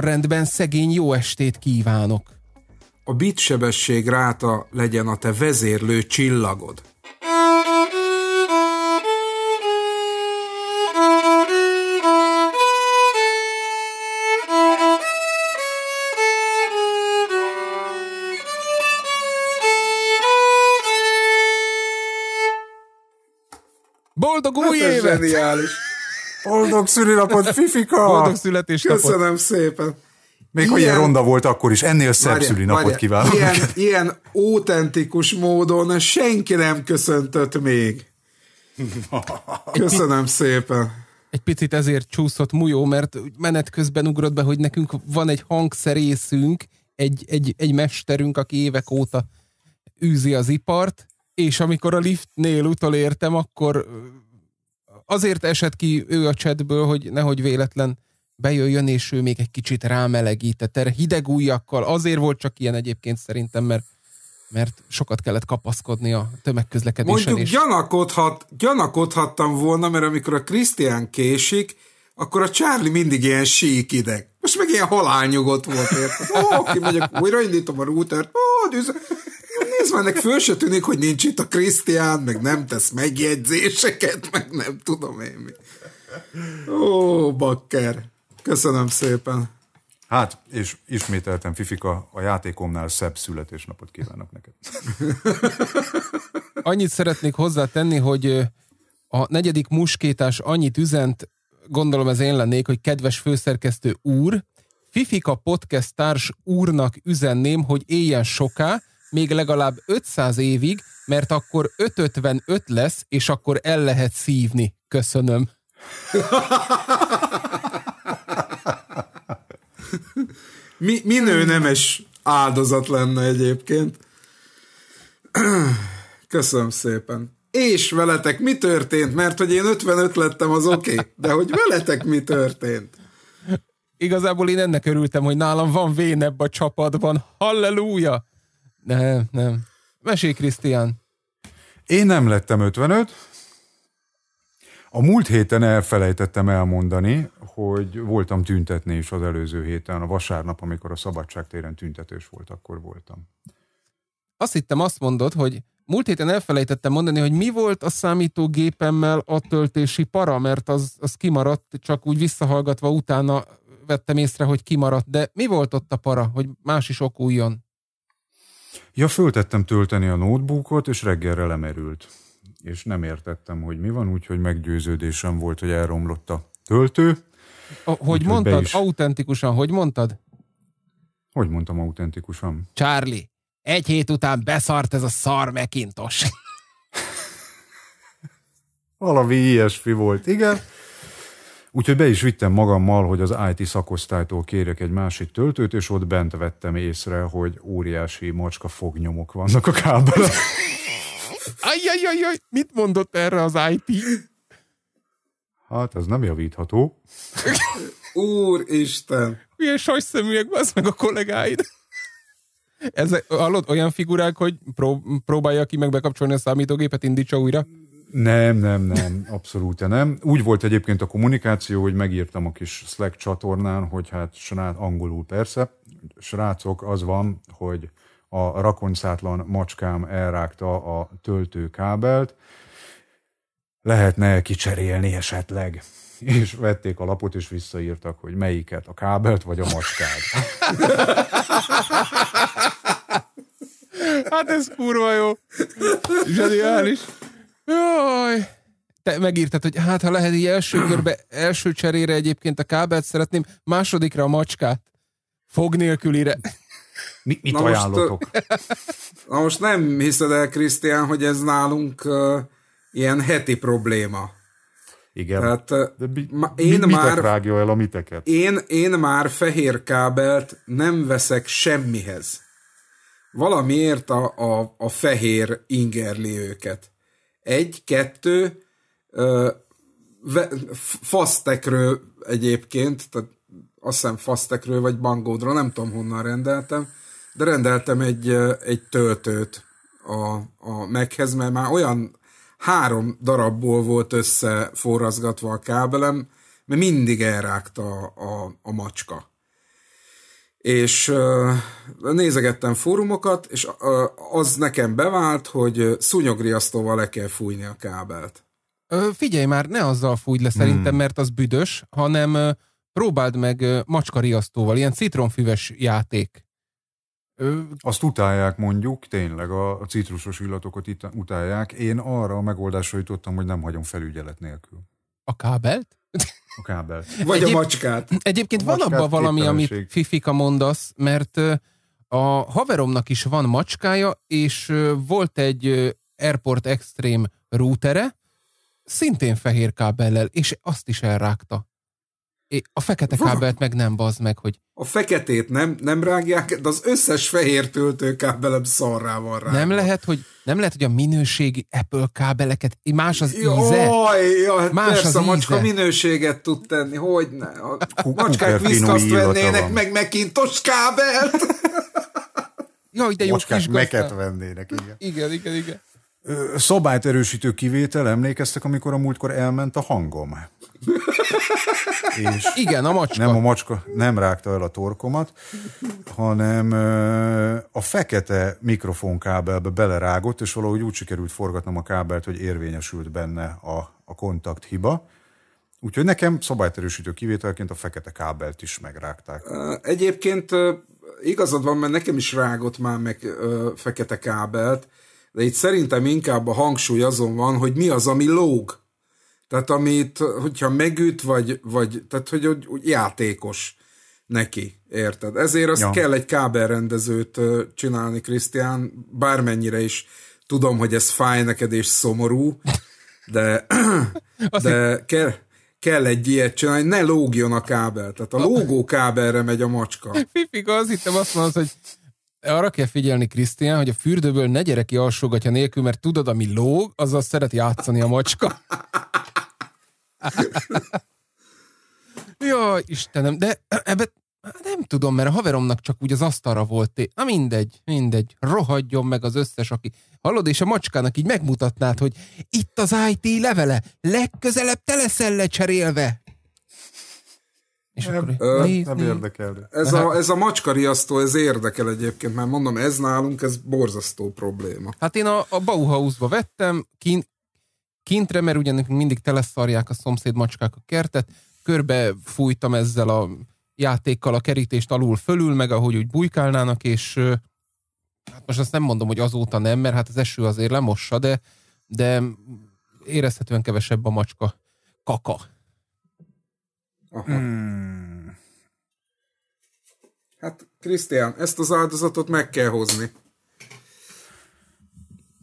rendben, szegény jó estét kívánok. A bitsebesség ráta legyen a te vezérlő csillagod. boldog hát új hát évet! Zseniális. Boldog szülinapot, Fifika! Boldog születésnapot! Köszönöm szépen! Még ilyen, hogy ilyen ronda volt akkor is, ennél szebb szülinapot kívánok. Ilyen, ilyen autentikus módon senki nem köszöntött még. Köszönöm szépen. Egy picit ezért csúszott Mujó, mert menet közben ugrott be, hogy nekünk van egy hangszerészünk, egy, egy, egy mesterünk, aki évek óta űzi az ipart, és amikor a liftnél utolértem, akkor azért esett ki ő a csetből, hogy nehogy véletlen bejöjjön, és ő még egy kicsit rámelegített erre hideg ujjakkal. Azért volt csak ilyen egyébként szerintem, mert mert sokat kellett kapaszkodni a tömegközlekedésen. Mondjuk Mondjuk gyanakodhat, gyanakodhattam volna, mert amikor a Krisztián késik, akkor a Charlie mindig ilyen sík ideg. Most meg ilyen halálnyugodt volt, érted? Ó, oh, kimegyek, újraindítom a rútert. ó, oh, nézd, ennek föl se tűnik, hogy nincs itt a Krisztián, meg nem tesz megjegyzéseket, meg nem tudom én mi. Ó, bakker. Köszönöm szépen. Hát, és ismételtem, Fifika, a játékomnál szebb születésnapot kívánok neked. Annyit szeretnék hozzátenni, hogy a negyedik muskétás annyit üzent, gondolom ez én lennék, hogy kedves főszerkesztő úr, Fifika podcast társ úrnak üzenném, hogy éljen soká, még legalább 500 évig, mert akkor 555 lesz, és akkor el lehet szívni. Köszönöm. Mi, minő nemes áldozat lenne egyébként. Köszönöm szépen. És veletek mi történt? Mert hogy én 55 lettem, az oké. Okay. De hogy veletek mi történt? Igazából én ennek örültem, hogy nálam van vénebb a csapatban. Halleluja! Nem, nem. Mesélj, Krisztián. Én nem lettem 55. A múlt héten elfelejtettem elmondani, hogy voltam tüntetni is az előző héten, a vasárnap, amikor a Szabadságtéren tüntetős volt, akkor voltam. Azt hittem, azt mondod, hogy múlt héten elfelejtettem mondani, hogy mi volt a számítógépemmel a töltési para, mert az, az kimaradt, csak úgy visszahallgatva utána vettem észre, hogy kimaradt. De mi volt ott a para, hogy más is okuljon? Ja, föltettem tölteni a notebookot, és reggelre lemerült. És nem értettem, hogy mi van, úgyhogy meggyőződésem volt, hogy elromlott a töltő. A, hogy úgyhogy mondtad? Is... Autentikusan, hogy mondtad? Hogy mondtam autentikusan? Charlie, egy hét után beszart ez a szar mekintos. Valami ilyesmi volt, igen. Úgyhogy be is vittem magammal, hogy az IT szakosztálytól kérjek egy másik töltőt, és ott bent vettem észre, hogy óriási macska fognyomok vannak a kábelen. Ajjajajaj, mit mondott erre az IT? Hát ez nem javítható. Úristen! Milyen sajszeműek, az meg a kollégáid. Ezek, hallod, olyan figurák, hogy pró- próbálja ki meg bekapcsolni a számítógépet, indítsa újra. Nem, nem, nem, abszolút nem. Úgy volt egyébként a kommunikáció, hogy megírtam a kis Slack csatornán, hogy hát srác, angolul persze, srácok, az van, hogy a rakoncátlan macskám elrágta a töltőkábelt, lehetne kicserélni esetleg. És vették a lapot, és visszaírtak, hogy melyiket, a kábelt vagy a macskát. Hát ez kurva jó. Zseniális. Jaj! Te megírtad, hogy hát ha lehet így első körbe, első cserére egyébként a kábelt szeretném, másodikra a macskát. Fog nélkülire. Mi, mit na ajánlotok? Most, na most nem hiszed el, Krisztián, hogy ez nálunk uh, ilyen heti probléma. Igen. Tehát, De mi, ma, én mi, már, rágja el a miteket? Én, én már fehér kábelt nem veszek semmihez. Valamiért a, a, a fehér ingerli őket. Egy, kettő, ö, ve, fasztekről egyébként, tehát azt hiszem fasztekről vagy bangódra, nem tudom honnan rendeltem, de rendeltem egy, egy töltőt a, a meghez, mert már olyan három darabból volt összeforrazgatva a kábelem, mert mindig elrágta a, a, a macska és nézegettem fórumokat, és az nekem bevált, hogy szúnyogriasztóval le kell fújni a kábelt. figyelj már, ne azzal fújj le szerintem, hmm. mert az büdös, hanem próbáld meg macskariasztóval, ilyen citromfüves játék. Azt utálják mondjuk, tényleg a citrusos illatokat itt utálják. Én arra a megoldásra jutottam, hogy nem hagyom felügyelet nélkül. A kábelt? a kábel. Vagy Egyéb, a macskát. Egyébként a van abban valami, amit Fifika mondasz, mert a haveromnak is van macskája, és volt egy Airport Extreme routere, szintén fehér kábellel, és azt is elrágta. A fekete kábelt meg nem bazd meg, hogy... A feketét nem, nem rágják, de az összes fehér töltőkábelem szarrá van rá. Nem lehet, hogy, nem lehet, hogy a minőségi Apple kábeleket, más az íze? Jaj, jaj más persze, az a macska íze. minőséget tud tenni, hogy ne. A hát, macskák viszkaszt vennének, meg megint kábelt. Jaj, de jó kis meket vennének, igen. Igen, igen, igen. Szabályt erősítő kivétel, emlékeztek, amikor a múltkor elment a hangom? És Igen, a macska. Nem a macska, nem rágta el a torkomat, hanem a fekete mikrofonkábelbe belerágott, és valahogy úgy sikerült forgatnom a kábelt, hogy érvényesült benne a, a kontakt hiba. Úgyhogy nekem szabályterősítő kivételként a fekete kábelt is megrágták. Egyébként igazad van, mert nekem is rágott már meg fekete kábelt, de itt szerintem inkább a hangsúly azon van, hogy mi az, ami lóg. Tehát amit, hogyha megüt, vagy, vagy tehát hogy, hogy, hogy játékos neki, érted? Ezért azt ja. kell egy kábelrendezőt csinálni, Krisztián, bármennyire is tudom, hogy ez fáj neked és szomorú, de, de kell, kell egy ilyet csinálni, ne lógjon a kábel. Tehát a lógó kábelre megy a macska. Fifika, az hittem azt mondod, hogy arra kell figyelni, Krisztián, hogy a fürdőből ne gyere ki alsógatja nélkül, mert tudod, ami lóg, azzal szeret játszani a macska. Jó, Istenem, de ebbe nem tudom, mert a haveromnak csak úgy az asztalra volt. Té- Na mindegy, mindegy. Rohadjon meg az összes, aki... Hallod, és a macskának így megmutatnád, hogy itt az IT levele, legközelebb te leszel lecserélve. És nem, akkor ö, nem érdekel. Ez hát- a, ez a macskariasztó, ez érdekel egyébként, mert mondom, ez nálunk, ez borzasztó probléma. Hát én a, a Bauhausba vettem, kint, kintre, mert ugye mindig teleszarják a szomszéd macskák a kertet, körbe fújtam ezzel a játékkal a kerítést alul fölül, meg ahogy úgy bujkálnának, és hát most azt nem mondom, hogy azóta nem, mert hát az eső azért lemossa, de, de érezhetően kevesebb a macska kaka. Aha. Hmm. Hát, Krisztián, ezt az áldozatot meg kell hozni.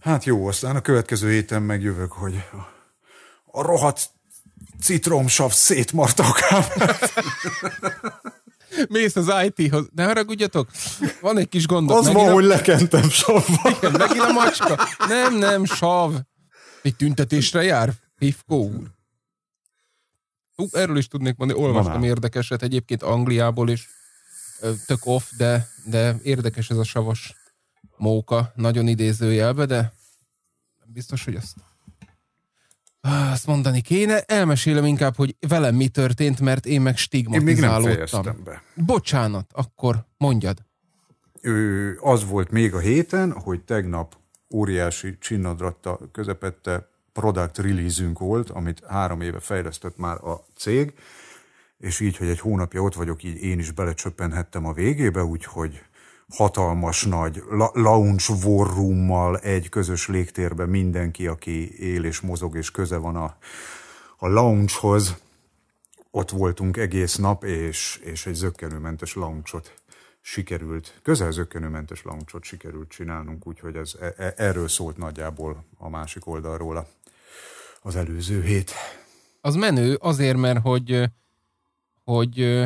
Hát jó, aztán a következő héten megjövök, hogy a rohadt citromsav szétmarta a Mész az IT-hoz. Ne haragudjatok, van egy kis gondok. Az van, a... hogy lekentem savval. Igen, megint a macska. Nem, nem, sav. Egy tüntetésre jár, Pifko úr. Uh, erről is tudnék mondani, olvastam Manál. érdekeset egyébként Angliából is, tök off, de, de érdekes ez a savas móka, nagyon idézőjelbe, de nem biztos, hogy azt, azt mondani kéne. Elmesélem inkább, hogy velem mi történt, mert én meg stigmatizálódtam. Én még nem be. Bocsánat, akkor mondjad. Ő az volt még a héten, hogy tegnap óriási csinnadratta közepette product release volt, amit három éve fejlesztett már a cég, és így, hogy egy hónapja ott vagyok, így én is belecsöppenhettem a végébe, úgyhogy hatalmas nagy lounge war egy közös légtérbe mindenki, aki él és mozog és köze van a, a loungehoz. Ott voltunk egész nap, és, és egy zöggenőmentes launchot sikerült, közel zöggenőmentes launchot sikerült csinálnunk, úgyhogy ez, e, e erről szólt nagyjából a másik oldalról a, az előző hét. Az menő azért, mert hogy, hogy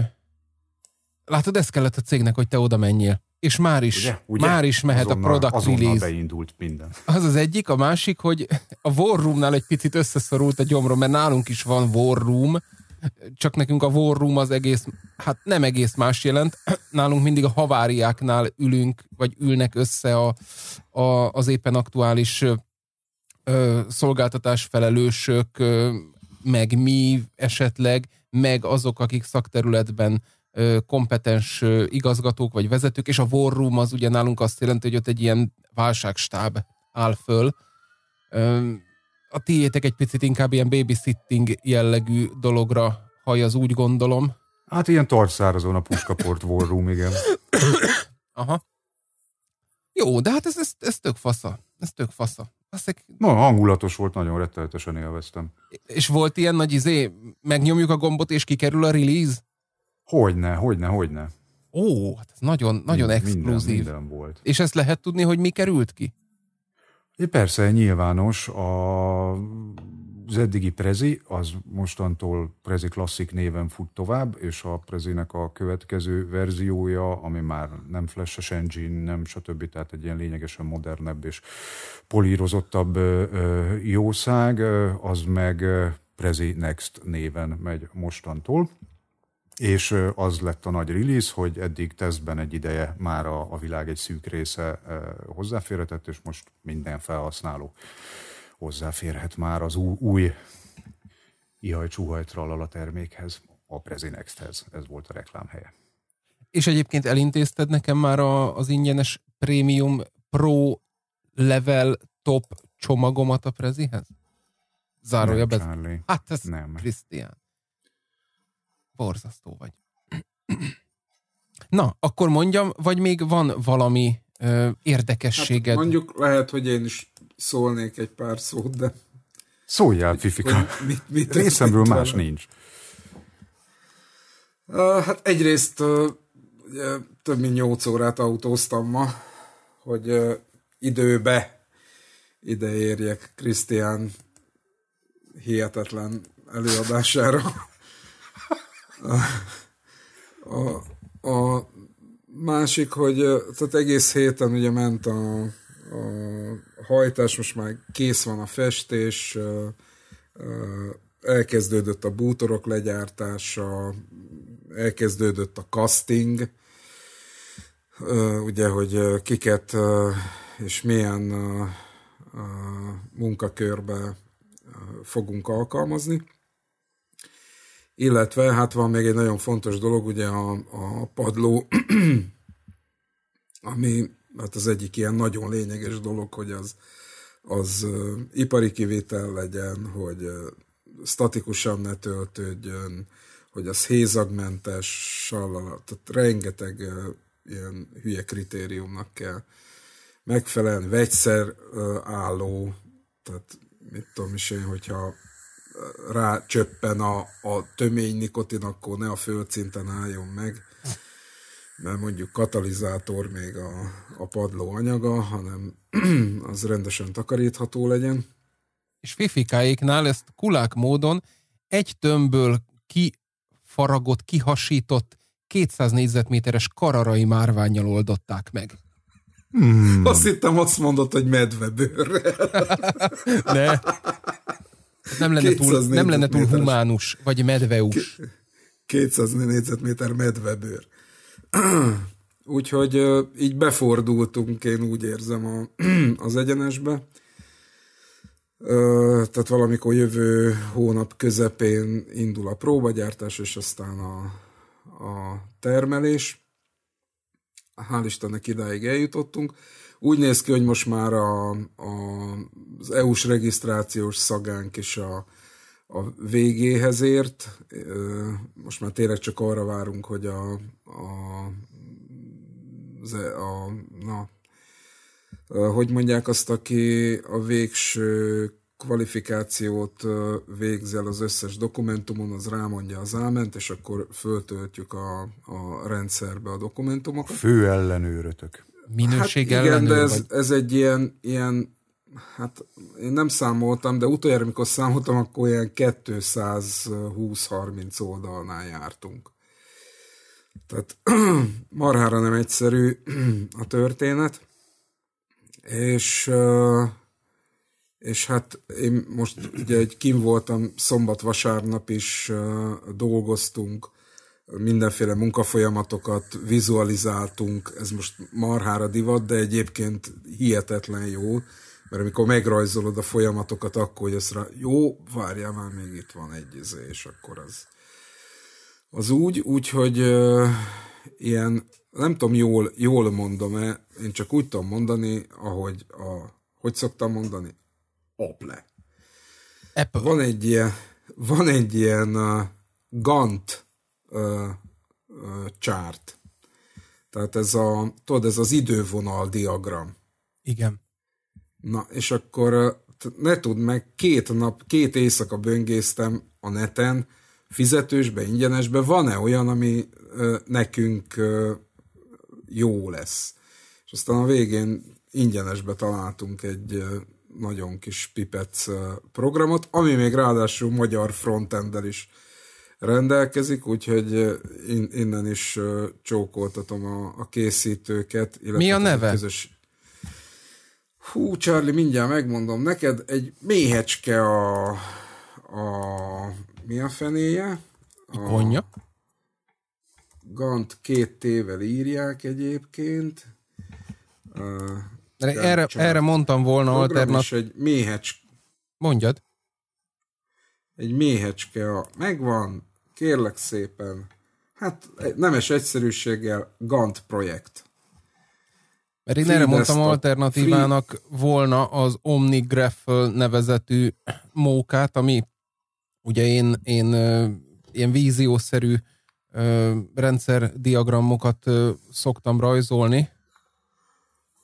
látod, ez kellett a cégnek, hogy te oda menjél és már is, ugye? Ugye? Már is mehet azonnal, a product release. beindult minden. Az az egyik, a másik, hogy a War Roomnál egy picit összeszorult a gyomrom, mert nálunk is van War Room, csak nekünk a War Room az egész, hát nem egész más jelent. Nálunk mindig a haváriáknál ülünk, vagy ülnek össze a, a, az éppen aktuális ö, szolgáltatás felelősök, ö, meg mi esetleg, meg azok, akik szakterületben kompetens igazgatók vagy vezetők, és a War Room az ugye nálunk azt jelenti, hogy ott egy ilyen válságstáb áll föl. A tiétek egy picit inkább ilyen babysitting jellegű dologra haj, az úgy gondolom. Hát ilyen tartszárazon a puskaport War Room, igen. Aha. Jó, de hát ez, ez, ez tök fasza. Ez tök fasza. Aztek... Na, hangulatos volt, nagyon rettenetesen élveztem. És volt ilyen nagy izé, megnyomjuk a gombot és kikerül a release? Hogyne, hogyne, hogyne. Ó, hát ez nagyon, nagyon minden, exkluzív. Minden volt. És ezt lehet tudni, hogy mi került ki? É, persze, nyilvános. A, az eddigi Prezi, az mostantól Prezi klasszik néven fut tovább, és a Prezinek a következő verziója, ami már nem flashes engine, nem stb., tehát egy ilyen lényegesen modernebb és polírozottabb ö, ö, jószág, az meg Prezi Next néven megy mostantól és az lett a nagy release, hogy eddig tesztben egy ideje már a, a világ egy szűk része hozzáférhetett, és most minden felhasználó hozzáférhet már az új, új ihaj csúhaj a termékhez, a Prezinexthez. Ez volt a reklám helye. És egyébként elintézted nekem már a, az ingyenes premium pro level top csomagomat a Prezihez? Zárója be. Hát ez nem. Krisztián. Borzasztó vagy. Na, akkor mondjam, vagy még van valami ö, érdekességed? Hát mondjuk lehet, hogy én is szólnék egy pár szót, de... Szóljál, Fifika. mit, mit Részemről más nincs. hát egyrészt ugye, több mint 8 órát autóztam ma, hogy uh, időbe ide érjek Krisztián hihetetlen előadására. A, a másik, hogy tehát egész héten ugye ment a, a hajtás, most már kész van a festés, elkezdődött a bútorok legyártása, elkezdődött a casting, ugye, hogy kiket és milyen munkakörbe fogunk alkalmazni illetve hát van még egy nagyon fontos dolog, ugye a, a padló, ami hát az egyik ilyen nagyon lényeges dolog, hogy az, az ipari kivétel legyen, hogy statikusan ne töltődjön, hogy az hézagmentes, sallala, tehát rengeteg ilyen hülye kritériumnak kell megfelelni, vegyszer álló, tehát mit tudom is én, hogyha rá csöppen a, a tömény nikotin, akkor ne a földszinten álljon meg, mert mondjuk katalizátor még a, a padló anyaga, hanem az rendesen takarítható legyen. És fifikáiknál ezt kulák módon egy tömbből kifaragott, kihasított 200 négyzetméteres kararai márványjal oldották meg. Hmm. Azt hittem, azt mondott, hogy medvebőrrel. ne. Nem lenne túl, nem lenne túl humánus, vagy medveus. 200 négyzetméter medvebőr. Úgyhogy így befordultunk, én úgy érzem a, az egyenesbe. Tehát valamikor jövő hónap közepén indul a próbagyártás, és aztán a, a termelés. Hál' Istennek idáig eljutottunk. Úgy néz ki, hogy most már a, a az EU-s regisztrációs szagánk is a, a végéhez ért. Most már tényleg csak arra várunk, hogy a, a, e, a na, hogy mondják azt, aki a végső kvalifikációt végzel az összes dokumentumon, az rámondja az áment, és akkor föltöltjük a, a rendszerbe a dokumentumokat. Fő ellenőrötök. Minőség hát igen, de ez, vagy... ez egy ilyen, ilyen hát én nem számoltam, de utoljára, amikor számoltam, akkor ilyen 220-30 oldalnál jártunk. Tehát marhára nem egyszerű a történet, és, és hát én most ugye egy kim voltam, szombat-vasárnap is dolgoztunk, mindenféle munkafolyamatokat vizualizáltunk, ez most marhára divat, de egyébként hihetetlen jó, mert amikor megrajzolod a folyamatokat, akkor hogy ezt rá, jó, várjál már, még itt van egy izé, és akkor az, az úgy, úgyhogy uh, ilyen, nem tudom, jól, jól mondom-e, én csak úgy tudom mondani, ahogy a, hogy szoktam mondani? Ople. Apple. Van egy ilyen, van egy ilyen uh, Gant uh, uh, chart. Tehát ez a, tudod, ez az idővonal diagram. Igen. Na, és akkor ne tudd meg, két nap, két éjszaka böngésztem a neten, fizetősbe, ingyenesbe, van-e olyan, ami ö, nekünk ö, jó lesz. És aztán a végén ingyenesbe találtunk egy ö, nagyon kis pipec programot, ami még ráadásul magyar frontender is rendelkezik, úgyhogy innen is csókoltatom a, a készítőket. Illetve Mi a neve? Közös Hú, Charlie, mindjárt megmondom neked, egy méhecske a... a mi a fenéje? A... Ikonja. Gant két tével írják egyébként. Uh, erre, erre mondtam volna És egy méhecske. Mondjad. Egy méhecske a... Megvan, kérlek szépen. Hát nemes egyszerűséggel Gant projekt. Mert én erre mondtam alternatívának Fri... volna az OmniGraph nevezetű mókát, ami ugye én, én ilyen víziószerű rendszerdiagramokat szoktam rajzolni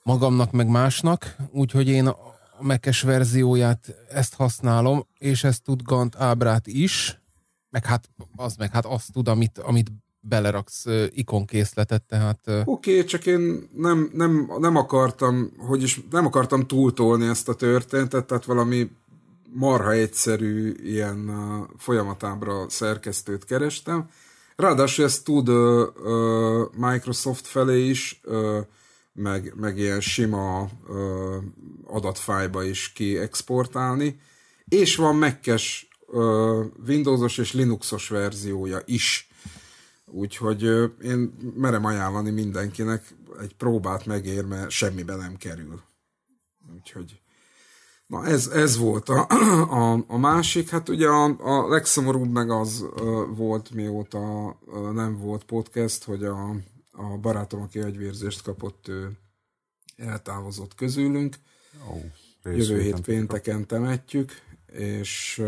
magamnak meg másnak, úgyhogy én a mekes verzióját ezt használom, és ezt tud Gant ábrát is, meg hát az meg hát azt tud, amit, amit beleraksz ikonkészletet, tehát... Oké, okay, csak én nem, nem, nem akartam, hogy is nem akartam túltolni ezt a történetet, tehát valami marha egyszerű ilyen folyamatábra szerkesztőt kerestem. Ráadásul ezt tud Microsoft felé is, meg, meg ilyen sima adatfájba is kiexportálni, és van Mac-es, uh, Windowsos és Linuxos verziója is. Úgyhogy én merem ajánlani mindenkinek, egy próbát megér, mert semmibe nem kerül. Úgyhogy na ez, ez volt a, a, a másik. Hát ugye a, a legszomorúbb meg az volt, mióta nem volt podcast, hogy a, a barátom, aki agyvérzést kapott, ő eltávozott közülünk. Oh, Jövő hét pénteken temetjük, és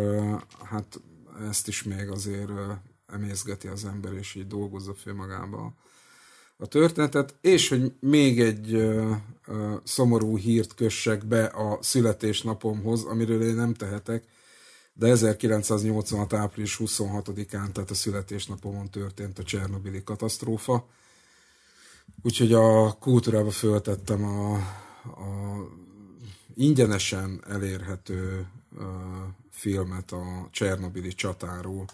hát ezt is még azért emészgeti az ember, és így dolgozza föl magába a történetet, és hogy még egy ö, ö, szomorú hírt kössek be a születésnapomhoz, amiről én nem tehetek, de 1986. április 26-án, tehát a születésnapomon történt a Csernobili katasztrófa, úgyhogy a kultúrába föltettem a, a ingyenesen elérhető ö, filmet a Csernobili csatáról,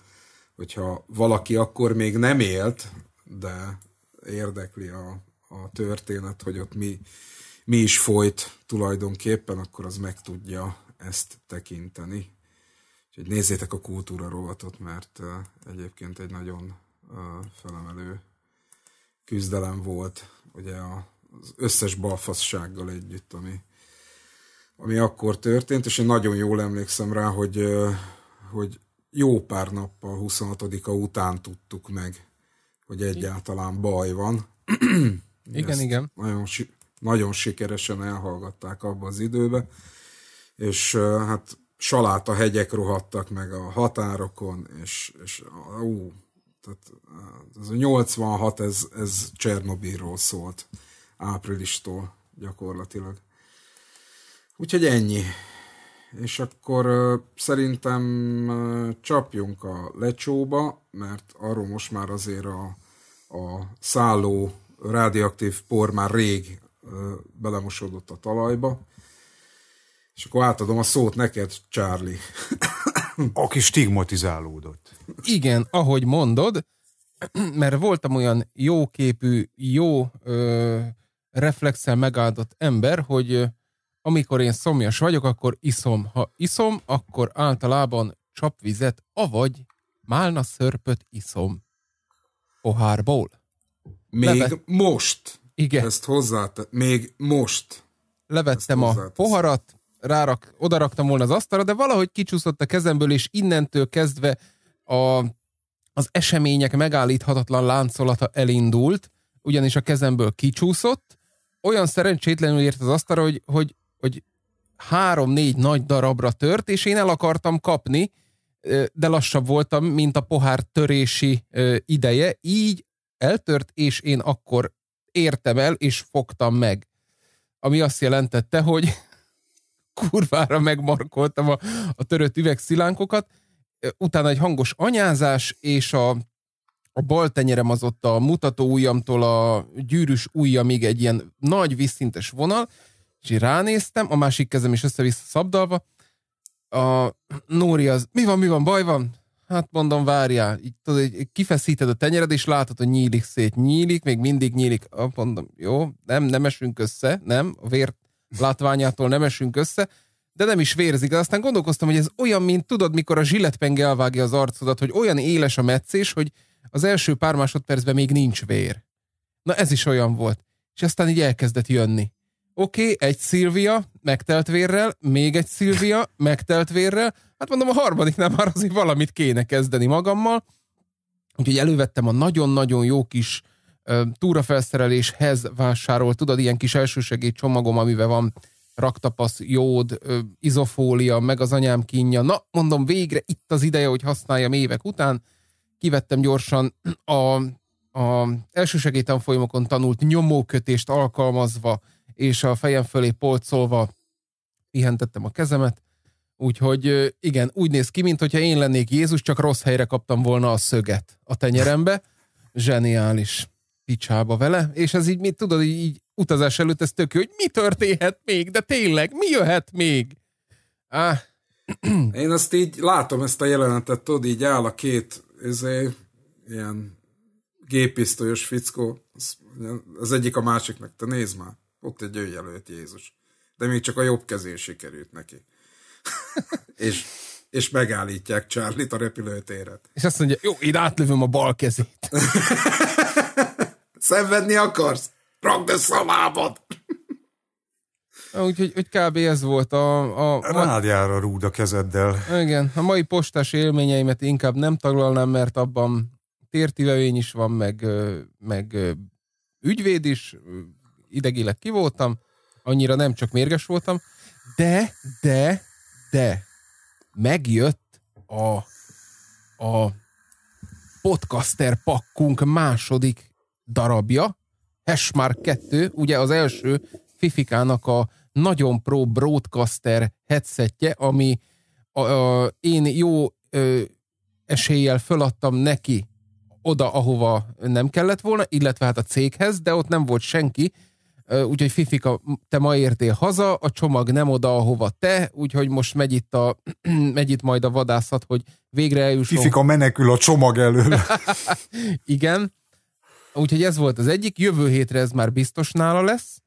hogyha valaki akkor még nem élt, de érdekli a, a történet, hogy ott mi, mi is folyt tulajdonképpen, akkor az meg tudja ezt tekinteni. Úgyhogy nézzétek a kultúra rovatot, mert egyébként egy nagyon felemelő küzdelem volt, ugye az összes balfassággal együtt, ami, ami akkor történt, és én nagyon jól emlékszem rá, hogy, hogy jó pár nappal 26-a után tudtuk meg, hogy egyáltalán baj van. igen, Ezt igen. Nagyon, nagyon sikeresen elhallgatták abba az időbe, és hát saláta hegyek rohadtak meg a határokon, és, és ú, tehát az a 86, ez, ez Csernobilról szólt áprilistól gyakorlatilag. Úgyhogy ennyi és akkor szerintem csapjunk a lecsóba, mert arról most már azért a, a szálló radioaktív por már rég belemosódott a talajba. És akkor átadom a szót neked, Charlie. Aki stigmatizálódott. Igen, ahogy mondod, mert voltam olyan jóképű, jó ö, reflexel megáldott ember, hogy amikor én szomjas vagyok, akkor iszom. Ha iszom, akkor általában csapvizet, avagy málna szörpöt iszom. Pohárból. Még Levet... most. Igen. Ezt hozzá, Még most. Levettem a poharat, rárak, odaraktam volna az asztalra, de valahogy kicsúszott a kezemből, és innentől kezdve a, az események megállíthatatlan láncolata elindult, ugyanis a kezemből kicsúszott, olyan szerencsétlenül ért az asztalra, hogy, hogy hogy három-négy nagy darabra tört, és én el akartam kapni, de lassabb voltam, mint a pohár törési ideje, így eltört, és én akkor értem el, és fogtam meg. Ami azt jelentette, hogy kurvára megmarkoltam a, a törött üvegszilánkokat, utána egy hangos anyázás, és a, a bal tenyerem az ott a mutató ujjamtól a gyűrűs ujjamig egy ilyen nagy vízszintes vonal, és így ránéztem, a másik kezem is össze-vissza szabdalva. A Nóri az, mi van, mi van, baj van? Hát mondom, várjál. Így, tudod, így kifeszíted a tenyered, és látod, hogy nyílik szét. Nyílik, még mindig nyílik. a, mondom, jó, nem, nem esünk össze, nem, a vér látványától nem esünk össze, de nem is vérzik. De aztán gondolkoztam, hogy ez olyan, mint tudod, mikor a zsilletpenge elvágja az arcodat, hogy olyan éles a meccés, hogy az első pár másodpercben még nincs vér. Na ez is olyan volt. És aztán így elkezdett jönni. Oké, okay, egy Szilvia, megtelt vérrel, még egy Szilvia, megtelt vérrel. Hát mondom, a harmadiknál már azért valamit kéne kezdeni magammal. Úgyhogy elővettem a nagyon-nagyon jó kis túrafelszereléshez vásárolt, tudod, ilyen kis elsősegély csomagom, amiben van raktapasz, jód, izofólia, meg az anyám kínja. Na, mondom, végre itt az ideje, hogy használjam évek után. Kivettem gyorsan a, a tanfolyamokon tanult nyomókötést alkalmazva, és a fejem fölé polcolva pihentettem a kezemet, úgyhogy igen, úgy néz ki, mintha én lennék Jézus, csak rossz helyre kaptam volna a szöget a tenyerembe, zseniális picsába vele, és ez így, mit tudod, így utazás előtt ez tök jó, hogy mi történhet még, de tényleg, mi jöhet még? Ah. Én azt így látom ezt a jelenetet, tudod, így áll a két izé, ilyen gépisztolyos fickó, az, az egyik a másiknak, te nézd már. Ott egy ő jelölt Jézus. De még csak a jobb kezén sikerült neki. és, és megállítják Charlie-t a repülőtéren. És azt mondja, jó, én átlövöm a bal kezét. Szenvedni akarsz? Rakd a szalábad! Úgyhogy úgy kb. ez volt a... a, a rúd a kezeddel. Igen, a mai postás élményeimet inkább nem taglalnám, mert abban tértivevény is van, meg, meg ügyvéd is, idegileg ki voltam, annyira nem csak mérges voltam, de, de, de megjött a, a podcaster pakkunk második darabja, Hashmark 2, ugye az első Fifikának a nagyon pro broadcaster headsetje, ami a, a, én jó ö, eséllyel föladtam neki oda, ahova nem kellett volna, illetve hát a céghez, de ott nem volt senki, Úgyhogy Fifika, te ma értél haza, a csomag nem oda, ahova te, úgyhogy most megy itt, a, megy itt majd a vadászat, hogy végre eljusson. Fifika menekül a csomag elől. Igen. Úgyhogy ez volt az egyik. Jövő hétre ez már biztos nála lesz.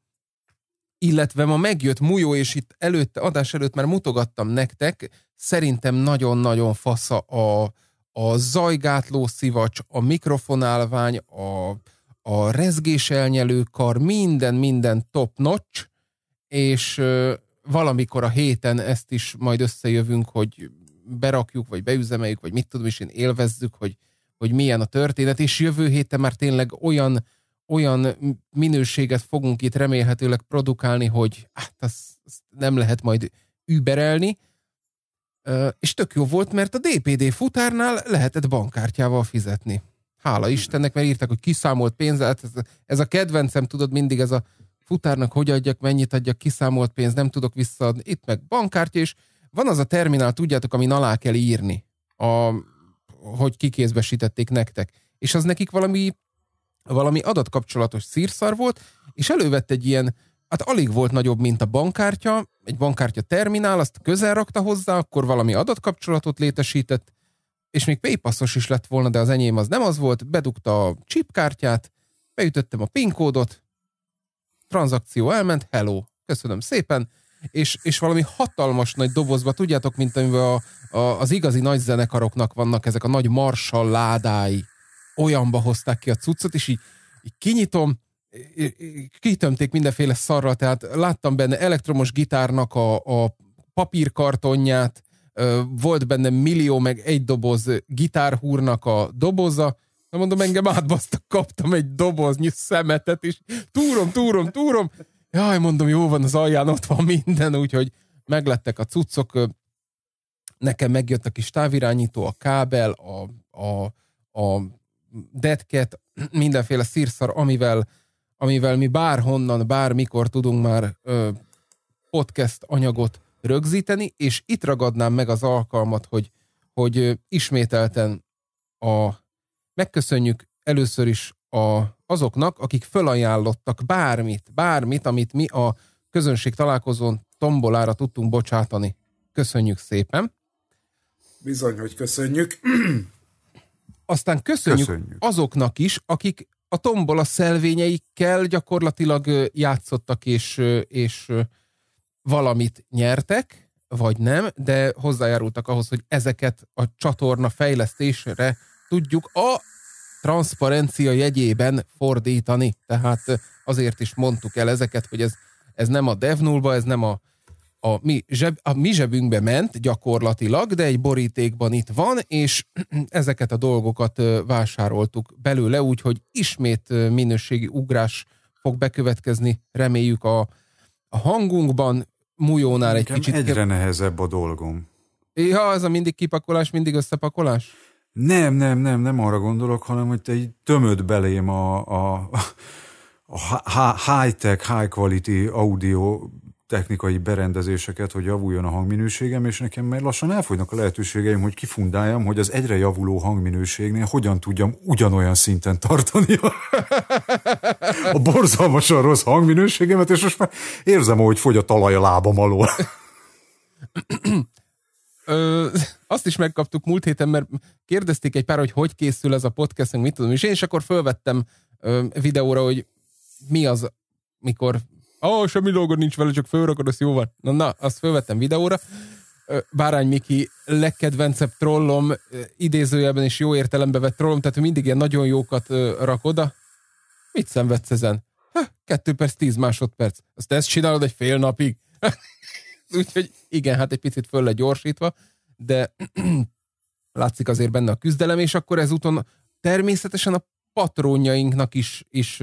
Illetve ma megjött Mujó, és itt előtte, adás előtt már mutogattam nektek, szerintem nagyon-nagyon fasza a, a zajgátló szivacs, a mikrofonálvány, a a rezgés elnyelő kar, minden, minden top notch, és valamikor a héten ezt is majd összejövünk, hogy berakjuk, vagy beüzemeljük, vagy mit tudom is, én élvezzük, hogy, hogy milyen a történet, és jövő héten már tényleg olyan, olyan minőséget fogunk itt remélhetőleg produkálni, hogy hát az, az nem lehet majd überelni, és tök jó volt, mert a DPD futárnál lehetett bankkártyával fizetni. Hála Istennek, mert írtak, hogy kiszámolt pénz. Hát ez, ez a kedvencem, tudod, mindig ez a futárnak hogy adjak, mennyit adjak, kiszámolt pénz, nem tudok visszaadni. Itt meg bankkártya, és van az a terminál, tudjátok, amin alá kell írni, a, hogy kikézbesítették nektek. És az nekik valami, valami adatkapcsolatos szírszar volt, és elővett egy ilyen, hát alig volt nagyobb, mint a bankkártya, egy bankkártya terminál, azt közel rakta hozzá, akkor valami adatkapcsolatot létesített, és még paypassos is lett volna, de az enyém az nem az volt, bedugta a chipkártyát, beütöttem a PIN kódot, tranzakció elment, hello, köszönöm szépen, és, és valami hatalmas nagy dobozba, tudjátok, mint amivel a, a, az igazi nagy zenekaroknak vannak ezek a nagy marsal ládái, olyanba hozták ki a cuccot, és így, így kinyitom, kitömték mindenféle szarra tehát láttam benne elektromos gitárnak a, a papírkartonját, volt benne millió, meg egy doboz gitárhúrnak a doboza, nem mondom, engem átbasztak, kaptam egy doboznyi szemetet, és túrom, túrom, túrom, jaj, mondom, jó van, az alján ott van minden, úgyhogy meglettek a cuccok, nekem megjött a kis távirányító, a kábel, a, a, a deadcat, mindenféle szírszar, amivel, amivel mi bárhonnan, bármikor tudunk már ö, podcast anyagot rögzíteni, és itt ragadnám meg az alkalmat, hogy, hogy ismételten a, megköszönjük először is a, azoknak, akik fölajánlottak bármit, bármit, amit mi a közönség találkozón tombolára tudtunk bocsátani. Köszönjük szépen! Bizony, hogy köszönjük. Aztán köszönjük, köszönjük azoknak is, akik a tombola szelvényeikkel gyakorlatilag játszottak és, és valamit nyertek, vagy nem, de hozzájárultak ahhoz, hogy ezeket a csatorna fejlesztésre tudjuk a transzparencia jegyében fordítani. Tehát azért is mondtuk el ezeket, hogy ez, ez nem a devnulba, ez nem a, a, mi zseb, a mi zsebünkbe ment gyakorlatilag, de egy borítékban itt van, és ezeket a dolgokat vásároltuk belőle, úgyhogy ismét minőségi ugrás fog bekövetkezni, reméljük a, a hangunkban, egy Nekem egy kicsit... egyre nehezebb a dolgom. Ja, az a mindig kipakolás, mindig összepakolás? Nem, nem, nem, nem arra gondolok, hanem hogy te így tömöd belém a, a, a high-tech, high-quality audio technikai berendezéseket, hogy javuljon a hangminőségem, és nekem már lassan elfogynak a lehetőségeim, hogy kifundáljam, hogy az egyre javuló hangminőségnél hogyan tudjam ugyanolyan szinten tartani a, a borzalmasan rossz hangminőségemet, és most már érzem, hogy fogy a talaj a lábam alól. Ö, azt is megkaptuk múlt héten, mert kérdezték egy pár, hogy hogy készül ez a podcast, mit tudom, és én is akkor felvettem ö, videóra, hogy mi az, mikor Ó, oh, semmi dolgod nincs vele, csak fölrakod, azt jó van. Na, na, azt fölvettem videóra. Bárány Miki legkedvencebb trollom, idézőjelben is jó értelembe vett trollom, tehát mindig ilyen nagyon jókat rak oda. Mit szenvedsz ezen? Ha, kettő perc, tíz másodperc. Azt ezt csinálod egy fél napig. Úgyhogy igen, hát egy picit föl gyorsítva, de látszik azért benne a küzdelem, és akkor ezúton természetesen a patrónjainknak is, is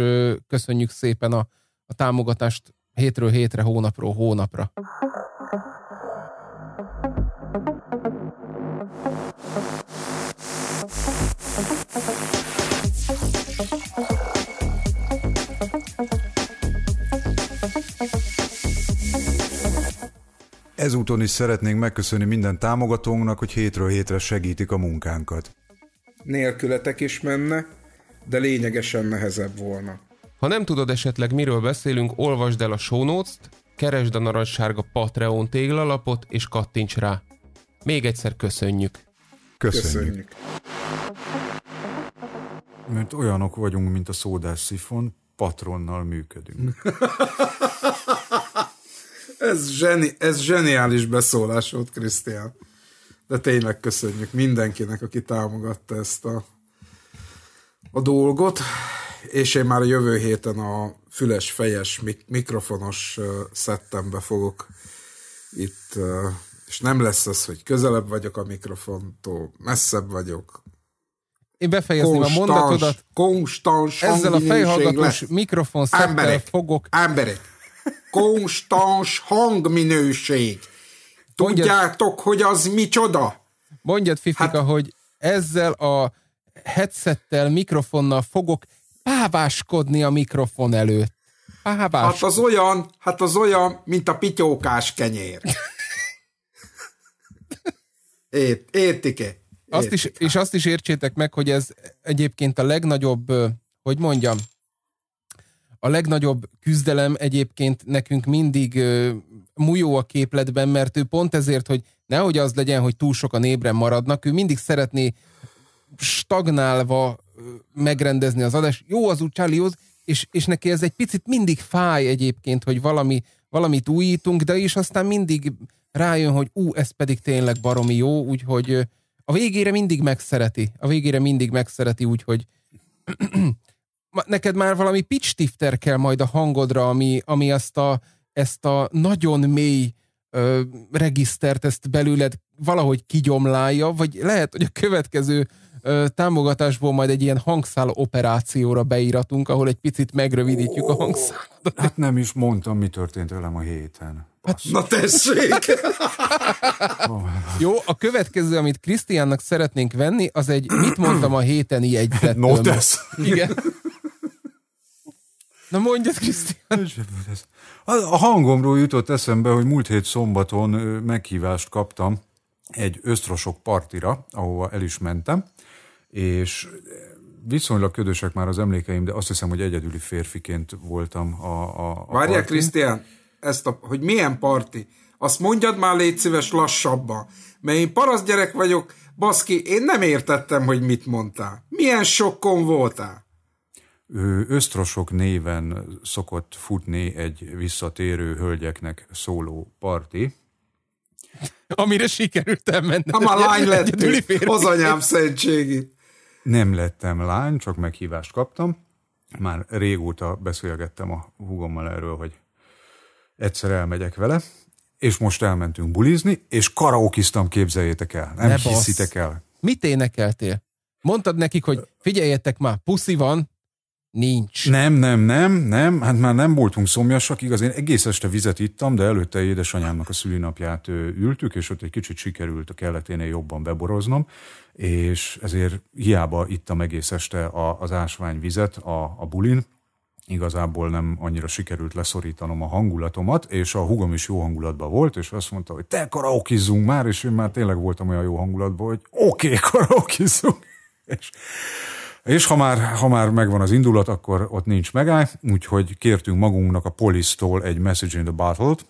köszönjük szépen a, a támogatást hétről hétre, hónapról hónapra. Ezúton is szeretnénk megköszönni minden támogatónknak, hogy hétről hétre segítik a munkánkat. Nélkületek is menne, de lényegesen nehezebb volna. Ha nem tudod esetleg miről beszélünk, olvasd el a show notes-t, keresd a narancssárga Patreon téglalapot és kattints rá. Még egyszer köszönjük. Köszönjük. köszönjük. Mert olyanok vagyunk, mint a szódás szifon, patronnal működünk. ez, zseni, ez zseniális beszólás volt, Krisztián. De tényleg köszönjük mindenkinek, aki támogatta ezt a, a dolgot és én már a jövő héten a füles-fejes mik- mikrofonos szettembe fogok itt, és nem lesz az, hogy közelebb vagyok a mikrofontól, messzebb vagyok. Én befejezném konstans, a mondatodat. Konstans Ezzel a fejhallgatós mikrofon szettel fogok. Emberek, konstans hangminőség. Mondjad, Tudjátok, hogy az micsoda? Mondjad, Fifika, hát, hogy ezzel a headsettel, mikrofonnal fogok páváskodni a mikrofon előtt. Pávás. Hát az olyan, hát az olyan, mint a pityókás kenyér. Ért, értike. Azt is, és azt is értsétek meg, hogy ez egyébként a legnagyobb, hogy mondjam, a legnagyobb küzdelem egyébként nekünk mindig mújó mujó a képletben, mert ő pont ezért, hogy nehogy az legyen, hogy túl sokan ébren maradnak, ő mindig szeretné stagnálva megrendezni az adást. Jó az az és, és neki ez egy picit mindig fáj egyébként, hogy valami, valamit újítunk, de is aztán mindig rájön, hogy ú, ez pedig tényleg baromi jó, úgyhogy a végére mindig megszereti. A végére mindig megszereti, úgyhogy neked már valami pitch tifter kell majd a hangodra, ami, ami ezt, a, ezt a nagyon mély ö, regisztert, ezt belőled valahogy kigyomlálja, vagy lehet, hogy a következő támogatásból majd egy ilyen hangszál operációra beíratunk, ahol egy picit megrövidítjük a hangszáladat. Hát nem is mondtam, mi történt velem a héten. Hát, na tessék! Hát Jó, a következő, amit Krisztiánnak szeretnénk venni, az egy mit mondtam a héten jegyzet. No tesz. Igen. Na mondja, Krisztián. A hangomról jutott eszembe, hogy múlt hét szombaton meghívást kaptam egy ösztrosok partira, ahova el is mentem, és eh, viszonylag ködösek már az emlékeim, de azt hiszem, hogy egyedüli férfiként voltam a, a, a Várja, Krisztián, ezt a, hogy milyen parti? Azt mondjad már légy szíves lassabban, mert én parasz gyerek vagyok, baszki, én nem értettem, hogy mit mondtál. Milyen sokkon voltál? Ő Ösztrosok néven szokott futni egy visszatérő hölgyeknek szóló parti. Amire sikerült elmenni. Ha már lány lett, az anyám szentségét. Nem lettem lány, csak meghívást kaptam. Már régóta beszélgettem a húgommal erről, hogy egyszer elmegyek vele, és most elmentünk bulizni, és karaokiztam, képzeljétek el. Nem ne hiszitek el. Mit énekeltél? Mondtad nekik, hogy figyeljetek már, puszi van, Nincs. Nem, nem, nem, nem, hát már nem voltunk szomjasak, igaz, én egész este vizet ittam, de előtte édesanyámnak a szülinapját ültük, és ott egy kicsit sikerült a kelleténél jobban beboroznom, és ezért hiába ittam egész este a, az ásványvizet a, a bulin, igazából nem annyira sikerült leszorítanom a hangulatomat, és a hugom is jó hangulatban volt, és azt mondta, hogy te karaokizzunk már, és én már tényleg voltam olyan jó hangulatban, hogy oké, okay, karaokizzunk. És, és ha már, ha már megvan az indulat, akkor ott nincs megáll, úgyhogy kértünk magunknak a Polisztól egy Message in the battle t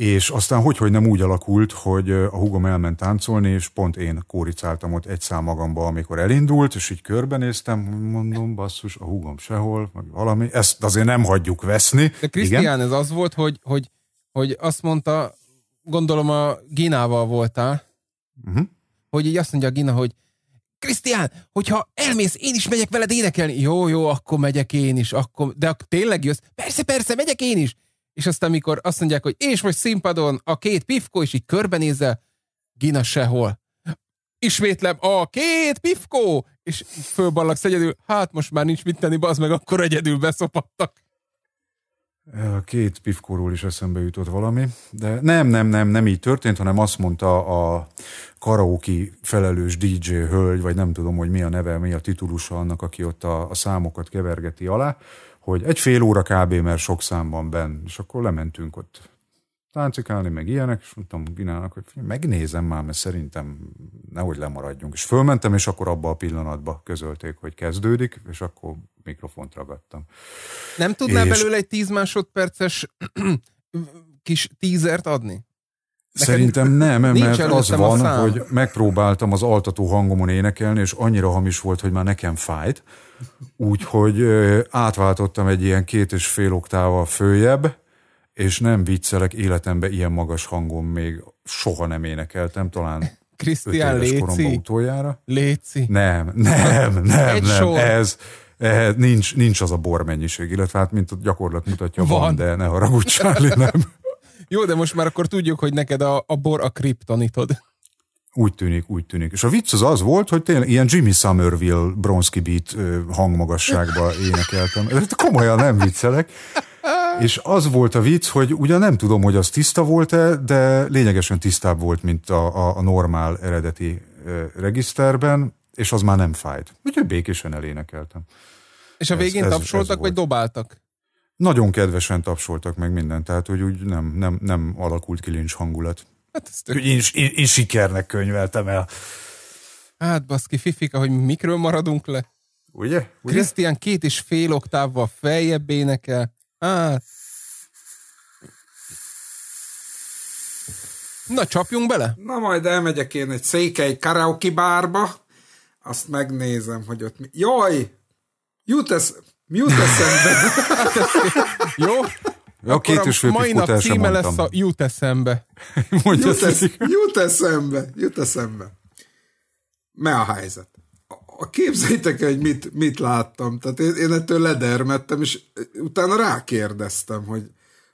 és aztán hogy, hogy nem úgy alakult, hogy a húgom elment táncolni, és pont én kóricáltam ott egy szám magamba, amikor elindult, és így körbenéztem, mondom, basszus, a húgom sehol, meg valami, ezt azért nem hagyjuk veszni. De Krisztián, ez az volt, hogy, hogy, hogy azt mondta, gondolom a Ginával voltál, uh-huh. hogy így azt mondja a Gina, hogy Krisztián, hogyha elmész, én is megyek veled énekelni. Jó, jó, akkor megyek én is, akkor, de ak- tényleg jössz? Persze, persze, megyek én is és aztán amikor azt mondják, hogy és most színpadon a két pifkó, és így körbenézel, Gina sehol. Ismétlem, a két pifkó! És fölballagsz egyedül, hát most már nincs mit tenni, bazd meg, akkor egyedül beszopadtak. A két pifkóról is eszembe jutott valami, de nem, nem, nem, nem így történt, hanem azt mondta a karaoke felelős DJ hölgy, vagy nem tudom, hogy mi a neve, mi a titulusa annak, aki ott a, a számokat kevergeti alá, hogy egy fél óra kb. mert sok szám van benn, és akkor lementünk ott táncikálni, meg ilyenek, és mondtam Ginának, hogy megnézem már, mert szerintem nehogy lemaradjunk. És fölmentem, és akkor abba a pillanatba közölték, hogy kezdődik, és akkor mikrofont ragadtam. Nem tudnál és... belőle egy tíz másodperces kis tízert adni? Nekem Szerintem nem, mert az van, hogy megpróbáltam az altató hangomon énekelni, és annyira hamis volt, hogy már nekem fájt, Úgyhogy átváltottam egy ilyen két és fél oktával följebb, és nem viccelek, életembe ilyen magas hangon még soha nem énekeltem, talán Krisztián Léci. utoljára. Léci. Nem, nem, nem, egy nem. Sor. Ez, ez, nincs, nincs az a bor mennyiség, illetve hát mint a gyakorlat mutatja, van, van de ne haragudj, Charlie, nem. Jó, de most már akkor tudjuk, hogy neked a, a bor a kriptonitod. Úgy tűnik, úgy tűnik. És a vicc az az volt, hogy tényleg ilyen Jimmy Somerville Bronski Beat hangmagasságba énekeltem. Komolyan nem viccelek. És az volt a vicc, hogy ugyan nem tudom, hogy az tiszta volt-e, de lényegesen tisztább volt, mint a, a, a normál eredeti regiszterben, és az már nem fájt. Úgyhogy békésen elénekeltem. És a végén ez, tapsoltak, ez vagy dobáltak? Nagyon kedvesen tapsoltak meg mindent, tehát hogy úgy nem, nem, nem alakult ki lincs hangulat. Hát ezt tök... én, én, én sikernek könyveltem el. Hát baszki, fifika, hogy mikről maradunk le? Ugye? Ugye? Krisztián két és fél oktávval feljebb énekel. Hát... Na, csapjunk bele? Na, majd elmegyek én egy székely karaoke bárba, azt megnézem, hogy ott mi... Jaj! Jut, esz... jut eszembe! Hát jó? Ja, a két és fél mai nap címe lesz a Jut eszembe. Mondja jut, esz, jut eszembe, jut eszembe. Me a helyzet. A, képzeljétek hogy mit, mit láttam. Tehát én, én ettől ledermettem, és utána rákérdeztem, hogy,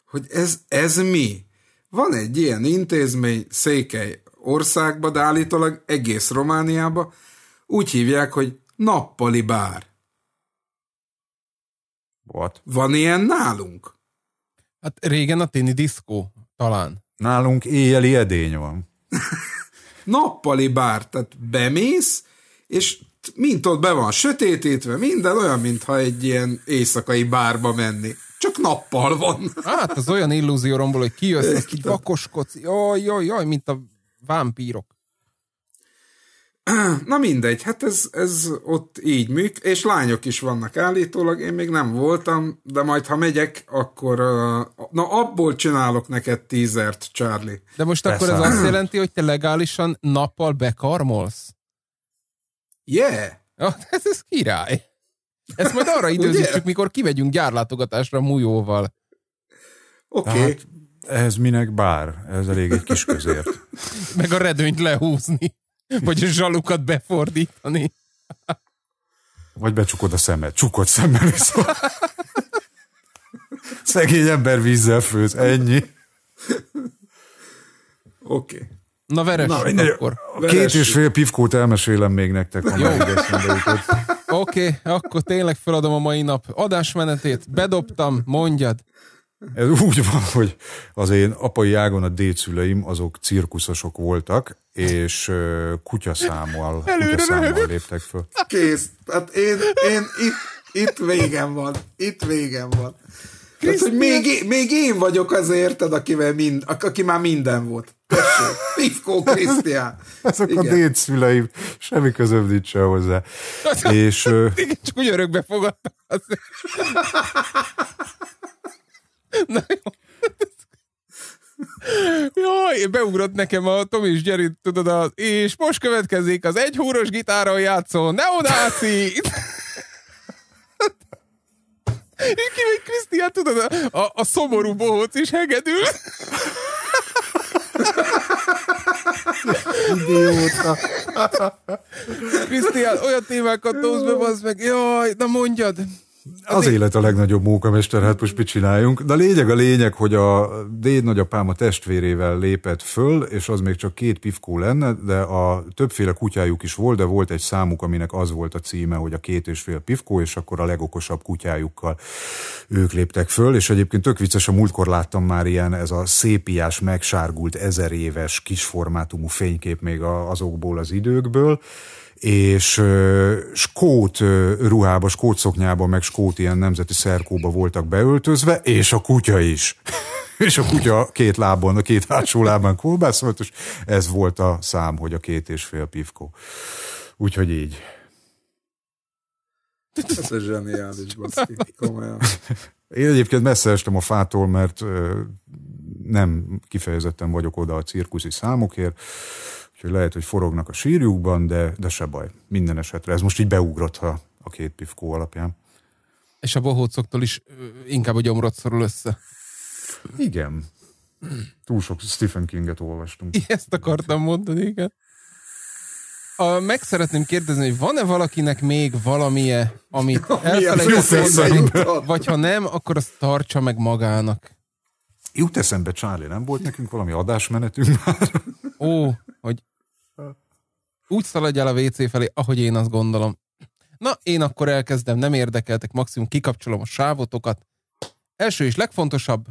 hogy ez, ez mi? Van egy ilyen intézmény székely országban de állítólag egész Romániába, úgy hívják, hogy nappali bár. What? Van ilyen nálunk? Hát régen a tini diszkó, talán. Nálunk éjjeli edény van. Nappali bár, tehát bemész, és mint ott be van sötétítve, minden olyan, mintha egy ilyen éjszakai bárba menni. Csak nappal van. Hát az olyan illúzió rombol, hogy kijössz, azt így vakoskodsz, jaj, jaj, jaj, mint a vámpírok. Na mindegy, hát ez, ez ott így műk, és lányok is vannak állítólag, én még nem voltam, de majd ha megyek, akkor na abból csinálok neked tízert, Charlie. De most Persze. akkor ez azt jelenti, hogy te legálisan nappal bekarmolsz? Yeah! Ja, ez, ez király. Ezt majd arra időzítsük, mikor kivegyünk gyárlátogatásra mújóval. Oké. Okay. Tehát ez minek bár, ez elég egy kis közért. Meg a redőnyt lehúzni. Vagy a zsalukat befordítani. Vagy becsukod a szemed. Csukod szemmel is. Szegény ember vízzel főz. Ennyi. Oké. Okay. Na veres. Na, akkor. Veressük. Két és fél pivkót elmesélem még nektek. Jó. Oké, okay, akkor tényleg feladom a mai nap adásmenetét. Bedobtam, mondjad. Ez úgy van, hogy az én apai ágon a décüleim azok cirkuszosok voltak, és kutyaszámmal, kutyaszámmal léptek föl. Kész. Hát én, én itt, itt végem van. Itt végem van. Tehát, hogy még, még én vagyok az érted, akivel mind, aki már minden volt. Tessék, Pivkó Krisztián. Ezek Igen. a dédszüleim, semmi közöbb nincs se hozzá. Az és, az, ö... Csak úgy örökbe fogadtak. Na jó. Jaj, beugrott nekem a Tom és Jerry, tudod, az, és most következik az húros gitáron játszó neonáci. Én ki vagy Krisztián, tudod, a, a, a szomorú bohóc is hegedül. Idióta. Krisztián, olyan témákat be, meg, jaj, na mondjad. Az élet a legnagyobb mókamester, hát most mit csináljunk? De a lényeg a lényeg, hogy a déd nagyapám a testvérével lépett föl, és az még csak két pifkó lenne, de a többféle kutyájuk is volt, de volt egy számuk, aminek az volt a címe, hogy a két és fél pifkó, és akkor a legokosabb kutyájukkal ők léptek föl, és egyébként tök vicces, a múltkor láttam már ilyen, ez a szépiás, megsárgult, ezer éves, kisformátumú fénykép még azokból az időkből, és skót ruhába, skót szoknyába, meg skót ilyen nemzeti szerkóba voltak beöltözve, és a kutya is. és a kutya két lábon, a két hátsó lábán kolbászolt, és ez volt a szám, hogy a két és fél pivkó. Úgyhogy így. Ez a zseniális, baszki, komolyan. Én egyébként messze estem a fától, mert nem kifejezetten vagyok oda a cirkuszi számokért, Úgyhogy lehet, hogy forognak a sírjukban, de, de se baj. Minden esetre. Ez most így beugrott ha a két pifkó alapján. És a bohócoktól is inkább a gyomrot szorul össze. Igen. Túl sok Stephen Kinget olvastunk. Ezt akartam mondani, igen. A, meg szeretném kérdezni, hogy van-e valakinek még valamie, amit elfelejtett mondani, vagy ha nem, akkor azt tartsa meg magának. Jut eszembe, Charlie, nem volt nekünk valami adásmenetünk már? Ó, hogy úgy szaladj el a WC felé, ahogy én azt gondolom. Na, én akkor elkezdem, nem érdekeltek, maximum kikapcsolom a sávotokat. Első és legfontosabb,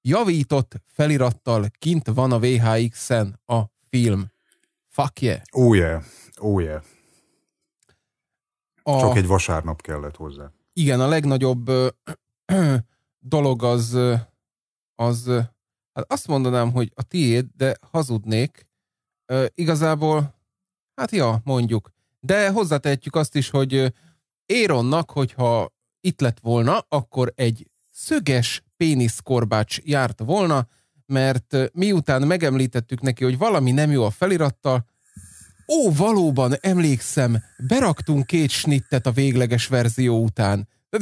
javított felirattal kint van a VHX-en a film. Fuck yeah. Oh yeah, oh yeah. A... Csak egy vasárnap kellett hozzá. Igen, a legnagyobb ö, ö, dolog az, az, hát azt mondanám, hogy a tiéd, de hazudnék, Ö, igazából, hát ja, mondjuk. De hozzátehetjük azt is, hogy Éronnak, hogyha itt lett volna, akkor egy szöges péniszkorbács járt volna, mert miután megemlítettük neki, hogy valami nem jó a felirattal, ó, valóban emlékszem, beraktunk két snittet a végleges verzió után.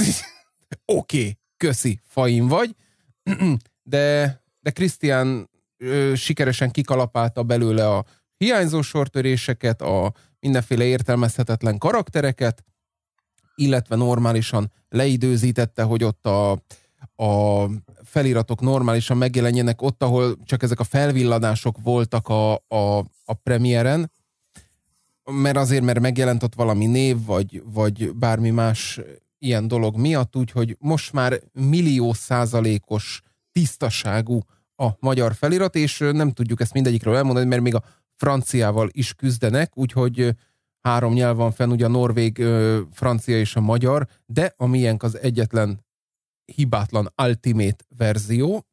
Oké, okay, köszi, faim vagy, de, de Krisztián sikeresen kikalapálta belőle a hiányzó sortöréseket, a mindenféle értelmezhetetlen karaktereket, illetve normálisan leidőzítette, hogy ott a, a feliratok normálisan megjelenjenek ott, ahol csak ezek a felvillanások voltak a, a, a premiéren, mert azért, mert megjelent ott valami név, vagy, vagy bármi más ilyen dolog miatt, úgyhogy most már millió százalékos tisztaságú a magyar felirat, és nem tudjuk ezt mindegyikről elmondani, mert még a franciával is küzdenek, úgyhogy három nyelv van fenn, ugye a norvég, francia és a magyar, de a miénk az egyetlen hibátlan Ultimate verzió,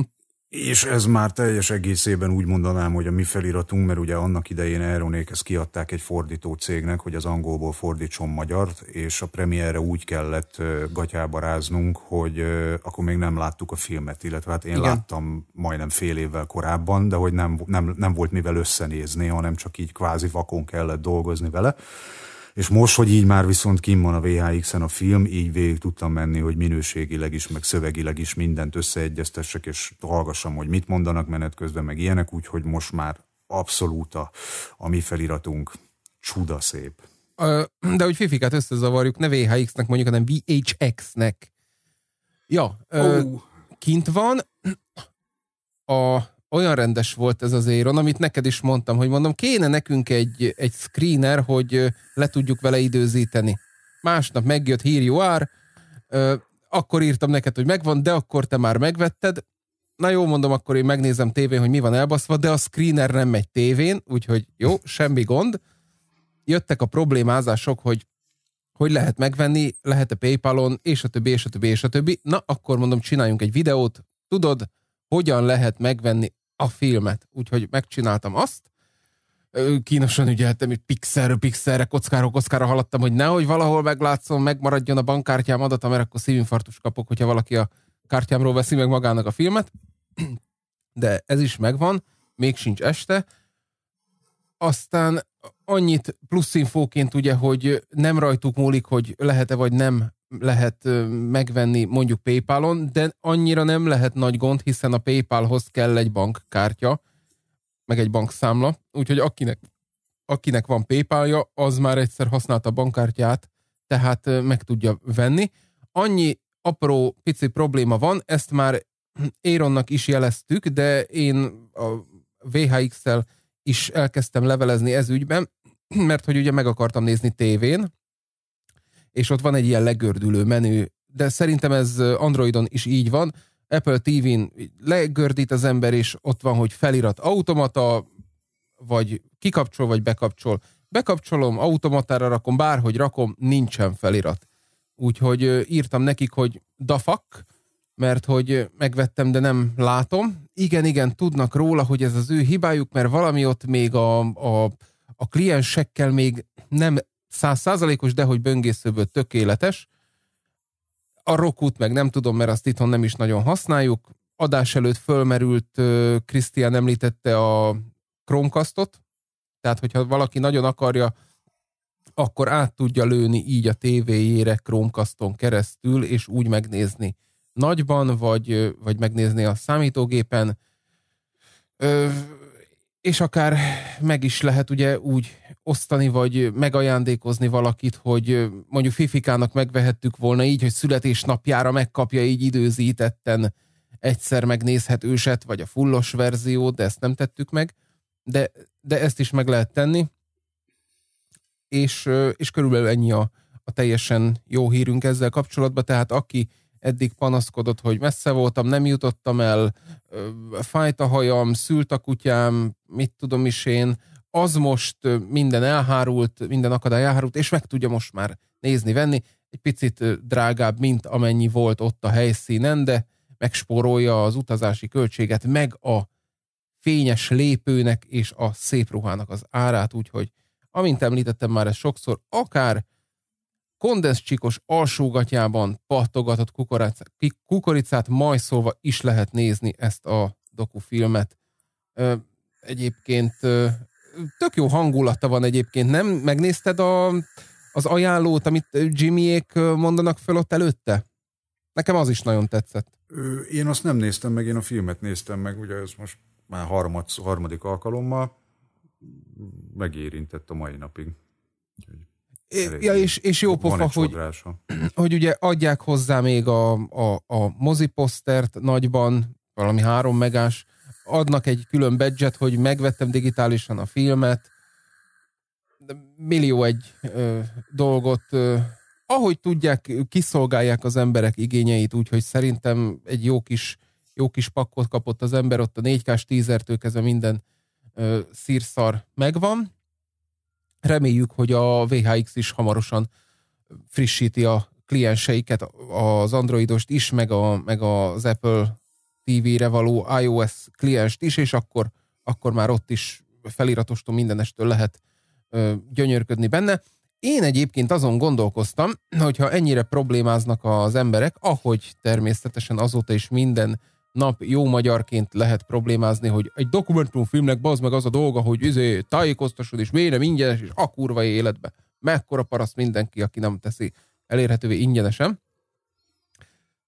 És ez már teljes egészében úgy mondanám, hogy a mi feliratunk, mert ugye annak idején Aeronék ezt kiadták egy fordító cégnek, hogy az angolból fordítson magyart, és a premierre úgy kellett gatyába ráznunk, hogy akkor még nem láttuk a filmet, illetve hát én Igen. láttam majdnem fél évvel korábban, de hogy nem, nem, nem volt mivel összenézni, hanem csak így kvázi vakon kellett dolgozni vele. És most, hogy így már viszont kim van a VHX-en a film, így végig tudtam menni, hogy minőségileg is, meg szövegileg is mindent összeegyeztessek, és hallgassam, hogy mit mondanak menet közben, meg ilyenek, úgyhogy most már abszolút a, a mi feliratunk csuda szép. De hogy fifikát összezavarjuk, ne VHX-nek mondjuk, hanem VHX-nek. Ja, oh. kint van a olyan rendes volt ez az Éron, amit neked is mondtam, hogy mondom, kéne nekünk egy, egy screener, hogy le tudjuk vele időzíteni. Másnap megjött Here You Are, akkor írtam neked, hogy megvan, de akkor te már megvetted. Na jó, mondom, akkor én megnézem tévén, hogy mi van elbaszva, de a screener nem megy tévén, úgyhogy jó, semmi gond. Jöttek a problémázások, hogy hogy lehet megvenni, lehet-e Paypalon, és a többi, és a többi, és a többi. Na, akkor mondom, csináljunk egy videót, tudod, hogyan lehet megvenni a filmet. Úgyhogy megcsináltam azt, kínosan ügyeltem, hogy hát pixelről pixelre, kockáról kockára haladtam, hogy nehogy valahol meglátszom, megmaradjon a bankkártyám adata, mert akkor szívinfarktus kapok, hogyha valaki a kártyámról veszi meg magának a filmet. De ez is megvan, még sincs este. Aztán annyit plusz infóként ugye, hogy nem rajtuk múlik, hogy lehet-e vagy nem lehet megvenni mondjuk PayPalon, de annyira nem lehet nagy gond, hiszen a PayPalhoz kell egy bankkártya, meg egy bankszámla, úgyhogy akinek, akinek van PayPalja, az már egyszer használta a bankkártyát, tehát meg tudja venni. Annyi apró pici probléma van, ezt már Éronnak is jeleztük, de én a VHX-el is elkezdtem levelezni ez ügyben, mert hogy ugye meg akartam nézni tévén, és ott van egy ilyen legördülő menü, de szerintem ez Androidon is így van, Apple TV-n legördít az ember, és ott van, hogy felirat automata, vagy kikapcsol, vagy bekapcsol. Bekapcsolom, automatára rakom, bárhogy rakom, nincsen felirat. Úgyhogy írtam nekik, hogy dafak, mert hogy megvettem, de nem látom. Igen, igen, tudnak róla, hogy ez az ő hibájuk, mert valami ott még a, a, a kliensekkel még nem százszázalékos, de hogy böngészőből tökéletes. A rokút meg nem tudom, mert azt itthon nem is nagyon használjuk. Adás előtt fölmerült, Krisztián említette a Chromecastot, tehát hogyha valaki nagyon akarja, akkor át tudja lőni így a tévéjére Chromecaston keresztül, és úgy megnézni nagyban, vagy, vagy megnézni a számítógépen, Ö, és akár meg is lehet ugye úgy osztani, vagy megajándékozni valakit, hogy mondjuk Fifikának megvehettük volna így, hogy születésnapjára megkapja így időzítetten egyszer megnézhet őset, vagy a fullos verziót, de ezt nem tettük meg, de, de ezt is meg lehet tenni, és, és körülbelül ennyi a, a teljesen jó hírünk ezzel kapcsolatban, tehát aki eddig panaszkodott, hogy messze voltam, nem jutottam el, fájt a hajam, szült a kutyám, mit tudom is én, az most minden elhárult, minden akadály elhárult, és meg tudja most már nézni, venni. Egy picit drágább, mint amennyi volt ott a helyszínen, de megspórolja az utazási költséget, meg a fényes lépőnek és a szép ruhának az árát, úgyhogy amint említettem már ezt sokszor, akár kondenszcsikos alsógatjában pattogatott kukoricát, kukoricát majszolva is lehet nézni ezt a dokufilmet. Egyébként tök jó hangulata van egyébként, nem? Megnézted a, az ajánlót, amit Jimmyék mondanak föl ott előtte? Nekem az is nagyon tetszett. Én azt nem néztem meg, én a filmet néztem meg, ugye ez most már harmad, harmadik alkalommal megérintett a mai napig. Elég, ja, és, és jó pofa, hogy, hogy ugye adják hozzá még a, a, a moziposztert nagyban, valami három megás adnak egy külön badge hogy megvettem digitálisan a filmet, millió egy ö, dolgot, ö, ahogy tudják, kiszolgálják az emberek igényeit, úgyhogy szerintem egy jó kis, jó kis pakkot kapott az ember, ott a 4K-s tízertől kezdve minden ö, szírszar megvan. Reméljük, hogy a VHX is hamarosan frissíti a klienseiket, az androidost is, meg, a, meg az Apple TV-re való iOS klienst is, és akkor, akkor már ott is feliratostól mindenestől lehet ö, gyönyörködni benne. Én egyébként azon gondolkoztam, hogyha ennyire problémáznak az emberek, ahogy természetesen azóta is minden nap jó magyarként lehet problémázni, hogy egy dokumentumfilmnek bazd meg az a dolga, hogy üzé, tájékoztasod, és miért nem ingyenes, és a kurva életbe. Mekkora paraszt mindenki, aki nem teszi elérhetővé ingyenesen.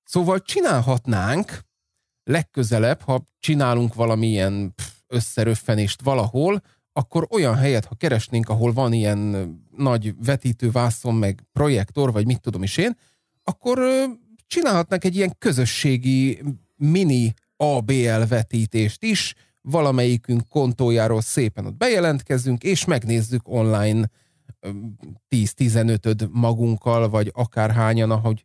Szóval csinálhatnánk legközelebb, ha csinálunk valamilyen összeröffenést valahol, akkor olyan helyet, ha keresnénk, ahol van ilyen nagy vetítővászon, meg projektor, vagy mit tudom is én, akkor csinálhatnak egy ilyen közösségi mini ABL vetítést is, valamelyikünk kontójáról szépen ott bejelentkezünk, és megnézzük online 10-15-öd magunkkal, vagy akárhányan, ahogy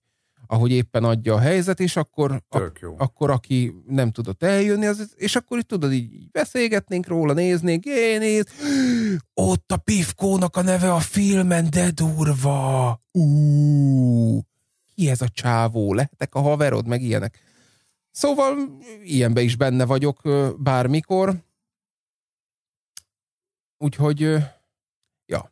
ahogy éppen adja a helyzet, és akkor, a, akkor aki nem tudott eljönni, az, és akkor így tudod, így beszélgetnénk róla, néznénk, én néz, ott a pifkónak a neve a filmen, de durva! Ú, ki ez a csávó? Lehetek a haverod, meg ilyenek. Szóval ilyenbe is benne vagyok bármikor. Úgyhogy, ja,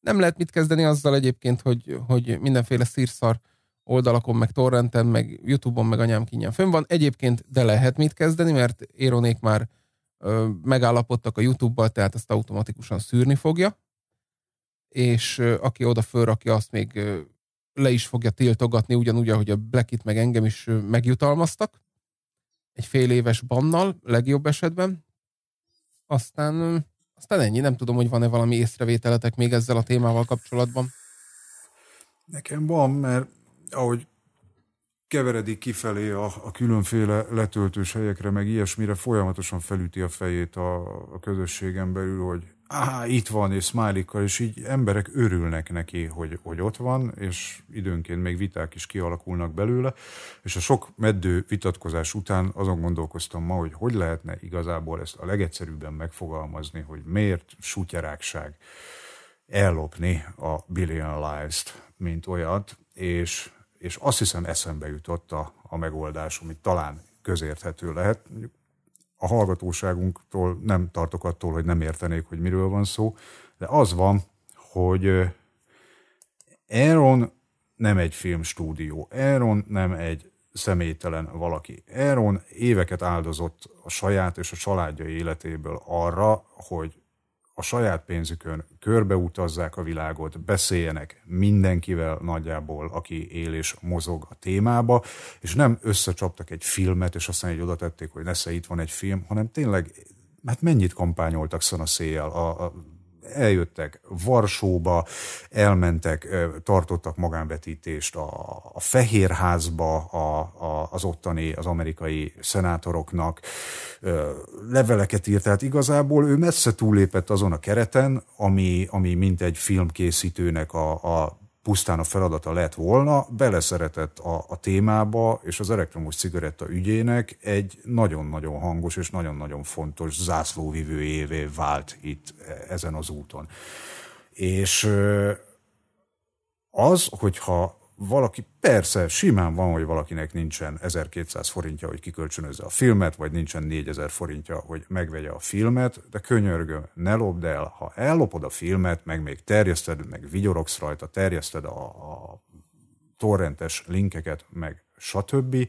nem lehet mit kezdeni azzal egyébként, hogy, hogy mindenféle szírszar oldalakon, meg torrenten, meg Youtube-on, meg anyám kinyen fönn van. Egyébként de lehet mit kezdeni, mert Éronék már ö, megállapodtak a Youtube-bal, tehát ezt automatikusan szűrni fogja, és ö, aki oda fölrakja, azt még ö, le is fogja tiltogatni, ugyanúgy, ahogy a Blackit meg engem is ö, megjutalmaztak, egy fél éves bannal, legjobb esetben. Aztán, ö, aztán ennyi, nem tudom, hogy van-e valami észrevételetek még ezzel a témával kapcsolatban. Nekem van, mert ahogy keveredik kifelé a, a különféle letöltős helyekre, meg ilyesmire folyamatosan felüti a fejét a, a közösségen belül, hogy áh, itt van, és smiley és így emberek örülnek neki, hogy, hogy ott van, és időnként még viták is kialakulnak belőle, és a sok meddő vitatkozás után azon gondolkoztam ma, hogy hogy lehetne igazából ezt a legegyszerűbben megfogalmazni, hogy miért sutyerákság ellopni a Billion Lives-t, mint olyat, és és azt hiszem eszembe jutott a, a megoldás, ami talán közérthető lehet. A hallgatóságunktól nem tartok attól, hogy nem értenék, hogy miről van szó, de az van, hogy Aaron nem egy filmstúdió, Aaron nem egy személytelen valaki. Aaron éveket áldozott a saját és a családja életéből arra, hogy a saját pénzükön körbeutazzák a világot, beszéljenek mindenkivel nagyjából, aki él és mozog a témába, és nem összecsaptak egy filmet, és aztán egy oda tették, hogy nesze itt van egy film, hanem tényleg, hát mennyit kampányoltak széjjel a, a eljöttek Varsóba, elmentek, tartottak magánvetítést a, a Fehérházba a, a, az ottani, az amerikai szenátoroknak, leveleket írt, tehát igazából ő messze túlépett azon a kereten, ami, ami mint egy filmkészítőnek a, a pusztán a feladata lett volna, beleszeretett a, a témába és az elektromos cigaretta ügyének egy nagyon-nagyon hangos és nagyon-nagyon fontos zászlóvivőjévé vált itt e, ezen az úton. És az, hogyha valaki, persze, simán van, hogy valakinek nincsen 1200 forintja, hogy kikölcsönözze a filmet, vagy nincsen 4000 forintja, hogy megvegye a filmet, de könyörgöm, ne lopd el. Ha ellopod a filmet, meg még terjeszted, meg vigyorogsz rajta, terjeszted a, a torrentes linkeket, meg stb.,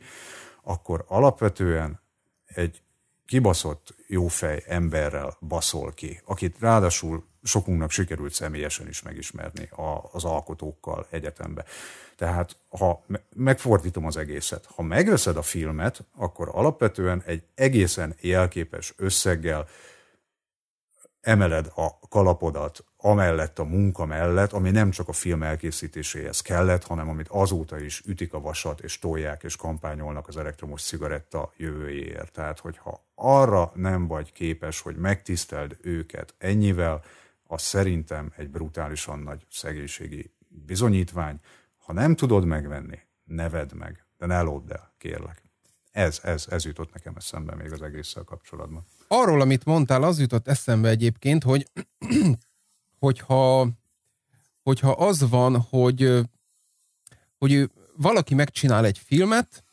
akkor alapvetően egy kibaszott jófej emberrel baszol ki, akit ráadásul sokunknak sikerült személyesen is megismerni a, az alkotókkal egyetembe. Tehát ha megfordítom az egészet, ha megveszed a filmet, akkor alapvetően egy egészen jelképes összeggel emeled a kalapodat amellett a munka mellett, ami nem csak a film elkészítéséhez kellett, hanem amit azóta is ütik a vasat, és tolják, és kampányolnak az elektromos cigaretta jövőjéért. Tehát, hogyha arra nem vagy képes, hogy megtiszteld őket ennyivel, az szerintem egy brutálisan nagy szegénységi bizonyítvány. Ha nem tudod megvenni, ne vedd meg, de ne lódd el, kérlek. Ez, ez, ez jutott nekem eszembe még az egésszel kapcsolatban. Arról, amit mondtál, az jutott eszembe egyébként, hogy hogyha, hogyha az van, hogy, hogy valaki megcsinál egy filmet,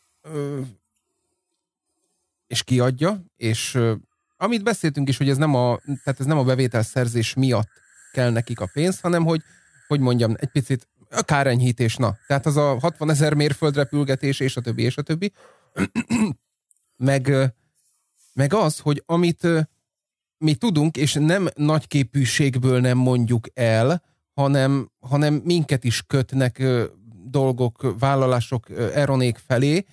és kiadja, és amit beszéltünk is, hogy ez nem a, tehát ez nem a bevételszerzés miatt kell nekik a pénz, hanem hogy, hogy mondjam, egy picit a kárenyhítés, na. Tehát az a 60 ezer mérföldrepülgetés, és a többi, és a többi. meg, meg az, hogy amit, mi tudunk, és nem nagyképűségből nem mondjuk el, hanem, hanem minket is kötnek dolgok, vállalások Eronék felé,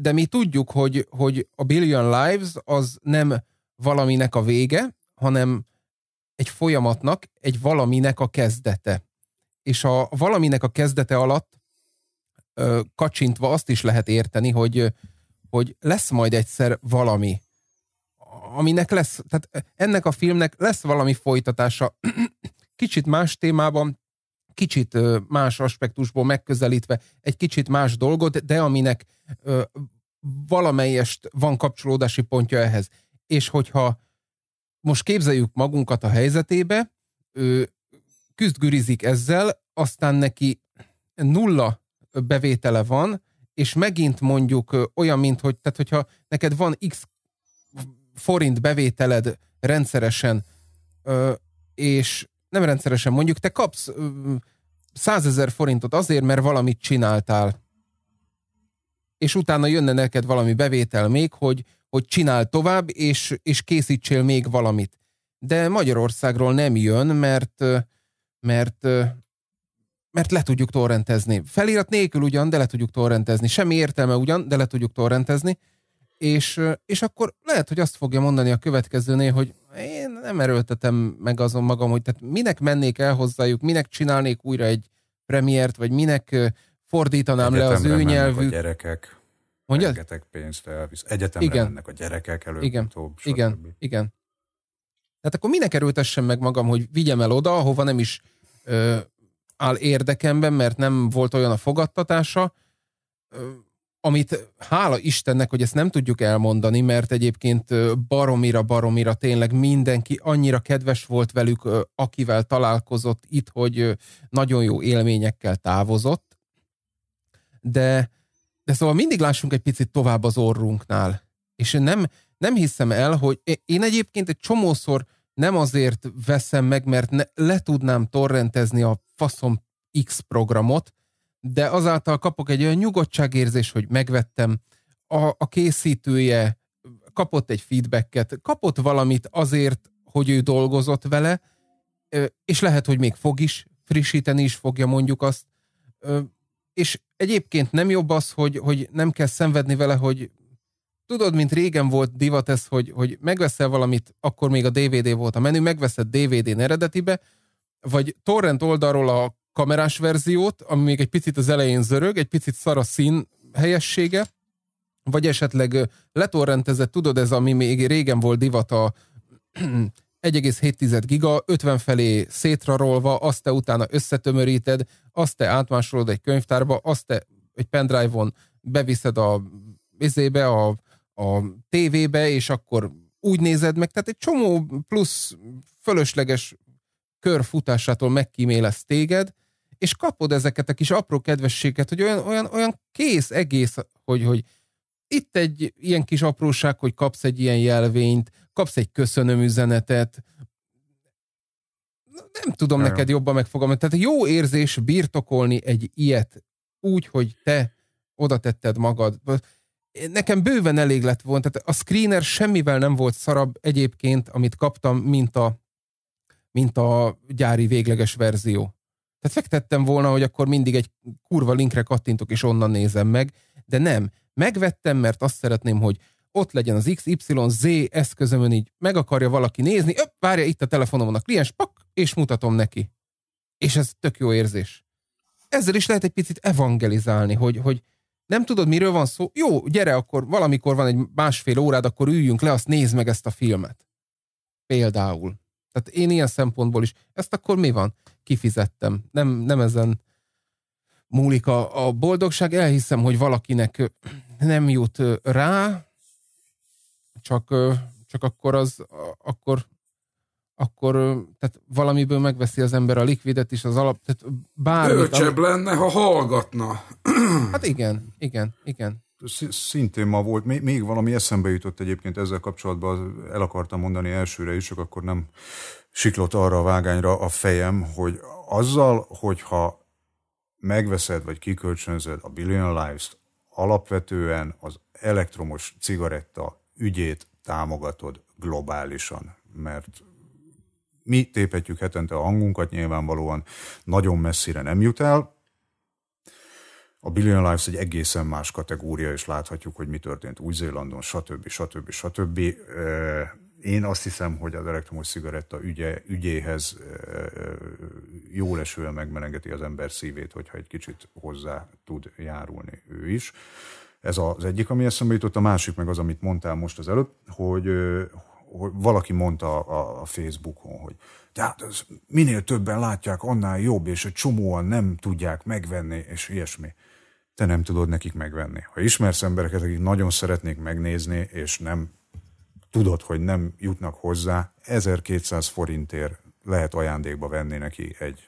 de mi tudjuk, hogy, hogy a Billion Lives az nem valaminek a vége, hanem egy folyamatnak, egy valaminek a kezdete. És a valaminek a kezdete alatt kacsintva azt is lehet érteni, hogy, hogy lesz majd egyszer valami, aminek lesz, tehát ennek a filmnek lesz valami folytatása, kicsit más témában, kicsit más aspektusból megközelítve, egy kicsit más dolgot, de aminek valamelyest van kapcsolódási pontja ehhez. És hogyha most képzeljük magunkat a helyzetébe, ő küzdgürizik ezzel, aztán neki nulla bevétele van, és megint mondjuk olyan, mint hogy, tehát hogyha neked van x forint bevételed rendszeresen, ö, és nem rendszeresen mondjuk, te kapsz százezer forintot azért, mert valamit csináltál, és utána jönne neked valami bevétel még, hogy, hogy csinál tovább, és, és készítsél még valamit. De Magyarországról nem jön, mert, mert, mert le tudjuk torrentezni. Felirat nélkül ugyan, de le tudjuk torrentezni. Semmi értelme ugyan, de le tudjuk torrentezni és, és akkor lehet, hogy azt fogja mondani a következőnél, hogy én nem erőltetem meg azon magam, hogy tehát minek mennék el hozzájuk, minek csinálnék újra egy premiért, vagy minek fordítanám Egyetemre le az ő nyelvük. A gyerekek. Mondja? Rengeteg pénzt elvisz. Egyetemre igen. mennek a gyerekek elő. igen. utóbb, Igen, igen. Tehát akkor minek erőltessem meg magam, hogy vigyem el oda, ahova nem is ö, áll érdekemben, mert nem volt olyan a fogadtatása, ö, amit hála Istennek, hogy ezt nem tudjuk elmondani, mert egyébként baromira, baromira tényleg mindenki annyira kedves volt velük, akivel találkozott itt, hogy nagyon jó élményekkel távozott. De, de szóval mindig lássunk egy picit tovább az orrunknál. És én nem, nem hiszem el, hogy én egyébként egy csomószor nem azért veszem meg, mert ne, le tudnám torrentezni a faszom X programot, de azáltal kapok egy olyan nyugodtságérzés, hogy megvettem, a, a készítője kapott egy feedbacket, kapott valamit azért, hogy ő dolgozott vele, és lehet, hogy még fog is, frissíteni is fogja mondjuk azt, és egyébként nem jobb az, hogy, hogy nem kell szenvedni vele, hogy tudod, mint régen volt divat ez, hogy, hogy megveszel valamit, akkor még a DVD volt a menü, megveszed DVD-n eredetibe, vagy torrent oldalról a kamerás verziót, ami még egy picit az elején zörög, egy picit szar a szín helyessége, vagy esetleg letorrentezett, tudod, ez ami még régen volt divat a 1,7 giga, 50 felé szétrarolva, azt te utána összetömöríted, azt te átmásolod egy könyvtárba, azt te egy pendrive-on beviszed a vizébe, a, a tévébe, és akkor úgy nézed meg, tehát egy csomó plusz fölösleges körfutásától futásától téged, és kapod ezeket a kis apró kedvességet, hogy olyan, olyan, olyan kész egész, hogy, hogy itt egy ilyen kis apróság, hogy kapsz egy ilyen jelvényt, kapsz egy köszönöm üzenetet, nem tudom Jaj. neked jobban megfogalmazni. Tehát jó érzés birtokolni egy ilyet úgy, hogy te oda tetted magad. Nekem bőven elég lett volna. Tehát a screener semmivel nem volt szarabb egyébként, amit kaptam, mint a, mint a gyári végleges verzió. Tehát fektettem volna, hogy akkor mindig egy kurva linkre kattintok, és onnan nézem meg, de nem. Megvettem, mert azt szeretném, hogy ott legyen az XYZ eszközömön, így meg akarja valaki nézni, öpp, várja itt a telefonomon a kliens, pak, és mutatom neki. És ez tök jó érzés. Ezzel is lehet egy picit evangelizálni, hogy, hogy nem tudod, miről van szó? Jó, gyere, akkor valamikor van egy másfél órád, akkor üljünk le, azt nézd meg ezt a filmet. Például. Tehát én ilyen szempontból is, ezt akkor mi van? Kifizettem. Nem, nem ezen múlik a, a boldogság. Elhiszem, hogy valakinek nem jut rá, csak, csak akkor az, akkor, akkor tehát valamiből megveszi az ember a likvidet is, az alap, tehát bármit. Ami... lenne, ha hallgatna. Hát igen, igen, igen szintén ma volt, még, még valami eszembe jutott egyébként ezzel kapcsolatban, el akartam mondani elsőre is, csak akkor nem siklott arra a vágányra a fejem, hogy azzal, hogyha megveszed vagy kikölcsönzed a Billion Lives-t, alapvetően az elektromos cigaretta ügyét támogatod globálisan, mert mi tépetjük hetente a hangunkat, nyilvánvalóan nagyon messzire nem jut el, a Billion Lives egy egészen más kategória, és láthatjuk, hogy mi történt Új-Zélandon, stb. stb. stb. Én azt hiszem, hogy az elektromos cigaretta ügye, ügyéhez jól esően megmelengeti az ember szívét, hogyha egy kicsit hozzá tud járulni ő is. Ez az egyik, ami eszembe jutott, a másik meg az, amit mondtál most az előbb, hogy, hogy valaki mondta a, a Facebookon, hogy tehát ez minél többen látják, annál jobb, és egy csomóan nem tudják megvenni, és ilyesmi te nem tudod nekik megvenni. Ha ismersz embereket, akik nagyon szeretnék megnézni, és nem tudod, hogy nem jutnak hozzá, 1200 forintért lehet ajándékba venni neki egy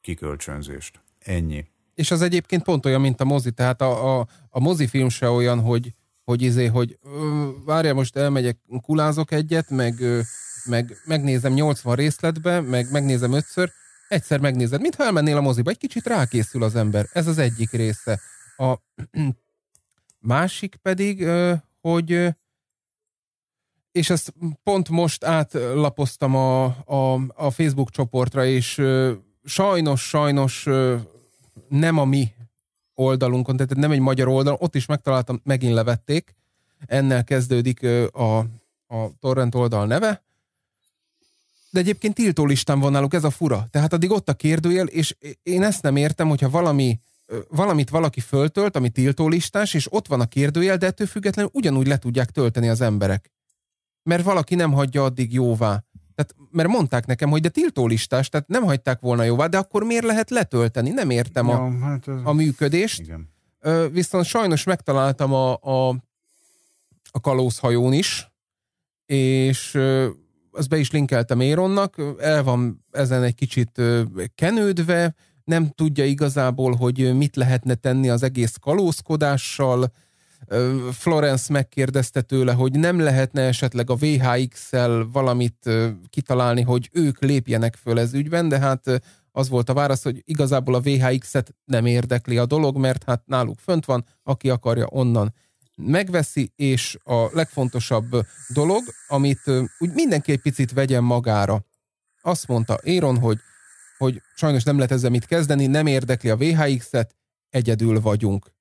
kikölcsönzést. Ennyi. És az egyébként pont olyan, mint a mozi, tehát a, a, a mozifilm se olyan, hogy, hogy izé, hogy ö, várja, most elmegyek, kulázok egyet, meg, ö, meg megnézem 80 részletbe, meg megnézem ötször, egyszer megnézed, mintha elmennél a moziba, egy kicsit rákészül az ember, ez az egyik része. A másik pedig, hogy és ezt pont most átlapoztam a, a, a Facebook csoportra, és sajnos, sajnos nem a mi oldalunkon, tehát nem egy magyar oldalon. ott is megtaláltam, megint levették. Ennél kezdődik a, a torrent oldal neve. De egyébként tiltó listán van náluk, ez a fura. Tehát addig ott a kérdőjel, és én ezt nem értem, hogyha valami valamit valaki föltölt, ami tiltólistás, és ott van a kérdőjel, de ettől függetlenül ugyanúgy le tudják tölteni az emberek. Mert valaki nem hagyja addig jóvá. Tehát, mert mondták nekem, hogy de tiltólistás, tehát nem hagyták volna jóvá, de akkor miért lehet letölteni? Nem értem ja, a, hát ez... a működést. Igen. viszont sajnos megtaláltam a, a, a kalózhajón is, és ö, azt be is linkeltem Éronnak, el van ezen egy kicsit kenődve, nem tudja igazából, hogy mit lehetne tenni az egész kalózkodással. Florence megkérdezte tőle, hogy nem lehetne esetleg a VHX-el valamit kitalálni, hogy ők lépjenek föl ez ügyben, de hát az volt a válasz, hogy igazából a VHX-et nem érdekli a dolog, mert hát náluk fönt van, aki akarja onnan megveszi, és a legfontosabb dolog, amit úgy mindenki egy picit vegyen magára. Azt mondta Éron, hogy hogy sajnos nem lehet ezzel mit kezdeni, nem érdekli a VHX-et, egyedül vagyunk.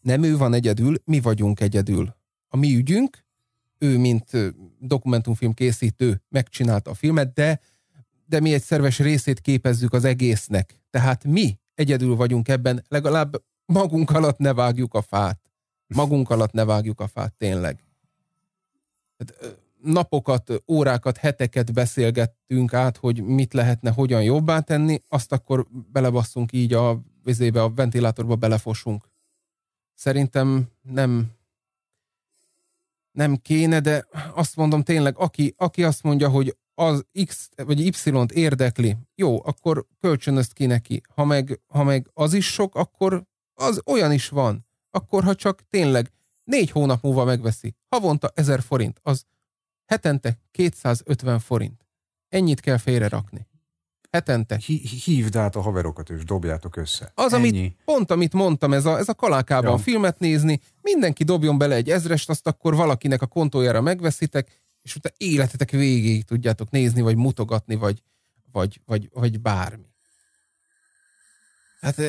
Nem ő van egyedül, mi vagyunk egyedül. A mi ügyünk, ő, mint dokumentumfilm készítő megcsinálta a filmet, de, de mi egy szerves részét képezzük az egésznek. Tehát mi egyedül vagyunk ebben, legalább magunk alatt ne vágjuk a fát. Magunk alatt ne vágjuk a fát, tényleg. Hát, napokat, órákat, heteket beszélgettünk át, hogy mit lehetne hogyan jobbá tenni, azt akkor belebasszunk így a vizébe, a ventilátorba belefosunk. Szerintem nem nem kéne, de azt mondom tényleg, aki, aki azt mondja, hogy az X vagy Y-t érdekli, jó, akkor kölcsönözt ki neki. Ha meg, ha meg az is sok, akkor az olyan is van. Akkor, ha csak tényleg négy hónap múlva megveszi, havonta ezer forint, az Hetente 250 forint. Ennyit kell félre rakni. Hetente. Hívd át a haverokat és dobjátok össze. Az, Ennyi. amit, pont amit mondtam, ez a, ez a kalákában ja. filmet nézni, mindenki dobjon bele egy ezrest, azt akkor valakinek a kontójára megveszitek, és utána életetek végéig tudjátok nézni, vagy mutogatni, vagy, vagy, vagy, vagy bármi. Hát... De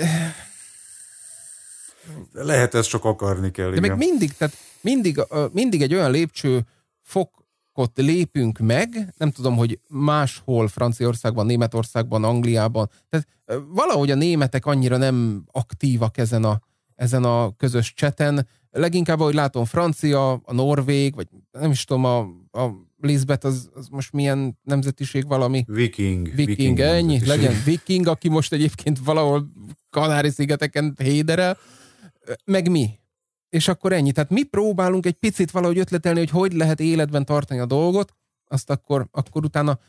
eh, lehet, ezt csak akarni kell. De igen. meg mindig, tehát mindig, mindig egy olyan lépcső fok blokkot lépünk meg, nem tudom, hogy máshol, Franciaországban, Németországban, Angliában, tehát valahogy a németek annyira nem aktívak ezen a, ezen a közös cseten, leginkább, ahogy látom, francia, a norvég, vagy nem is tudom, a, a Lisbeth az, az most milyen nemzetiség valami? Viking. Viking, viking ennyi, legyen viking, aki most egyébként valahol Kanári-szigeteken héderel. Meg mi? és akkor ennyi. Tehát mi próbálunk egy picit valahogy ötletelni, hogy hogy lehet életben tartani a dolgot, azt akkor, akkor utána,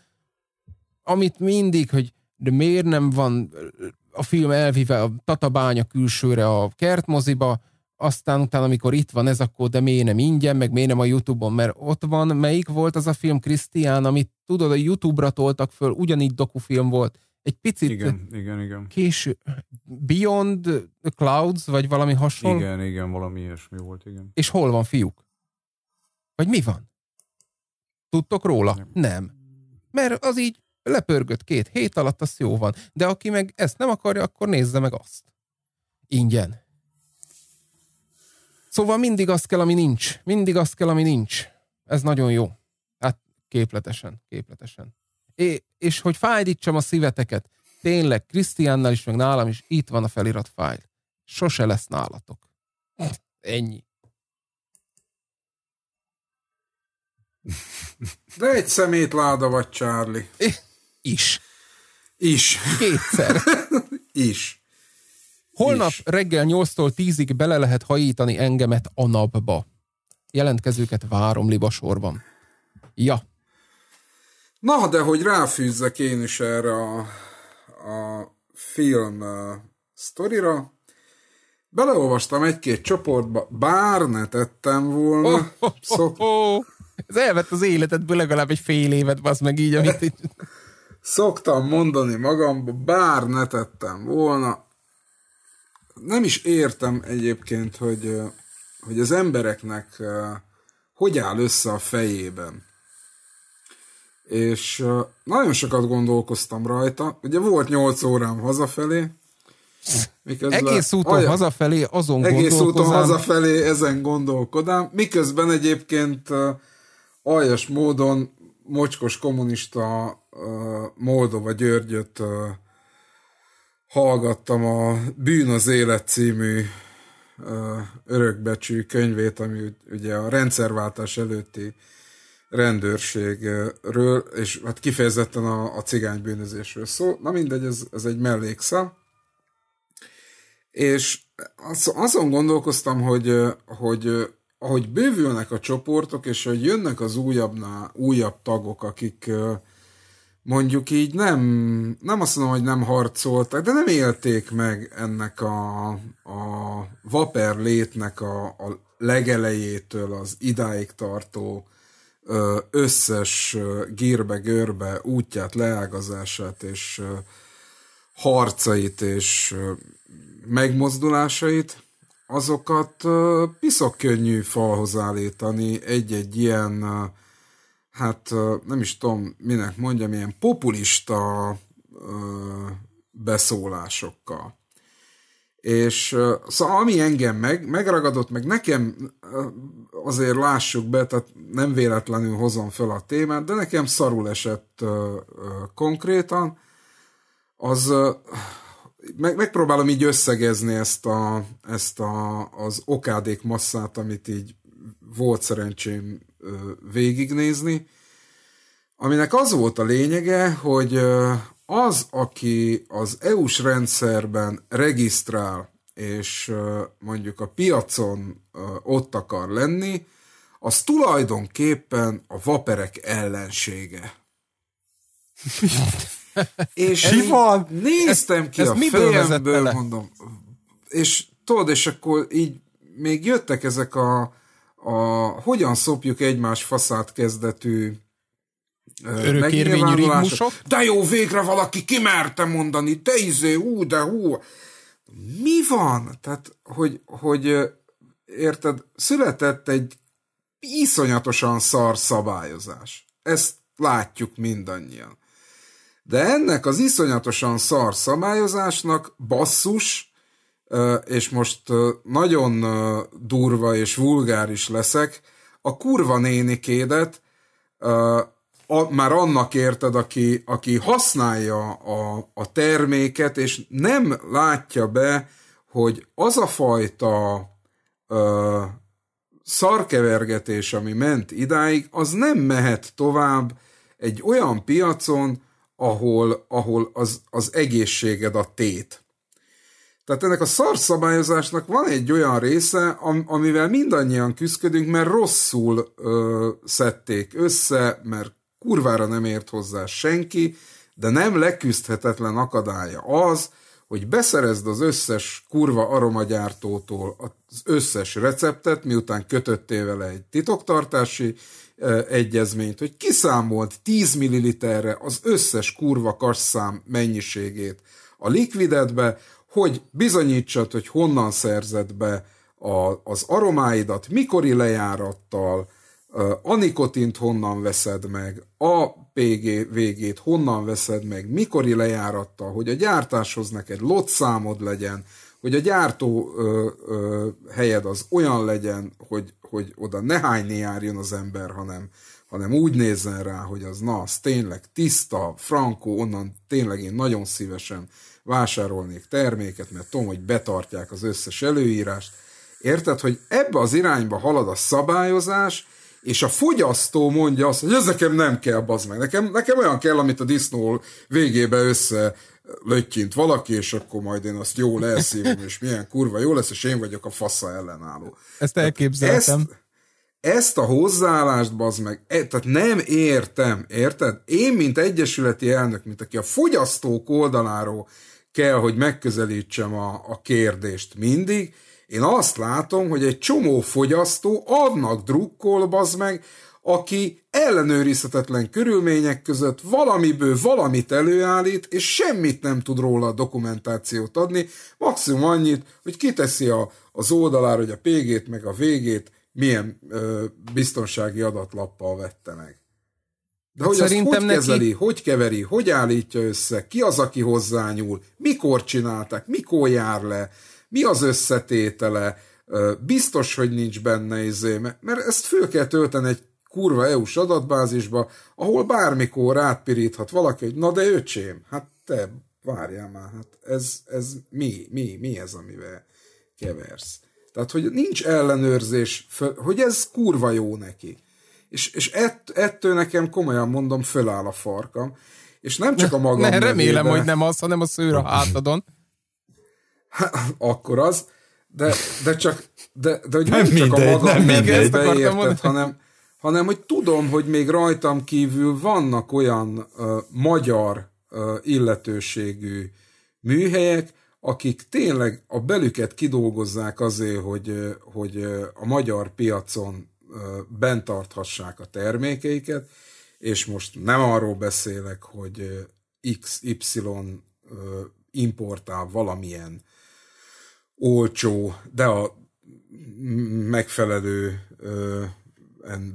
amit mindig, hogy de miért nem van a film elvive a tatabánya külsőre a kertmoziba, aztán utána, amikor itt van ez, akkor de miért nem ingyen, meg miért nem a Youtube-on, mert ott van, melyik volt az a film, Krisztián, amit tudod, a Youtube-ra toltak föl, ugyanígy dokufilm volt, egy picit igen, igen, igen. késő, Beyond the Clouds, vagy valami hasonló. Igen, igen, valami ilyesmi volt, igen. És hol van fiúk? Vagy mi van? Tudtok róla? Nem. nem. Mert az így lepörgött két hét alatt, az jó van. De aki meg ezt nem akarja, akkor nézze meg azt. Ingyen. Szóval mindig az kell, ami nincs. Mindig az kell, ami nincs. Ez nagyon jó. Hát képletesen, képletesen és hogy fájdítsam a szíveteket, tényleg Krisztiánnal is, meg nálam is itt van a felirat fájl. Sose lesz nálatok. Ennyi. De egy láda vagy, Charlie. Is. Is. Kétszer. is. Holnap is. reggel 8-tól 10-ig bele lehet hajítani engemet a napba. Jelentkezőket várom libasorban. Ja. Na, de hogy ráfűzzek én is erre a, a film sztorira, beleolvastam egy-két csoportba, bár ne tettem volna. Oh, oh, szok... oh, oh. Ez elvett az életedből legalább egy fél évet, az meg így, amit így... Szoktam mondani magamba, bár ne tettem volna. Nem is értem egyébként, hogy, hogy az embereknek hogy áll össze a fejében és nagyon sokat gondolkoztam rajta. Ugye volt 8 órám hazafelé, Miközben, egész úton olyan, hazafelé azon Egész úton hazafelé ezen gondolkodám, miközben egyébként aljas módon mocskos kommunista Moldova Györgyöt hallgattam a Bűn az élet című örökbecsű könyvét, ami ugye a rendszerváltás előtti rendőrségről, és hát kifejezetten a, a bűnözésről szó. Na mindegy, ez, ez egy mellékszám. És az, azon gondolkoztam, hogy, hogy ahogy bővülnek a csoportok, és hogy jönnek az újabbnál, újabb tagok, akik mondjuk így nem, nem azt mondom, hogy nem harcoltak, de nem élték meg ennek a, a vaper létnek a, a legelejétől az idáig tartó összes gírbe-görbe útját, leágazását és harcait és megmozdulásait, azokat piszok könnyű falhoz állítani egy-egy ilyen, hát nem is tudom minek mondjam, ilyen populista beszólásokkal. És szóval ami engem meg, megragadott, meg nekem azért lássuk be, tehát nem véletlenül hozom fel a témát, de nekem szarul esett konkrétan, az meg, megpróbálom így összegezni ezt, a, ezt a, az okádék masszát, amit így volt szerencsém végignézni, aminek az volt a lényege, hogy az, aki az EU-s rendszerben regisztrál, és mondjuk a piacon ott akar lenni, az tulajdonképpen a vaperek ellensége. és Mi van? néztem ez, ki ez a fejemből, mondom, és tudod, és akkor így még jöttek ezek a, a hogyan szopjuk egymás faszát kezdetű örökérvényű rigmusok. De jó, végre valaki kimerte mondani, te izé, ú, de hú. Mi van? Tehát, hogy, hogy érted, született egy iszonyatosan szar szabályozás. Ezt látjuk mindannyian. De ennek az iszonyatosan szar szabályozásnak basszus, és most nagyon durva és vulgáris leszek, a kurva nénikédet a, már annak érted, aki, aki használja a, a terméket, és nem látja be, hogy az a fajta ö, szarkevergetés, ami ment idáig, az nem mehet tovább egy olyan piacon, ahol, ahol az, az egészséged a tét. Tehát ennek a szarszabályozásnak van egy olyan része, am, amivel mindannyian küzdködünk, mert rosszul ö, szedték össze, mert kurvára nem ért hozzá senki, de nem leküzdhetetlen akadálya az, hogy beszerezd az összes kurva aromagyártótól az összes receptet, miután kötöttél vele egy titoktartási egyezményt, hogy kiszámolt 10 ml-re az összes kurva kasszám mennyiségét a likvidedbe, hogy bizonyítsad, hogy honnan szerzed be a, az aromáidat, mikori lejárattal, a nikotint honnan veszed meg, a PG végét honnan veszed meg, mikori lejáratta, hogy a gyártáshoz neked lotszámod legyen, hogy a gyártó ö, ö, helyed az olyan legyen, hogy, hogy oda ne hányni járjon az ember, hanem, hanem úgy nézzen rá, hogy az na, az tényleg tiszta, frankó, onnan tényleg én nagyon szívesen vásárolnék terméket, mert tudom, hogy betartják az összes előírást. Érted, hogy ebbe az irányba halad a szabályozás, és a fogyasztó mondja azt, hogy ez nekem nem kell, bazd meg, nekem, nekem olyan kell, amit a disznó végébe össze löttyint valaki, és akkor majd én azt jól elszívom, és milyen kurva jó lesz, és én vagyok a fassa ellenálló. Ezt elképzeltem. Ezt, ezt a hozzáállást, bazd meg, e, tehát nem értem, érted? Én, mint egyesületi elnök, mint aki a fogyasztók oldaláról kell, hogy megközelítsem a, a kérdést mindig, én azt látom, hogy egy csomó fogyasztó annak drukkol, bazd meg, aki ellenőrizhetetlen körülmények között valamiből valamit előállít, és semmit nem tud róla a dokumentációt adni, maximum annyit, hogy kiteszi a, az oldalára, hogy a PG-t meg a végét milyen ö, biztonsági adatlappal vette meg. De hát hogy Szerintem azt hogy neki... kezeli, hogy keveri, hogy állítja össze, ki az, aki hozzányúl, mikor csinálták, mikor jár le, mi az összetétele, biztos, hogy nincs benne izé, mert ezt föl kell tölteni egy kurva EU-s adatbázisba, ahol bármikor átpiríthat valaki, hogy na de öcsém, hát te várjál már, hát ez, ez mi, mi, mi ez, amivel keversz. Tehát, hogy nincs ellenőrzés, hogy ez kurva jó neki. És, és ett, ettől nekem komolyan mondom, föláll a farkam. És nem csak a magam ne, Remélem, nevében. hogy nem az, hanem a szőr a hátadon. akkor az, de, de csak, de, de hogy nem, nem mindegy, csak a magam nem mindegy, beérted, hanem, hanem hogy tudom, hogy még rajtam kívül vannak olyan uh, magyar uh, illetőségű műhelyek, akik tényleg a belüket kidolgozzák azért, hogy, hogy a magyar piacon bentarthassák a termékeiket, és most nem arról beszélek, hogy XY importál valamilyen olcsó, de a megfelelő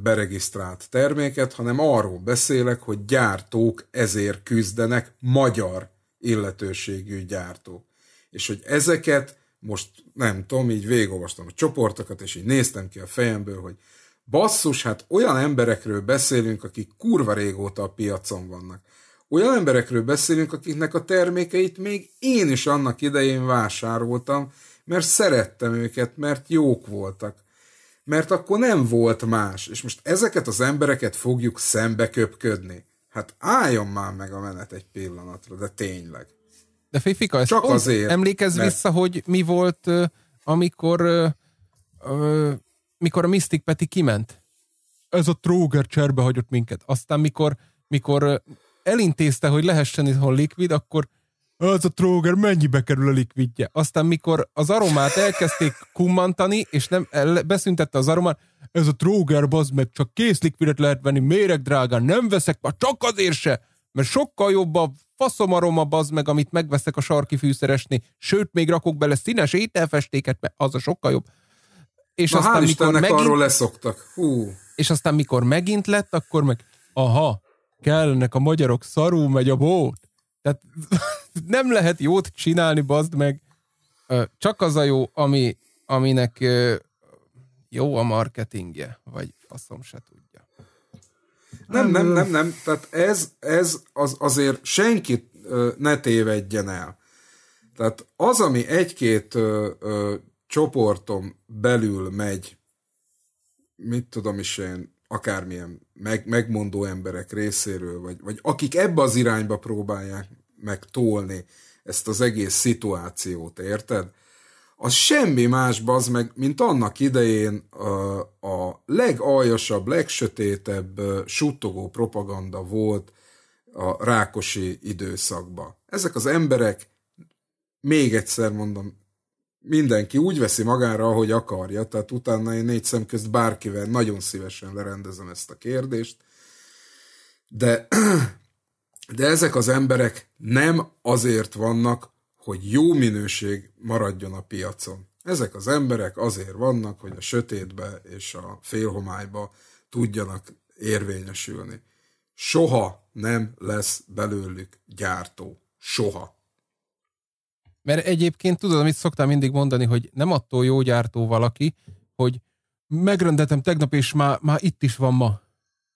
beregisztrált terméket, hanem arról beszélek, hogy gyártók ezért küzdenek, magyar illetőségű gyártók. És hogy ezeket most nem tudom, így végolvastam a csoportokat, és így néztem ki a fejemből, hogy basszus, hát olyan emberekről beszélünk, akik kurva régóta a piacon vannak. Olyan emberekről beszélünk, akiknek a termékeit még én is annak idején vásároltam, mert szerettem őket, mert jók voltak. Mert akkor nem volt más, és most ezeket az embereket fogjuk szembe köpködni. Hát álljon már meg a menet egy pillanatra, de tényleg. De Fifika, ez Csak azért, emlékezz mert... vissza, hogy mi volt, amikor amikor a Mystic Peti kiment. Ez a tróger cserbe hagyott minket. Aztán mikor, mikor elintézte, hogy lehessen itthon likvid, akkor az a tróger mennyibe kerül a likvidje. Aztán mikor az aromát elkezdték kummantani, és nem el, beszüntette az aromát, ez a tróger bazd meg, csak kész likvidet lehet venni, méreg drágán, nem veszek már csak azért se, mert sokkal jobb a faszom aroma bazd meg, amit megveszek a sarki fűszeresni, sőt, még rakok bele színes ételfestéket, mert az a sokkal jobb. És Na, aztán, hál' Istennek megint, arról leszoktak. Hú. És aztán, mikor megint lett, akkor meg, aha, kellnek a magyarok, szarú megy a bót. Tehát nem lehet jót csinálni, bazd meg. Csak az a jó, ami, aminek jó a marketingje, vagy faszom se tudja. Nem, nem, nem, nem. Tehát ez, ez az, azért senkit ne tévedjen el. Tehát az, ami egy-két csoportom belül megy, mit tudom is én, akármilyen meg, megmondó emberek részéről, vagy, vagy akik ebbe az irányba próbálják megtólni ezt az egész szituációt, érted? Az semmi más, az meg, mint annak idején a, a legaljasabb, legsötétebb suttogó propaganda volt a rákosi időszakban. Ezek az emberek, még egyszer mondom, mindenki úgy veszi magára, ahogy akarja, tehát utána én négy szem közt bárkivel nagyon szívesen lerendezem ezt a kérdést, de de ezek az emberek nem azért vannak, hogy jó minőség maradjon a piacon. Ezek az emberek azért vannak, hogy a sötétbe és a félhomályba tudjanak érvényesülni. Soha nem lesz belőlük gyártó. Soha. Mert egyébként tudod, amit szoktam mindig mondani, hogy nem attól jó gyártó valaki, hogy megrendetem tegnap, és már, már itt is van ma.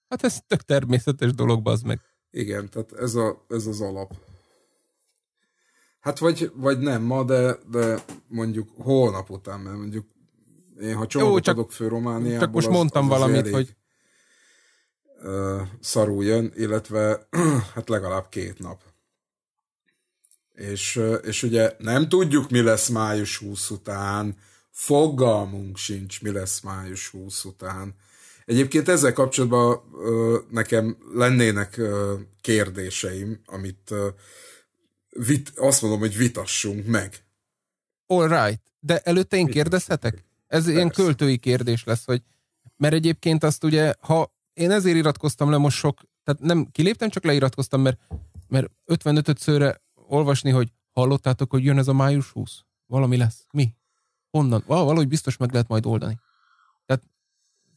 Hát ez tök természetes dolog, az meg. Igen, tehát ez, a, ez az alap. Hát vagy, vagy nem ma, de, de mondjuk holnap után, mert mondjuk én ha csomagot Jó, csak, adok föl Romániából, Csak most az, mondtam az valamit, elég, hogy uh, szarul jön, illetve hát legalább két nap. És, és ugye nem tudjuk, mi lesz május 20 után, fogalmunk sincs, mi lesz május 20 után. Egyébként ezzel kapcsolatban nekem lennének kérdéseim, amit vit, azt mondom, hogy vitassunk meg. All right. De előtte én kérdezhetek? Ez Persze. ilyen költői kérdés lesz, hogy mert egyébként azt ugye, ha én ezért iratkoztam le most sok, tehát nem kiléptem, csak leiratkoztam, mert, mert 55 szőre olvasni, hogy hallottátok, hogy jön ez a május 20? Valami lesz. Mi? Honnan? Valahogy biztos meg lehet majd oldani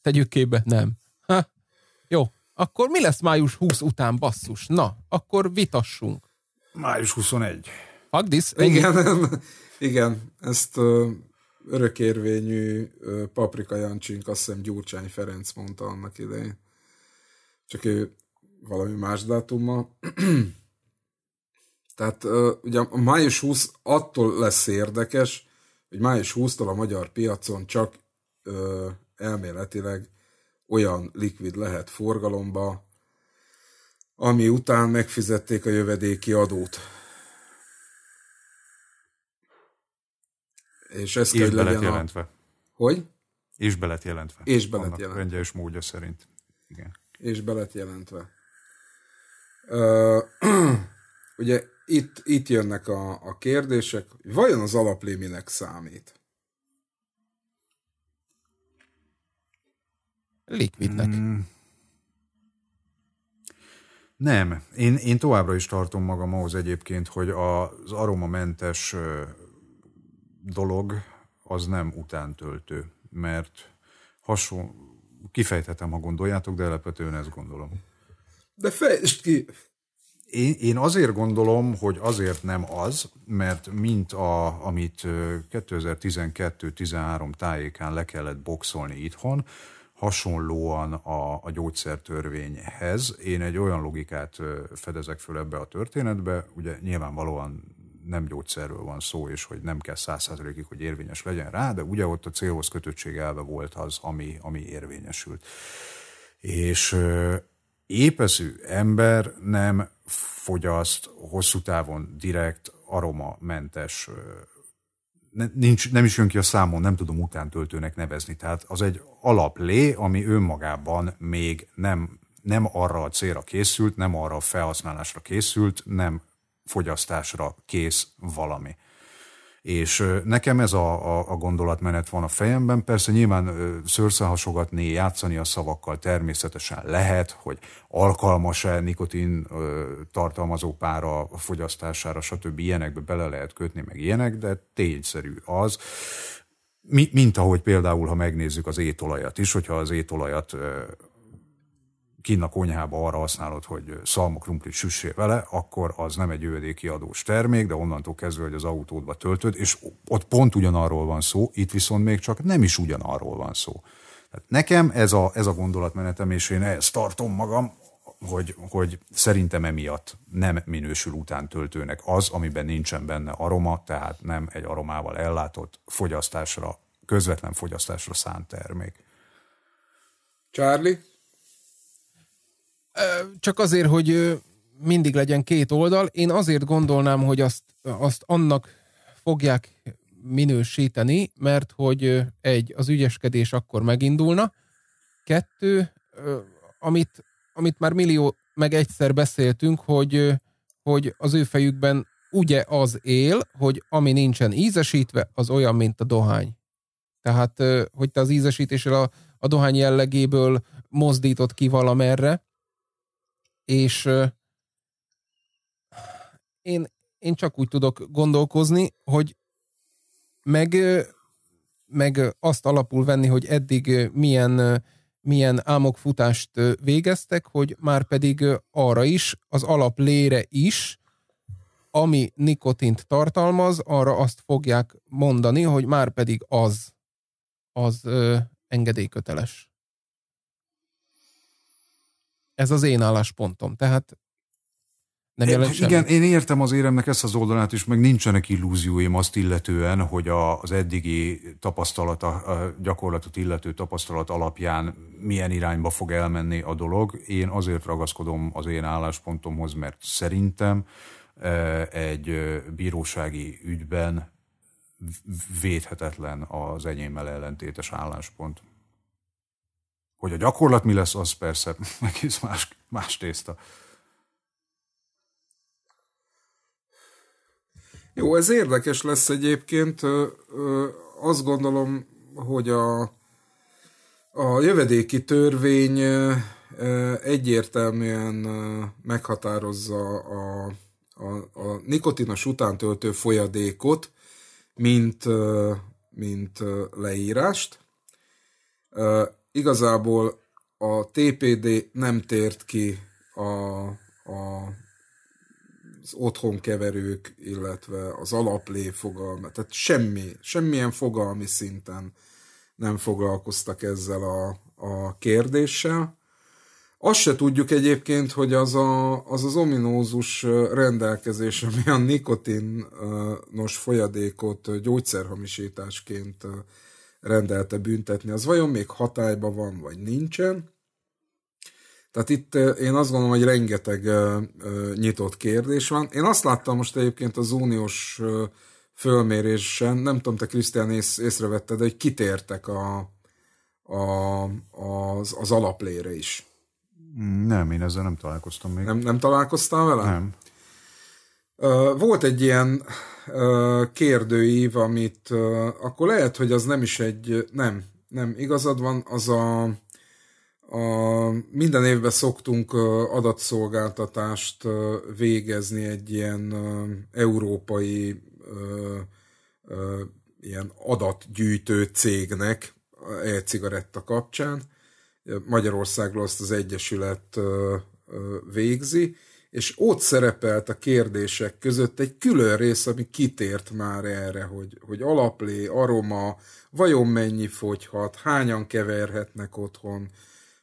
tegyük képbe, nem. Ha? Jó, akkor mi lesz május 20 után basszus? Na, akkor vitassunk. Május 21. Hagdisz? Igen, igen, ezt örökérvényű Paprika Jancsink, azt hiszem Gyurcsány Ferenc mondta annak idején. Csak ő valami más dátummal. Tehát ugye a május 20 attól lesz érdekes, hogy május 20-tól a magyar piacon csak elméletileg olyan likvid lehet forgalomba, ami után megfizették a jövedéki adót. És ez kell legyen jelentve. A... Hogy? És belet jelentve. És belet jelentve. Annak és módja szerint. Igen. És belet jelentve. Ö, ugye itt, itt jönnek a, a kérdések, vajon az alapléminek számít? Liquidnek. Mm. Nem, én, én továbbra is tartom magam ahhoz egyébként, hogy az aromamentes dolog az nem utántöltő, mert hasonló, kifejthetem, ha gondoljátok, de elepetően ezt gondolom. De fejtsd ki! Én, én azért gondolom, hogy azért nem az, mert mint a, amit 2012-13 tájékán le kellett boxolni itthon, hasonlóan a, a gyógyszertörvényhez. Én egy olyan logikát fedezek föl ebbe a történetbe, ugye nyilvánvalóan nem gyógyszerről van szó, és hogy nem kell százszerzelékig, hogy érvényes legyen rá, de ugye ott a célhoz kötöttség elve volt az, ami, ami érvényesült. És épeszű ember nem fogyaszt hosszú távon direkt aromamentes nincs, nem is jön ki a számon, nem tudom utántöltőnek nevezni. Tehát az egy alaplé, ami önmagában még nem, nem arra a célra készült, nem arra a felhasználásra készült, nem fogyasztásra kész valami. És nekem ez a, a, a gondolatmenet van a fejemben. Persze nyilván szőrszelhasogatni, játszani a szavakkal természetesen lehet, hogy alkalmas-e nikotin tartalmazó pára fogyasztására, stb. ilyenekbe bele lehet kötni, meg ilyenek, de tényszerű az, mint ahogy például, ha megnézzük az étolajat is, hogyha az étolajat kinn a konyhába arra használod, hogy szalma krumplit süssél vele, akkor az nem egy jövedéki adós termék, de onnantól kezdve, hogy az autódba töltöd, és ott pont ugyanarról van szó, itt viszont még csak nem is ugyanarról van szó. Tehát nekem ez a, ez a gondolatmenetem, és én ezt tartom magam, hogy, hogy szerintem emiatt nem minősül utántöltőnek az, amiben nincsen benne aroma, tehát nem egy aromával ellátott fogyasztásra, közvetlen fogyasztásra szánt termék. Charlie? Csak azért, hogy mindig legyen két oldal, én azért gondolnám, hogy azt, azt annak fogják minősíteni, mert hogy egy, az ügyeskedés akkor megindulna, kettő, amit, amit már millió meg egyszer beszéltünk, hogy, hogy az ő fejükben ugye az él, hogy ami nincsen ízesítve, az olyan, mint a dohány. Tehát, hogy te az ízesítéssel a, a dohány jellegéből mozdított ki valamerre, és én, én csak úgy tudok gondolkozni, hogy meg, meg azt alapul venni, hogy eddig milyen, milyen álmokfutást végeztek, hogy már pedig arra is, az alaplére is, ami nikotint tartalmaz, arra azt fogják mondani, hogy már pedig az, az engedélyköteles. Ez az én álláspontom. Tehát nem jelent semmit. Igen, én értem az éremnek ezt az oldalát is, meg nincsenek illúzióim azt illetően, hogy a, az eddigi tapasztalata, a gyakorlatot illető tapasztalat alapján milyen irányba fog elmenni a dolog. Én azért ragaszkodom az én álláspontomhoz, mert szerintem e, egy bírósági ügyben védhetetlen az enyémmel ellentétes álláspont. Hogy a gyakorlat mi lesz, az persze egész más, más tészta. Jó, ez érdekes lesz egyébként. Azt gondolom, hogy a, a jövedéki törvény egyértelműen meghatározza a, a, a nikotinos utántöltő folyadékot, mint, mint leírást igazából a TPD nem tért ki a, a az otthonkeverők, illetve az alaplé fogalma, tehát semmi, semmilyen fogalmi szinten nem foglalkoztak ezzel a, a kérdéssel. Azt se tudjuk egyébként, hogy az a, az, az ominózus rendelkezés, ami a nikotinos folyadékot gyógyszerhamisításként rendelte büntetni, az vajon még hatályban van, vagy nincsen. Tehát itt én azt gondolom, hogy rengeteg nyitott kérdés van. Én azt láttam most egyébként az uniós fölmérésen, nem tudom, te Krisztián ész, észrevetted, de hogy kitértek a, a, az, az alaplére is. Nem, én ezzel nem találkoztam még. Nem, nem találkoztál vele? Nem. Volt egy ilyen kérdőív, amit akkor lehet, hogy az nem is egy, nem, nem, igazad van, az a, a minden évben szoktunk adatszolgáltatást végezni egy ilyen európai ilyen adatgyűjtő cégnek e-cigaretta kapcsán. Magyarországról azt az Egyesület végzi, és ott szerepelt a kérdések között egy külön rész, ami kitért már erre, hogy, hogy alaplé, aroma, vajon mennyi fogyhat, hányan keverhetnek otthon,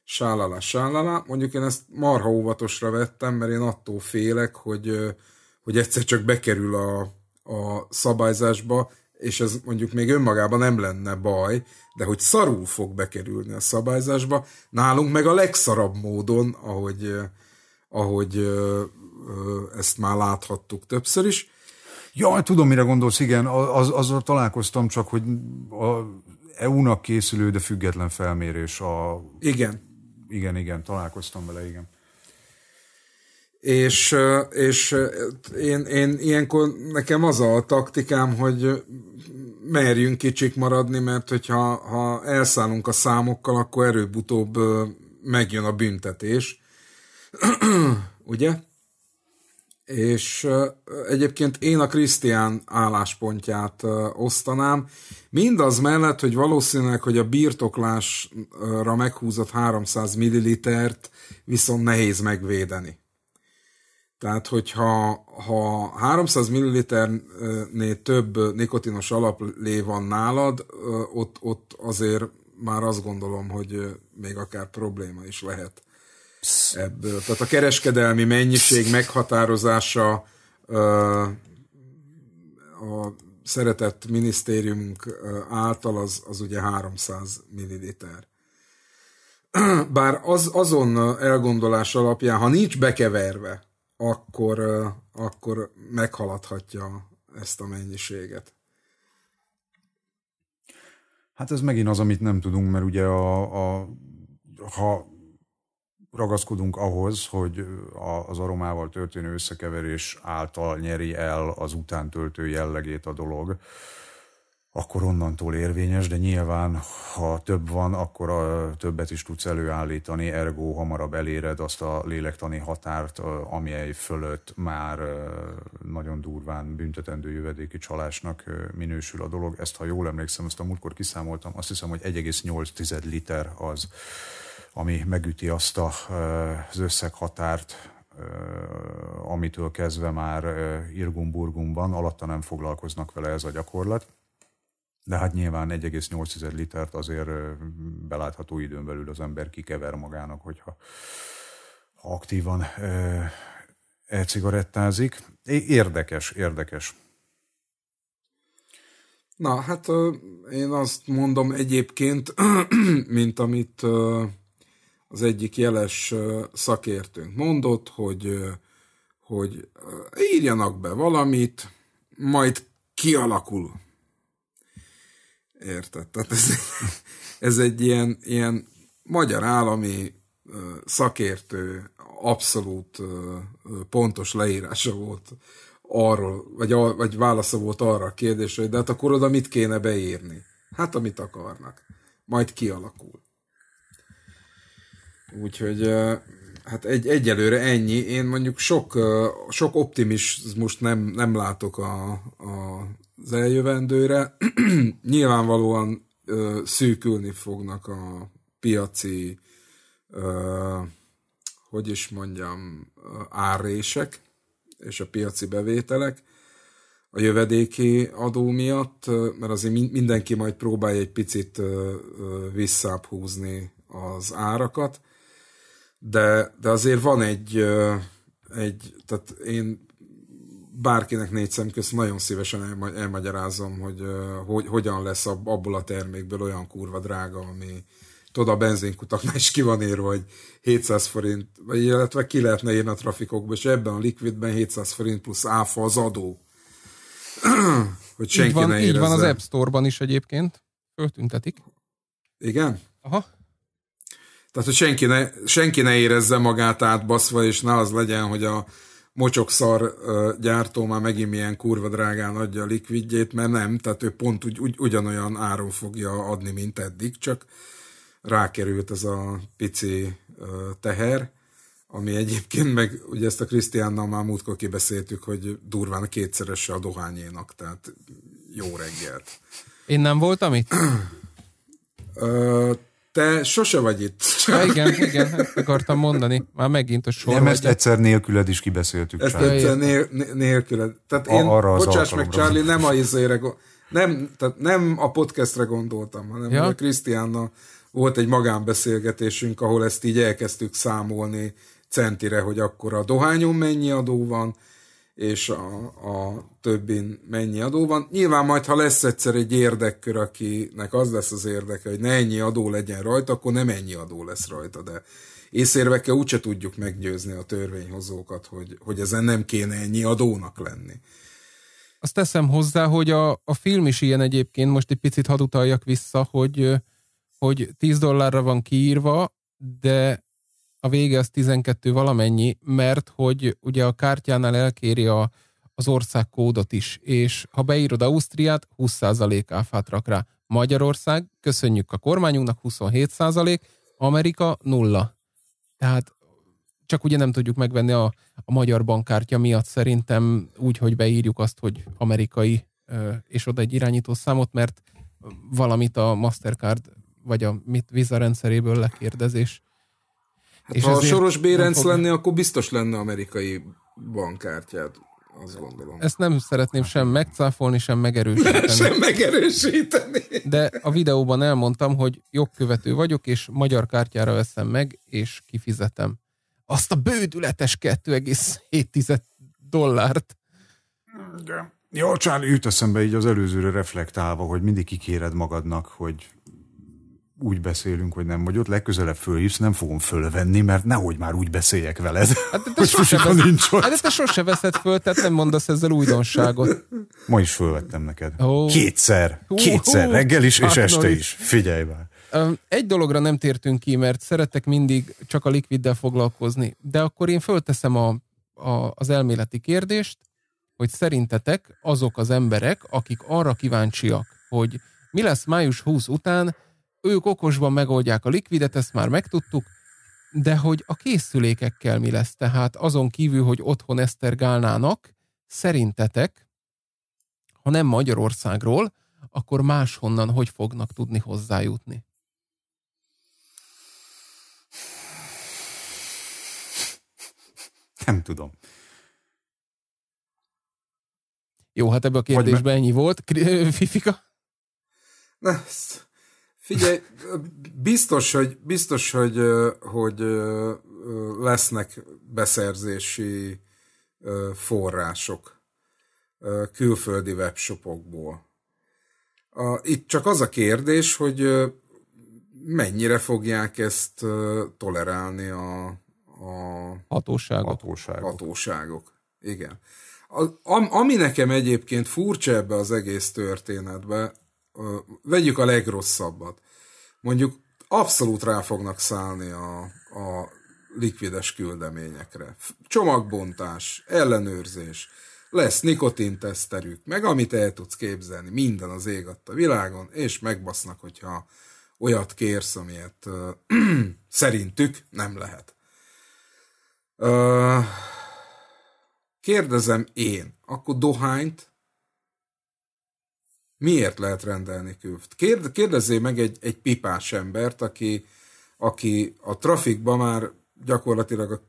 sálala, sálala. Mondjuk én ezt marha óvatosra vettem, mert én attól félek, hogy, hogy egyszer csak bekerül a, a szabályzásba, és ez mondjuk még önmagában nem lenne baj, de hogy szarú fog bekerülni a szabályzásba, nálunk meg a legszarabb módon, ahogy ahogy ezt már láthattuk többször is. Jaj, tudom, mire gondolsz, igen, az, azzal találkoztam csak, hogy a EU-nak készülő, de független felmérés. A... Igen. Igen, igen, találkoztam vele, igen. És, és én, én ilyenkor nekem az a taktikám, hogy merjünk kicsik maradni, mert hogyha ha elszállunk a számokkal, akkor erőbb-utóbb megjön a büntetés ugye? És egyébként én a Krisztián álláspontját osztanám, mindaz mellett, hogy valószínűleg, hogy a birtoklásra meghúzott 300 millilitert viszont nehéz megvédeni. Tehát, hogyha ha 300 milliliternél több nikotinos alaplé van nálad, ott, ott azért már azt gondolom, hogy még akár probléma is lehet ebből. Tehát a kereskedelmi mennyiség meghatározása a szeretett minisztériumunk által az, az ugye 300 milliliter. Bár az, azon elgondolás alapján, ha nincs bekeverve, akkor, akkor meghaladhatja ezt a mennyiséget. Hát ez megint az, amit nem tudunk, mert ugye a, a ha ragaszkodunk ahhoz, hogy az aromával történő összekeverés által nyeri el az utántöltő jellegét a dolog, akkor onnantól érvényes, de nyilván, ha több van, akkor a többet is tudsz előállítani, ergo hamarabb eléred azt a lélektani határt, amely fölött már nagyon durván büntetendő jövedéki csalásnak minősül a dolog. Ezt, ha jól emlékszem, ezt a múltkor kiszámoltam, azt hiszem, hogy 1,8 liter az, ami megüti azt a, az összeghatárt, amitől kezdve már Irgumburgumban, alatta nem foglalkoznak vele ez a gyakorlat. De hát nyilván 1,8 litert azért belátható időn belül az ember kikever magának, hogyha ha aktívan elcigarettázik. Érdekes, érdekes. Na, hát én azt mondom egyébként, mint amit az egyik jeles szakértőnk mondott, hogy, hogy írjanak be valamit, majd kialakul. Érted? Tehát ez, ez egy ilyen, ilyen magyar állami szakértő abszolút pontos leírása volt arról, vagy, a, vagy válasza volt arra a kérdésre, hogy de hát akkor oda mit kéne beírni? Hát amit akarnak. Majd kialakul. Úgyhogy hát egy, egyelőre ennyi. Én mondjuk sok, sok optimizmust nem, nem látok a, a, az eljövendőre. Nyilvánvalóan ö, szűkülni fognak a piaci, ö, hogy is mondjam, árrések és a piaci bevételek a jövedéki adó miatt, mert azért mindenki majd próbálja egy picit visszább húzni az árakat de, de azért van egy, egy, tehát én bárkinek négy szem közt nagyon szívesen elmagyarázom, hogy, hogy hogyan lesz abból a termékből olyan kurva drága, ami tudod, a benzinkutaknál is ki van írva, hogy 700 forint, vagy illetve ki lehetne írni a trafikokba, és ebben a likvidben 700 forint plusz áfa az adó. hogy senki így van, ne érezze. Így van az App Store-ban is egyébként, föltüntetik. Igen? Aha. Tehát, hogy senki ne, senki ne érezze magát átbaszva, és ne az legyen, hogy a mocsokszar gyártó már megint milyen kurva drágán adja a likvidjét, mert nem, tehát ő pont ugy, ugy, ugyanolyan áron fogja adni, mint eddig, csak rákerült ez a pici teher, ami egyébként meg, ugye ezt a Krisztiánnal már múltkor kibeszéltük, hogy durván kétszerese a dohányénak, tehát jó reggelt. Én nem voltam itt? te sose vagy itt. Ja, igen, igen, ezt akartam mondani. Már megint a sor. Nem, ezt itt. egyszer nélküled is kibeszéltük. Ezt Charlie. egyszer nél, nélküled. Tehát a, én, arra bocsáss meg, Charlie, nem a izére, nem, tehát nem a podcastre gondoltam, hanem ja? a Krisztiánnal volt egy magánbeszélgetésünk, ahol ezt így elkezdtük számolni centire, hogy akkor a dohányon mennyi adó van, és a, a többin mennyi adó van. Nyilván majd, ha lesz egyszer egy érdekkör, akinek az lesz az érdeke, hogy ne ennyi adó legyen rajta, akkor nem ennyi adó lesz rajta, de észérvekkel úgyse tudjuk meggyőzni a törvényhozókat, hogy, hogy ezen nem kéne ennyi adónak lenni. Azt teszem hozzá, hogy a, a film is ilyen egyébként, most egy picit hadd utaljak vissza, hogy, hogy 10 dollárra van kiírva, de vége az 12 valamennyi, mert hogy ugye a kártyánál elkéri a, az ország kódot is, és ha beírod Ausztriát, 20% áfát rak rá. Magyarország, köszönjük a kormányunknak, 27%, Amerika nulla. Tehát csak ugye nem tudjuk megvenni a, a magyar bankkártya miatt szerintem úgy, hogy beírjuk azt, hogy amerikai, és oda egy számot, mert valamit a Mastercard vagy a mit Visa rendszeréből lekérdezés Hát és ha a Soros Bérenc lenne, akkor biztos lenne amerikai bankkártyát, azt gondolom. Ezt nem szeretném sem megcáfolni, sem megerősíteni. sem megerősíteni. De a videóban elmondtam, hogy jogkövető vagyok, és magyar kártyára veszem meg, és kifizetem. Azt a bődületes 2,7 dollárt. Igen. Ja, csán jut eszembe így az előzőre reflektálva, hogy mindig kikéred magadnak, hogy úgy beszélünk, hogy nem vagy ott, legközelebb fölhívsz, nem fogom fölvenni, mert nehogy már úgy beszéljek veled. Hát de te sose, vesz... nincs ott. Hát de te sose veszed föl, tehát nem mondasz ezzel újdonságot. Ma is fölvettem neked. Oh. Kétszer. Kétszer. Reggel is és hát, este is. Figyelj már. Egy dologra nem tértünk ki, mert szeretek mindig csak a likviddel foglalkozni, de akkor én fölteszem a, a, az elméleti kérdést, hogy szerintetek azok az emberek, akik arra kíváncsiak, hogy mi lesz május 20 után, ők okosban megoldják a likvidet, ezt már megtudtuk, de hogy a készülékekkel mi lesz, tehát azon kívül, hogy otthon esztergálnának, szerintetek, ha nem Magyarországról, akkor máshonnan hogy fognak tudni hozzájutni? Nem tudom. Jó, hát ebbe a kérdésben ennyi volt. Fifika? Na, Figyelj, biztos, hogy, biztos, hogy, hogy lesznek beszerzési források külföldi webshopokból. Itt csak az a kérdés, hogy mennyire fogják ezt tolerálni a, a hatóságok. hatóságok. hatóságok. Igen. A, ami nekem egyébként furcsa ebbe az egész történetbe, vegyük a legrosszabbat. Mondjuk abszolút rá fognak szállni a, a likvides küldeményekre. Csomagbontás, ellenőrzés, lesz nikotinteszterük, meg amit el tudsz képzelni, minden az ég a világon, és megbasznak, hogyha olyat kérsz, amilyet ö, ö, szerintük nem lehet. Ö, kérdezem én, akkor dohányt Miért lehet rendelni külföld? Kérd, kérdezzé meg egy, egy pipás embert, aki, aki a trafikban már gyakorlatilag a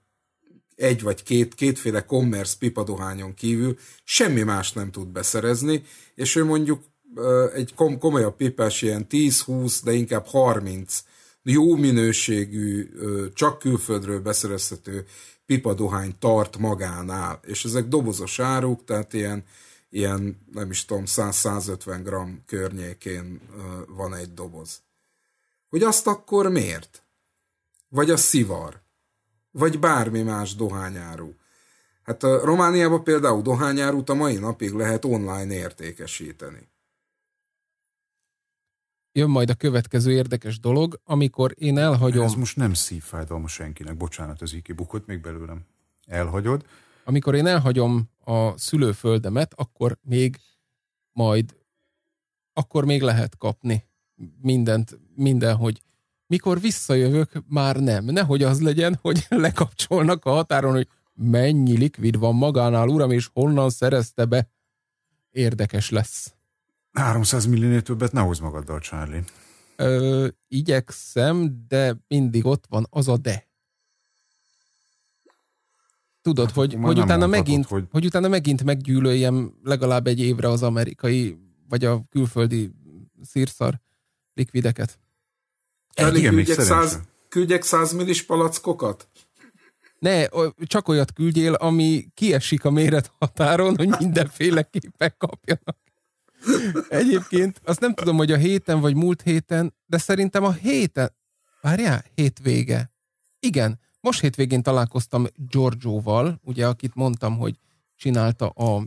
egy vagy két, kétféle commerce pipadohányon kívül semmi más nem tud beszerezni, és ő mondjuk egy kom- komolyabb pipás ilyen 10-20, de inkább 30 jó minőségű, csak külföldről beszerezhető pipadohány tart magánál, és ezek dobozos áruk, tehát ilyen ilyen, nem is tudom, 100-150 gram környékén van egy doboz. Hogy azt akkor miért? Vagy a szivar? Vagy bármi más dohányáru? Hát a Romániában például dohányárut a mai napig lehet online értékesíteni. Jön majd a következő érdekes dolog, amikor én elhagyom... Ez most nem szívfájdalma senkinek, bocsánat, az kibukott még belőlem. Elhagyod, amikor én elhagyom a szülőföldemet, akkor még majd, akkor még lehet kapni mindent, minden, hogy Mikor visszajövök, már nem. Nehogy az legyen, hogy lekapcsolnak a határon, hogy mennyi likvid van magánál, uram, és honnan szerezte be. Érdekes lesz. 300 millinél többet ne hozz magaddal, Charlie. Ö, igyekszem, de mindig ott van az a de. Tudod, hogy, hát, hogy, utána megint, hogy... hogy utána megint meggyűlöljem legalább egy évre az amerikai, vagy a külföldi szírszar likvideket. Elég igen, küldjek, száz, küldjek 100 millis palackokat? Ne, csak olyat küldjél, ami kiesik a méret határon, hogy mindenféleképpen kapjanak. Egyébként azt nem tudom, hogy a héten vagy múlt héten, de szerintem a héten, várjál, hétvége. Igen, most hétvégén találkoztam Giorgioval, ugye, akit mondtam, hogy csinálta a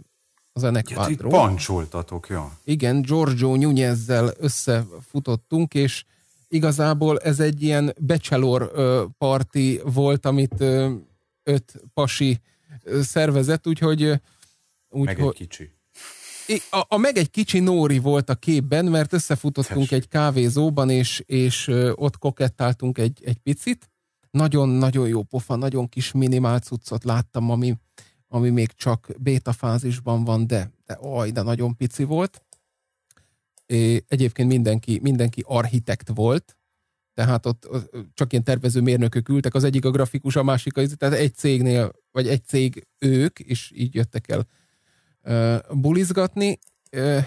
az ennek Ja, pancsoltatok, ja. Igen, Giorgio Nunezzel összefutottunk, és igazából ez egy ilyen bachelor parti volt, amit öt pasi szervezett, úgyhogy... Úgy, meg egy kicsi. A, a meg egy kicsi Nóri volt a képben, mert összefutottunk Tessék. egy kávézóban, és, és ott kokettáltunk egy, egy picit, nagyon-nagyon jó pofa, nagyon kis minimál cuccot láttam, ami, ami még csak béta fázisban van, de, de oj, de nagyon pici volt. É, egyébként mindenki, mindenki architekt volt, tehát ott csak ilyen tervező mérnökök ültek, az egyik a grafikus, a másik a tehát egy cégnél, vagy egy cég ők, és így jöttek el uh, bulizgatni. Uh,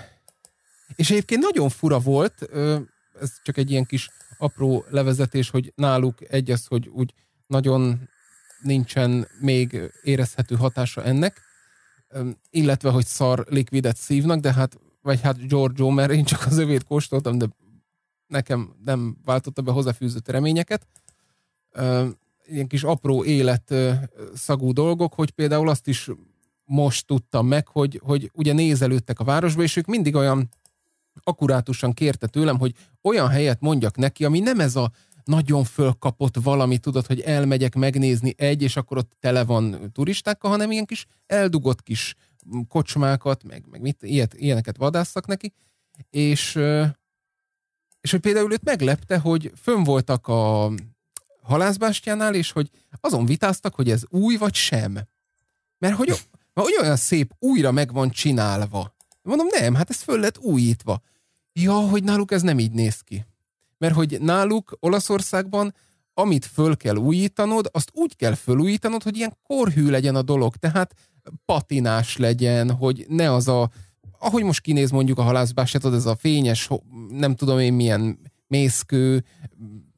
és egyébként nagyon fura volt, uh, ez csak egy ilyen kis apró levezetés, hogy náluk egy az, hogy úgy nagyon nincsen még érezhető hatása ennek, illetve, hogy szar likvidet szívnak, de hát, vagy hát Giorgio, mert én csak az övét kóstoltam, de nekem nem váltotta be hozzáfűzött reményeket. Ilyen kis apró élet szagú dolgok, hogy például azt is most tudtam meg, hogy, hogy ugye nézelődtek a városba, és ők mindig olyan akurátusan kérte tőlem, hogy olyan helyet mondjak neki, ami nem ez a nagyon fölkapott valami, tudod, hogy elmegyek megnézni egy, és akkor ott tele van turistákkal, hanem ilyen kis eldugott kis kocsmákat, meg, meg mit, ilyet, ilyeneket vadásztak neki, és, és hogy például őt meglepte, hogy fönn voltak a halászbástyánál, és hogy azon vitáztak, hogy ez új vagy sem. Mert hogy, hogy olyan szép újra meg van csinálva. Mondom, nem, hát ez föl lett újítva ja, hogy náluk ez nem így néz ki. Mert hogy náluk Olaszországban amit föl kell újítanod, azt úgy kell fölújítanod, hogy ilyen korhű legyen a dolog, tehát patinás legyen, hogy ne az a, ahogy most kinéz mondjuk a halászbásátod, ez a fényes, nem tudom én milyen mészkő,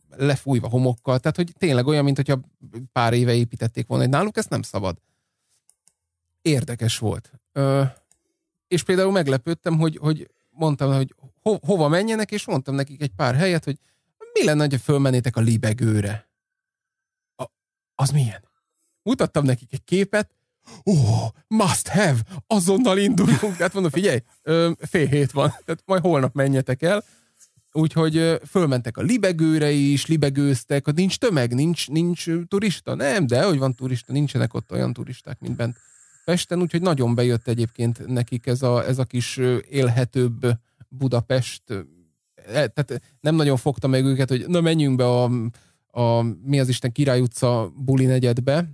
lefújva homokkal, tehát hogy tényleg olyan, mint hogyha pár éve építették volna, hogy náluk ezt nem szabad. Érdekes volt. Ö, és például meglepődtem, hogy, hogy mondtam, hogy ho- hova menjenek, és mondtam nekik egy pár helyet, hogy mi lenne, ha fölmennétek a libegőre. A, az milyen? Mutattam nekik egy képet, ó, oh, must have, azonnal indulunk. Hát mondom, figyelj, fél hét van, tehát majd holnap menjetek el. Úgyhogy fölmentek a libegőre is, libegőztek, hogy nincs tömeg, nincs, nincs turista. Nem, de hogy van turista, nincsenek ott olyan turisták, mint bent Pesten, úgyhogy nagyon bejött egyébként nekik ez a, ez a kis élhetőbb Budapest, e, tehát nem nagyon fogta meg őket, hogy na menjünk be a, a mi az Isten Király utca buli negyedbe,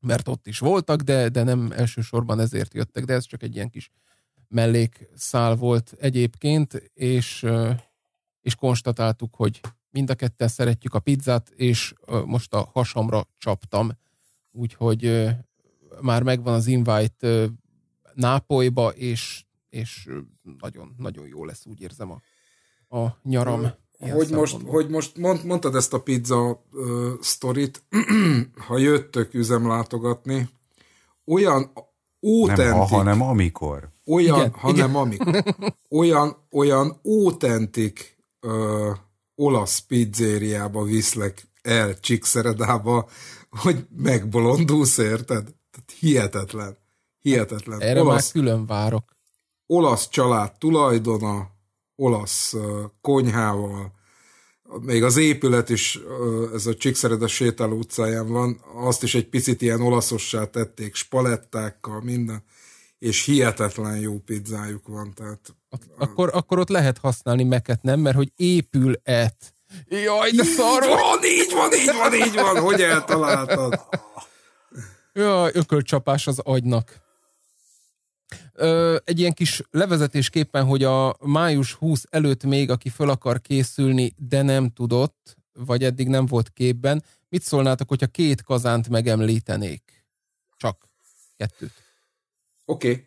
mert ott is voltak, de, de nem elsősorban ezért jöttek, de ez csak egy ilyen kis mellékszál volt egyébként, és, és konstatáltuk, hogy mind a ketten szeretjük a pizzát, és most a hasamra csaptam, úgyhogy már megvan az invite Nápolyba, és és nagyon, nagyon jó lesz, úgy érzem a, a nyaram. Hogy most, hogy most mond, mondtad ezt a pizza uh, sztorit, ha jöttök üzemlátogatni, olyan autentik... Nem ha, hanem amikor. Olyan, igen, hanem igen. amikor. Olyan, olyan autentik uh, olasz pizzériába viszlek el Csíkszeredába, hogy megbolondulsz, érted? Tehát hihetetlen. Hihetetlen. Erre olasz, már külön várok olasz család tulajdona, olasz konyhával, még az épület is, ez a Csíkszeredes sétáló utcáján van, azt is egy picit ilyen olaszossá tették, spalettákkal, minden, és hihetetlen jó pizzájuk van. Tehát, akkor, akkor ott lehet használni meket, nem? Mert hogy et. Jaj, de szar! Van, így van, így van, így van, hogy eltaláltad? Jaj, ökölcsapás az agynak. Ö, egy ilyen kis levezetésképpen, hogy a május 20 előtt még, aki föl akar készülni, de nem tudott, vagy eddig nem volt képben, mit szólnátok, hogyha két kazánt megemlítenék? Csak kettőt. Oké. Okay.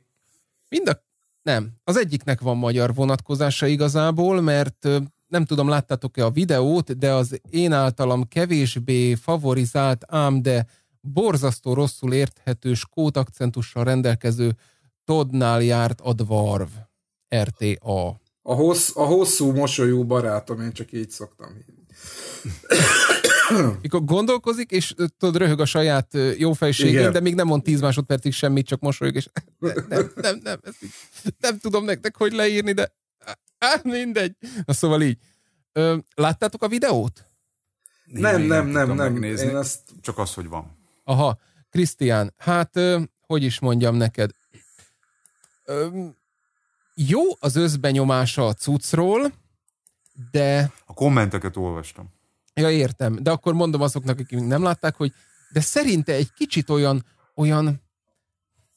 Mind a... Nem. Az egyiknek van magyar vonatkozása igazából, mert nem tudom, láttátok-e a videót, de az én általam kevésbé favorizált, ám de borzasztó rosszul érthető skót akcentussal rendelkező Toddnál járt a Dvarv RTA. A, hossz, a hosszú mosolyú barátom, én csak így szoktam hívni. Mikor gondolkozik, és tudod, röhög a saját jófejségén, de még nem mond 10 másodpercig semmit, csak mosolyog, és nem, nem, nem, nem, így, nem tudom nektek, hogy leírni, de á, mindegy. Na, szóval így. Ö, láttátok a videót? nem, nem, nem, nem. nem. Én ezt... Csak az, hogy van. Aha. Krisztián, hát, ö, hogy is mondjam neked, Öm, jó az összbenyomása a cuccról, de... A kommenteket olvastam. Ja, értem. De akkor mondom azoknak, akik nem látták, hogy de szerinte egy kicsit olyan, olyan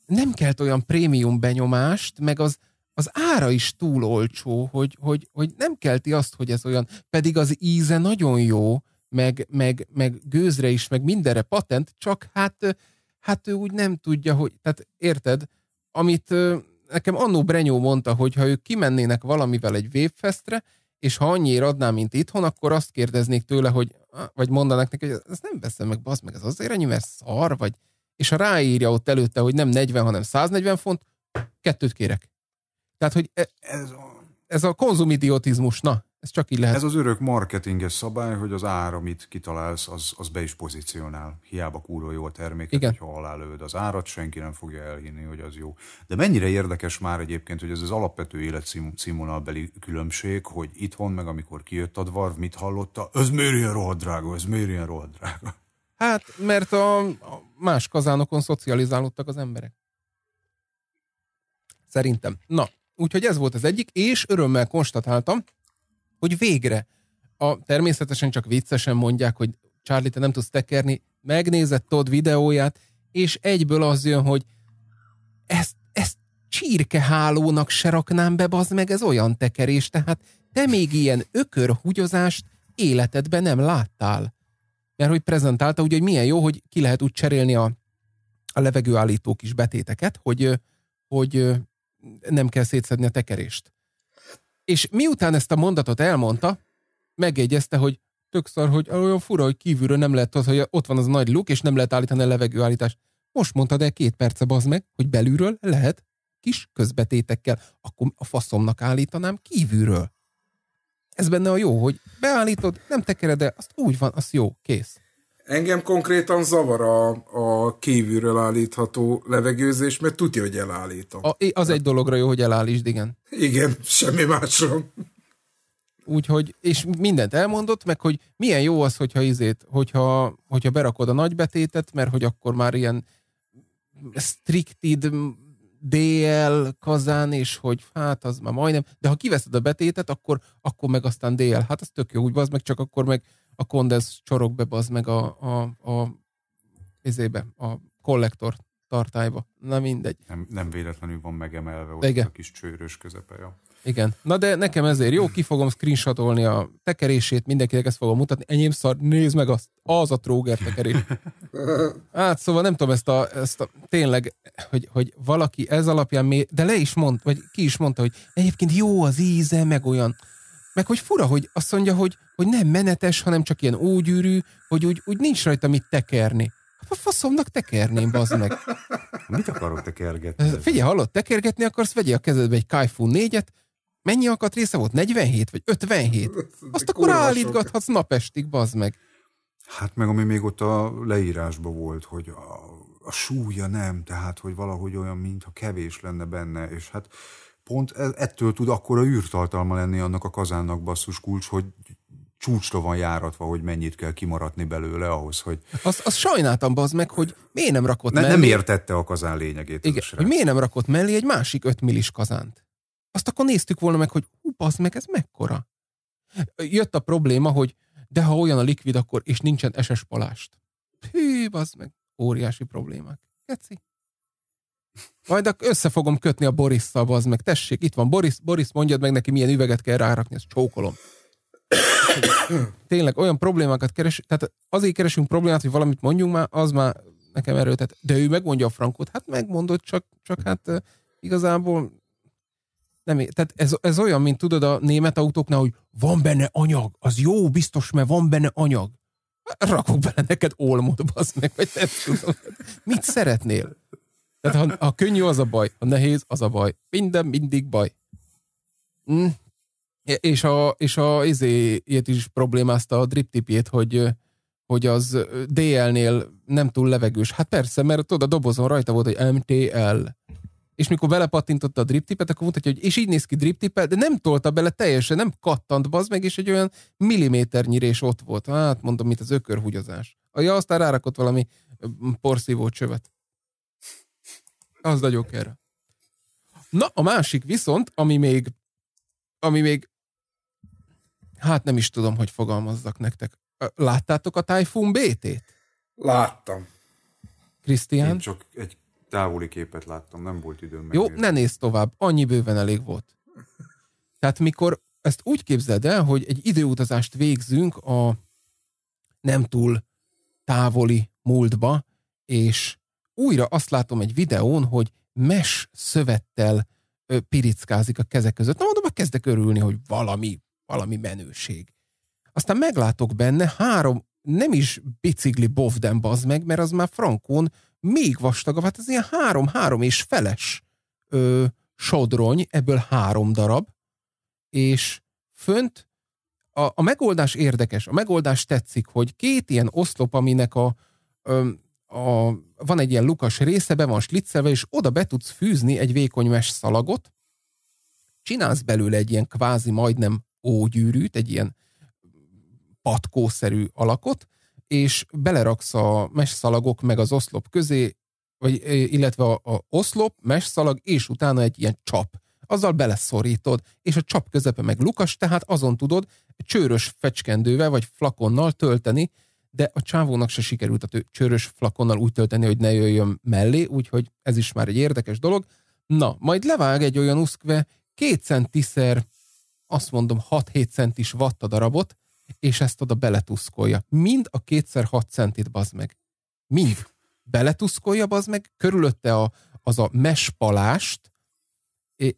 nem kell olyan prémium benyomást, meg az, az ára is túl olcsó, hogy, hogy, hogy nem kelti azt, hogy ez olyan, pedig az íze nagyon jó, meg, meg, meg gőzre is, meg mindenre patent, csak hát, hát ő úgy nem tudja, hogy, tehát érted, amit nekem annó Brenyó mondta, hogy ha ők kimennének valamivel egy Wavefestre, és ha annyira adná, mint itthon, akkor azt kérdeznék tőle, hogy, ah, vagy mondanak neki, hogy ezt nem veszem meg, bazd meg, ez azért annyi, mert szar, vagy, és ha ráírja ott előtte, hogy nem 40, hanem 140 font, kettőt kérek. Tehát, hogy e- ez, ez a konzumidiotizmus, na, ez csak így lehet. Ez az örök marketinges szabály, hogy az ár, amit kitalálsz, az, az be is pozícionál. Hiába kúró jó a terméket, ha hogyha alá lőd az árat, senki nem fogja elhinni, hogy az jó. De mennyire érdekes már egyébként, hogy ez az alapvető életszínvonalbeli különbség, hogy itthon meg amikor kijött a dvarv, mit hallotta? Ez miért ilyen drága, ez miért ilyen drága. Hát, mert a, a más kazánokon szocializálódtak az emberek. Szerintem. Na, úgyhogy ez volt az egyik, és örömmel konstatáltam, hogy végre. A, természetesen csak viccesen mondják, hogy Charlie, te nem tudsz tekerni, megnézett Todd videóját, és egyből az jön, hogy ezt, ezt csirkehálónak se raknám be, bazd meg, ez olyan tekerés, tehát te még ilyen ökörhugyozást életedben nem láttál. Mert hogy prezentálta, ugye, hogy milyen jó, hogy ki lehet úgy cserélni a, a levegőállító kis betéteket, hogy, hogy nem kell szétszedni a tekerést. És miután ezt a mondatot elmondta, megjegyezte, hogy tök szar, hogy olyan fura, hogy kívülről nem lehet az, hogy ott van az nagy luk, és nem lehet állítani a levegőállítást. Most mondtad el két perce, bazd meg, hogy belülről lehet kis közbetétekkel, akkor a faszomnak állítanám kívülről. Ez benne a jó, hogy beállítod, nem tekered el, azt úgy van, az jó, kész. Engem konkrétan zavar a, a kívülről állítható levegőzés, mert tudja, hogy elállítom. A, az egy dologra jó, hogy elállítsd, igen. Igen, semmi másra. Úgyhogy, és mindent elmondott, meg hogy milyen jó az, hogyha izét, hogyha, hogyha berakod a nagybetétet, mert hogy akkor már ilyen stricted DL kazán, és hogy hát az már majdnem, de ha kiveszed a betétet, akkor, akkor meg aztán DL, hát az tök jó, úgy az meg csak akkor meg a kondensz csorog be, az meg a, a, a, izébe, a kollektor tartályba. Na mindegy. Nem, nem véletlenül van megemelve ott Igen. a kis csőrös közepe. Ja. Igen. Na de nekem ezért jó, ki fogom screenshotolni a tekerését, mindenkinek ezt fogom mutatni. Enyém szar, nézd meg azt, az a tróger tekerés. Hát szóval nem tudom ezt a, ezt a tényleg, hogy, hogy valaki ez alapján, mé... de le is mond, vagy ki is mondta, hogy egyébként jó az íze, meg olyan. Meg hogy fura, hogy azt mondja, hogy, hogy nem menetes, hanem csak ilyen ógyűrű, hogy úgy, úgy nincs rajta mit tekerni. Hát a faszomnak tekerném, bazd meg. Mit akarok tekergetni? Figyelj, hallod, tekergetni akarsz, vegyél a kezedbe egy Kaifu 4-et, mennyi része volt? 47 vagy 57? Azt akkor állítgathatsz napestig, bazd meg. Hát meg ami még ott a leírásban volt, hogy a, a súlya nem, tehát hogy valahogy olyan, mintha kevés lenne benne, és hát pont e- ettől tud akkor a űrtartalma lenni annak a kazánnak basszus kulcs, hogy csúcsra van járatva, hogy mennyit kell kimaradni belőle ahhoz, hogy... Azt, az sajnáltam az meg, hogy miért nem rakott ne, mellé... Nem értette a kazán lényegét. Igen, hogy miért nem rakott mellé egy másik 5 millis kazánt. Azt akkor néztük volna meg, hogy hú, az meg, ez mekkora. Jött a probléma, hogy de ha olyan a likvid, akkor és nincsen SS palást. Hű, bazd meg, óriási problémák. Geci. Majd össze fogom kötni a Borisszal, az meg tessék, itt van Boris, Boris mondjad meg neki, milyen üveget kell rárakni, ezt csókolom. Tényleg olyan problémákat keres, tehát azért keresünk problémát, hogy valamit mondjunk már, az már nekem erőtet. De ő megmondja a frankot. hát megmondott csak, csak hát igazából nem, tehát ez, ez olyan, mint tudod a német autóknál, hogy van benne anyag, az jó, biztos, mert van benne anyag. Rakok bele neked olmot, az meg, vagy nem tudom. Mit szeretnél? Tehát ha, ha könnyű, az a baj. Ha nehéz, az a baj. Minden mindig baj. Mm. És a, és a izéjét is problémázta a drip tipjét, hogy, hogy az DL-nél nem túl levegős. Hát persze, mert tudod, a dobozon rajta volt, hogy MTL. És mikor belepattintotta a drip tipet, akkor mutatja, hogy és így néz ki drip tipet, de nem tolta bele teljesen, nem kattant baz meg, és egy olyan milliméternyire is ott volt. Hát mondom, mint az ökörhúgyozás. Ja, aztán rárakott valami mm, porszívó csövet az nagyok erre. Na, a másik viszont, ami még, ami még, hát nem is tudom, hogy fogalmazzak nektek. Láttátok a Typhoon BT-t? Láttam. Krisztián? Én csak egy távoli képet láttam, nem volt időm Jó, ne nézd tovább, annyi bőven elég volt. Tehát mikor ezt úgy képzeld el, hogy egy időutazást végzünk a nem túl távoli múltba, és újra azt látom egy videón, hogy mes szövettel ö, pirickázik a kezek között. Na mondom, kezdek örülni, hogy valami, valami menőség. Aztán meglátok benne három, nem is bicikli bovden bazd meg, mert az már frankón még vastagabb, hát ez ilyen három-három és feles ö, sodrony, ebből három darab, és fönt a, a megoldás érdekes, a megoldás tetszik, hogy két ilyen oszlop, aminek a, ö, a, van egy ilyen lukas része, be van slitzelve, és oda be tudsz fűzni egy vékony mes szalagot, csinálsz belőle egy ilyen kvázi majdnem ógyűrűt, egy ilyen patkószerű alakot, és beleraksz a szalagok meg az oszlop közé, vagy, eh, illetve a, a oszlop, szalag, és utána egy ilyen csap. Azzal beleszorítod, és a csap közepe meg lukas, tehát azon tudod csőrös fecskendővel vagy flakonnal tölteni de a csávónak se sikerült a csörös flakonnal úgy tölteni, hogy ne jöjjön mellé, úgyhogy ez is már egy érdekes dolog. Na, majd levág egy olyan uszkve, két centiszer, azt mondom, 6-7 centis vatta darabot, és ezt oda beletuszkolja. Mind a kétszer 6 centit bazd meg. Mind. Beletuszkolja bazd meg, körülötte a, az a mespalást,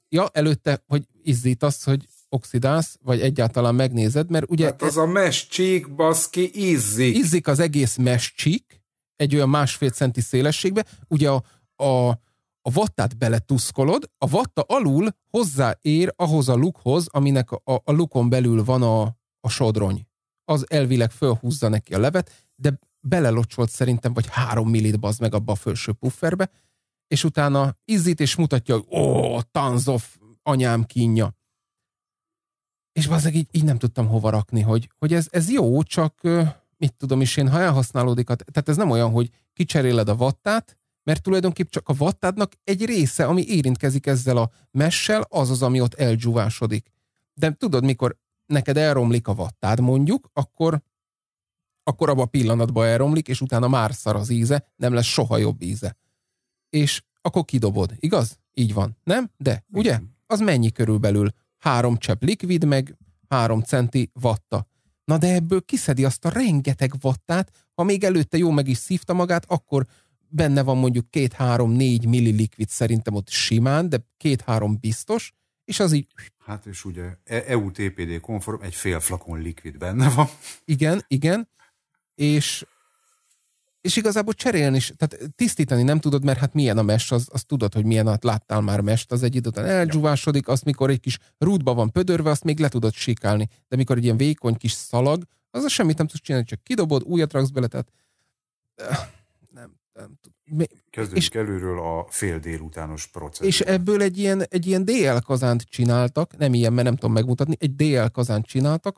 ja, előtte, hogy izzít az, hogy oxidálsz, vagy egyáltalán megnézed, mert ugye... Hát e- az a mescsík, baszki, ízzik. Ízzik az egész mescsík, egy olyan másfél centi szélességbe, ugye a, a, a vattát beletuszkolod, a vatta alul hozzáér ahhoz a lukhoz, aminek a, a lukon belül van a, a sodrony. Az elvileg fölhúzza neki a levet, de belelocsolt szerintem, vagy három millit bazd meg abba a felső pufferbe, és utána izzít és mutatja, hogy ó, tanzof anyám kínja és bazdmeg így, így nem tudtam hova rakni, hogy, hogy ez, ez jó, csak mit tudom is én, ha elhasználódik, a, tehát ez nem olyan, hogy kicseréled a vattát, mert tulajdonképp csak a vattádnak egy része, ami érintkezik ezzel a messel, az az, ami ott elgyúvásodik De tudod, mikor neked elromlik a vattád mondjuk, akkor, akkor abban a pillanatban elromlik, és utána már szar az íze, nem lesz soha jobb íze. És akkor kidobod, igaz? Így van, nem? De, ugye? Az mennyi körülbelül? három csepp likvid, meg három centi vatta. Na de ebből kiszedi azt a rengeteg vattát, ha még előtte jó meg is szívta magát, akkor benne van mondjuk 2-3-4 millilikvid szerintem ott simán, de 2-3 biztos, és az így... Hát és ugye e- EU-TPD konform, egy fél flakon likvid benne van. Igen, igen, és és igazából cserélni is, tehát tisztítani nem tudod, mert hát milyen a mest, az, az tudod, hogy milyen, hát láttál már mest, az egy idő után elzsúvásodik, azt mikor egy kis rútba van pödörve, azt még le tudod sikálni. De mikor egy ilyen vékony kis szalag, az semmit nem tudsz csinálni, csak kidobod, újat raksz bele, tehát eh, nem, nem tudom. Kezdődik és, előről a fél délutános procedúra. És ebből egy ilyen, egy ilyen DL kazánt csináltak, nem ilyen, mert nem tudom megmutatni, egy DL kazánt csináltak,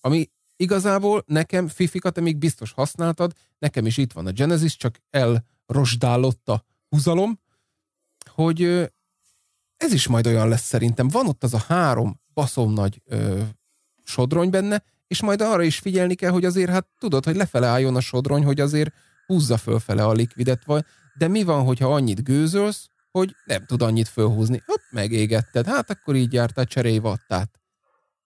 ami Igazából nekem fifikat, még biztos használtad, nekem is itt van a Genesis, csak elrosdálott a húzalom, hogy ez is majd olyan lesz szerintem. Van ott az a három baszom nagy ö, sodrony benne, és majd arra is figyelni kell, hogy azért hát tudod, hogy lefele álljon a sodrony, hogy azért húzza fölfele a likvidet, vagy, de mi van, hogyha annyit gőzölsz, hogy nem tud annyit fölhúzni. Hopp, megégetted. Hát akkor így jártál, cserélj vattát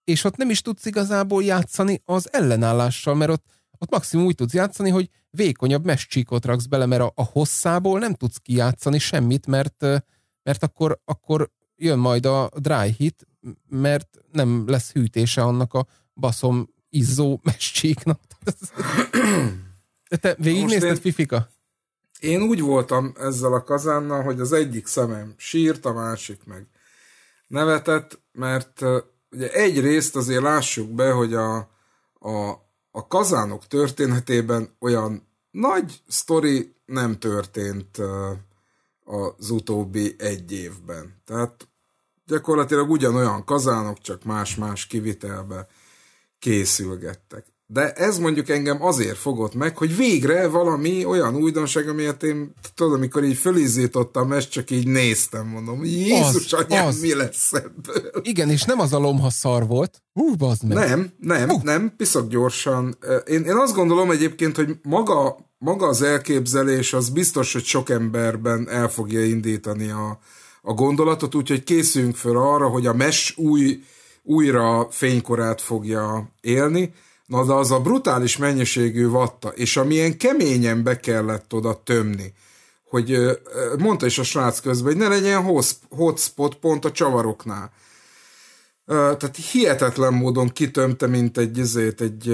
és ott nem is tudsz igazából játszani az ellenállással, mert ott, ott maximum úgy tudsz játszani, hogy vékonyabb mescsíkot raksz bele, mert a, a hosszából nem tudsz kijátszani semmit, mert, mert akkor, akkor jön majd a dry hit, mert nem lesz hűtése annak a baszom izzó mescsíknak. Te végignézted, én, Fifika? Én úgy voltam ezzel a kazánnal, hogy az egyik szemem sírt, a másik meg nevetett, mert Ugye egyrészt azért lássuk be, hogy a, a, a kazánok történetében olyan nagy sztori nem történt az utóbbi egy évben. Tehát gyakorlatilag ugyanolyan kazánok, csak más-más kivitelbe készülgettek. De ez mondjuk engem azért fogott meg, hogy végre valami olyan újdonság, amilyet én tudod, amikor így fölizítottam, ezt csak így néztem, mondom, Jézus az, anyám, az. mi lesz ebből? Igen, és nem az a lomha szar volt. Hú, bazd meg. Nem, nem, Hú. nem, piszok gyorsan. Én, én azt gondolom egyébként, hogy maga, maga az elképzelés az biztos, hogy sok emberben el fogja indítani a, a gondolatot, úgyhogy készüljünk föl arra, hogy a mes új, újra fénykorát fogja élni Na de az a brutális mennyiségű vatta, és amilyen keményen be kellett oda tömni, hogy mondta is a srác közben, hogy ne legyen hotspot pont a csavaroknál. Tehát hihetetlen módon kitömte, mint egy izét, egy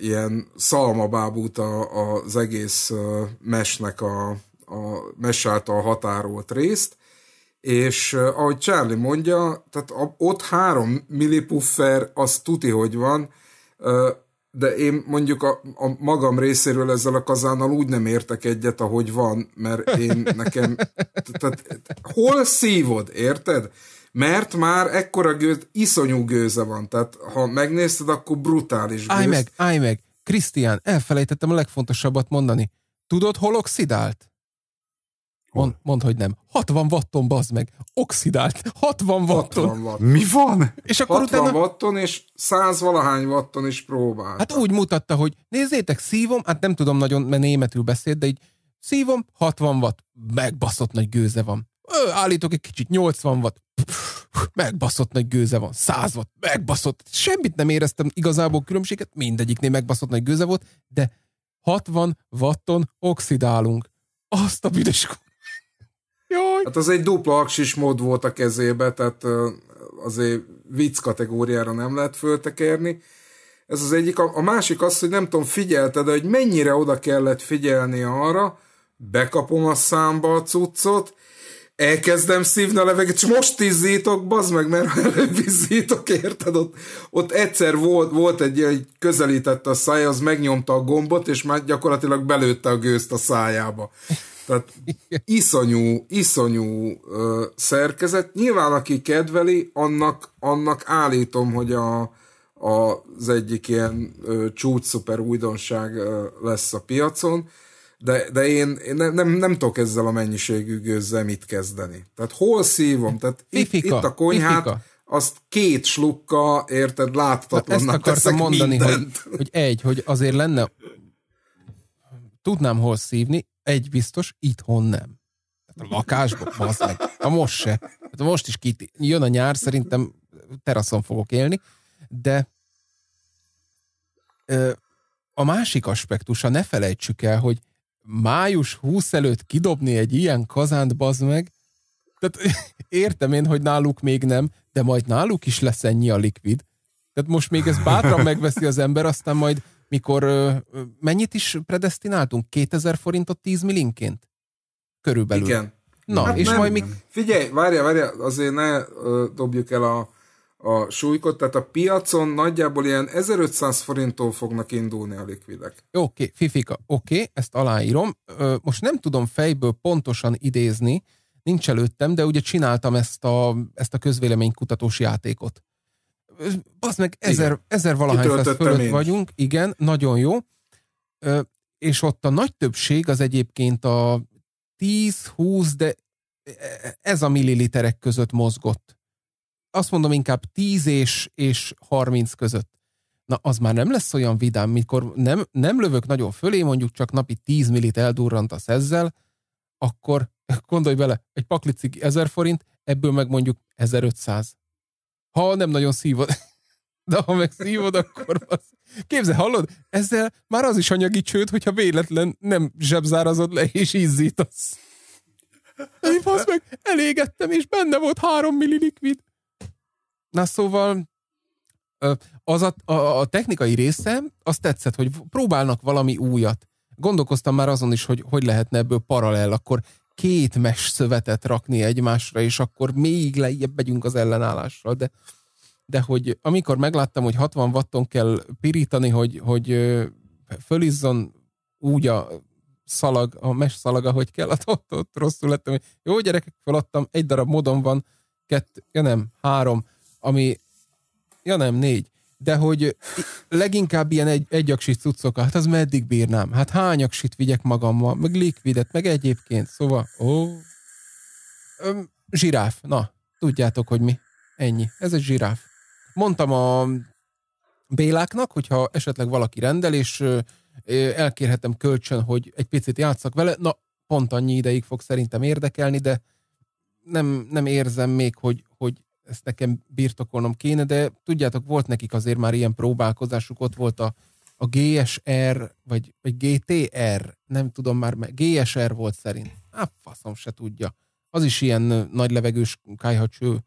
ilyen szalmabábút a, az egész mesnek a, a mes által határolt részt, és ahogy Charlie mondja, tehát ott három millipuffer, az tuti, hogy van, de én mondjuk a, a magam részéről ezzel a kazánnal úgy nem értek egyet, ahogy van, mert én nekem... Tehát, hol szívod, érted? Mert már ekkora gőz, iszonyú gőze van, tehát ha megnézted, akkor brutális gőz. Állj meg, állj meg! Krisztián, elfelejtettem a legfontosabbat mondani. Tudod, hol oxidált? Mond, mond, hogy nem. 60 watton, bazd meg. Oxidált. 60 watton. 60 watton. Mi van? És akkor 60 utána... watton és 100 valahány watton is próbál. Hát úgy mutatta, hogy nézzétek, szívom, hát nem tudom nagyon, mert németül beszélt, de így szívom, 60 watt. Megbaszott nagy gőze van. Ö, állítok egy kicsit, 80 watt. Megbaszott nagy gőze van. 100 watt. Megbaszott. Semmit nem éreztem igazából különbséget. Mindegyiknél megbaszott nagy gőze volt, de 60 watton oxidálunk. Azt a büdös Jaj. Hát az egy dupla aksis mód volt a kezébe, tehát azért vicc kategóriára nem lehet föltekerni. Ez az egyik. A másik az, hogy nem tudom, figyelte, de hogy mennyire oda kellett figyelni arra, bekapom a számba a cuccot, elkezdem szívni a levegőt, és most izzítok, bazd meg, mert előbb izzítok, érted? Ott, ott egyszer volt, volt egy, egy közelített a szája, az megnyomta a gombot, és már gyakorlatilag belőtte a gőzt a szájába. Tehát iszonyú, iszonyú ö, szerkezet. Nyilván, aki kedveli, annak, annak állítom, hogy a, a, az egyik ilyen ö, csúcs szuper újdonság ö, lesz a piacon, de, de én, én nem, nem, nem tudok ezzel a mennyiségű gőzzel mit kezdeni. Tehát hol szívom? Tehát itt, itt a konyhát, Fifika azt két slukka, érted, hát láthatatlannak Ezt akartam mondani, hogy, hogy egy, hogy azért lenne, tudnám hol szívni, egy biztos, itthon nem. Tehát a lakásban, az meg. Na most se. Hát most is kit, jön a nyár, szerintem teraszon fogok élni, de a másik aspektusa, ne felejtsük el, hogy május 20 előtt kidobni egy ilyen kazánt, bazd meg, tehát értem én, hogy náluk még nem, de majd náluk is lesz ennyi a likvid. Tehát most még ez bátran megveszi az ember, aztán majd mikor mennyit is predestináltunk? 2000 forintot 10 millinként? Körülbelül. Igen. Na, hát és nem, majd mi... Figyelj, várja, várja, azért ne ö, dobjuk el a, a súlykot, tehát a piacon nagyjából ilyen 1500 forinttól fognak indulni a likvidek. oké, okay, Fifika, oké, okay, ezt aláírom. Ö, most nem tudom fejből pontosan idézni, nincs előttem, de ugye csináltam ezt a, ezt a közvéleménykutatós játékot azt meg ezer, ezer valahány száz fölött én. vagyunk, igen, nagyon jó. Ö, és ott a nagy többség az egyébként a 10-20, de ez a milliliterek között mozgott. Azt mondom inkább 10 és, és 30 között. Na, az már nem lesz olyan vidám, mikor nem, nem lövök nagyon fölé, mondjuk csak napi 10 millit eldurrantasz ezzel, akkor gondolj bele, egy paklicig 1000 forint, ebből meg mondjuk 1500 ha nem nagyon szívod, de ha meg szívod, akkor az... Képzel, hallod? Ezzel már az is anyagi csőd, hogyha véletlen nem zsebzárazod le és izzítasz. Én fasz meg, elégettem, és benne volt három milli likvid. Na szóval, az a, a, a technikai része, az tetszett, hogy próbálnak valami újat. Gondolkoztam már azon is, hogy hogy lehetne ebből paralel, akkor két mes szövetet rakni egymásra, és akkor még lejjebb megyünk az ellenállással, de, de hogy amikor megláttam, hogy 60 watton kell pirítani, hogy, hogy fölizzon úgy a szalag, a mes szalag, ahogy kell, ott, hát ott, ott rosszul lettem, hogy jó gyerekek, feladtam, egy darab modon van, kettő, ja nem, három, ami, ja nem, négy, de hogy leginkább ilyen egy, aksit cuccokat, hát az meddig bírnám? Hát aksit vigyek magammal, meg likvidet, meg egyébként, szóval, ó. Öm, zsiráf, na, tudjátok, hogy mi. Ennyi, ez egy zsiráf. Mondtam a Béláknak, hogyha esetleg valaki rendel, és elkérhetem kölcsön, hogy egy picit játszak vele, na, pont annyi ideig fog szerintem érdekelni, de nem, nem érzem még, hogy ezt nekem birtokolnom kéne, de tudjátok, volt nekik azért már ilyen próbálkozásuk, ott volt a, a GSR, vagy, vagy GTR, nem tudom már, GSR volt szerint. Á, faszom se tudja. Az is ilyen nagy levegős kájhacső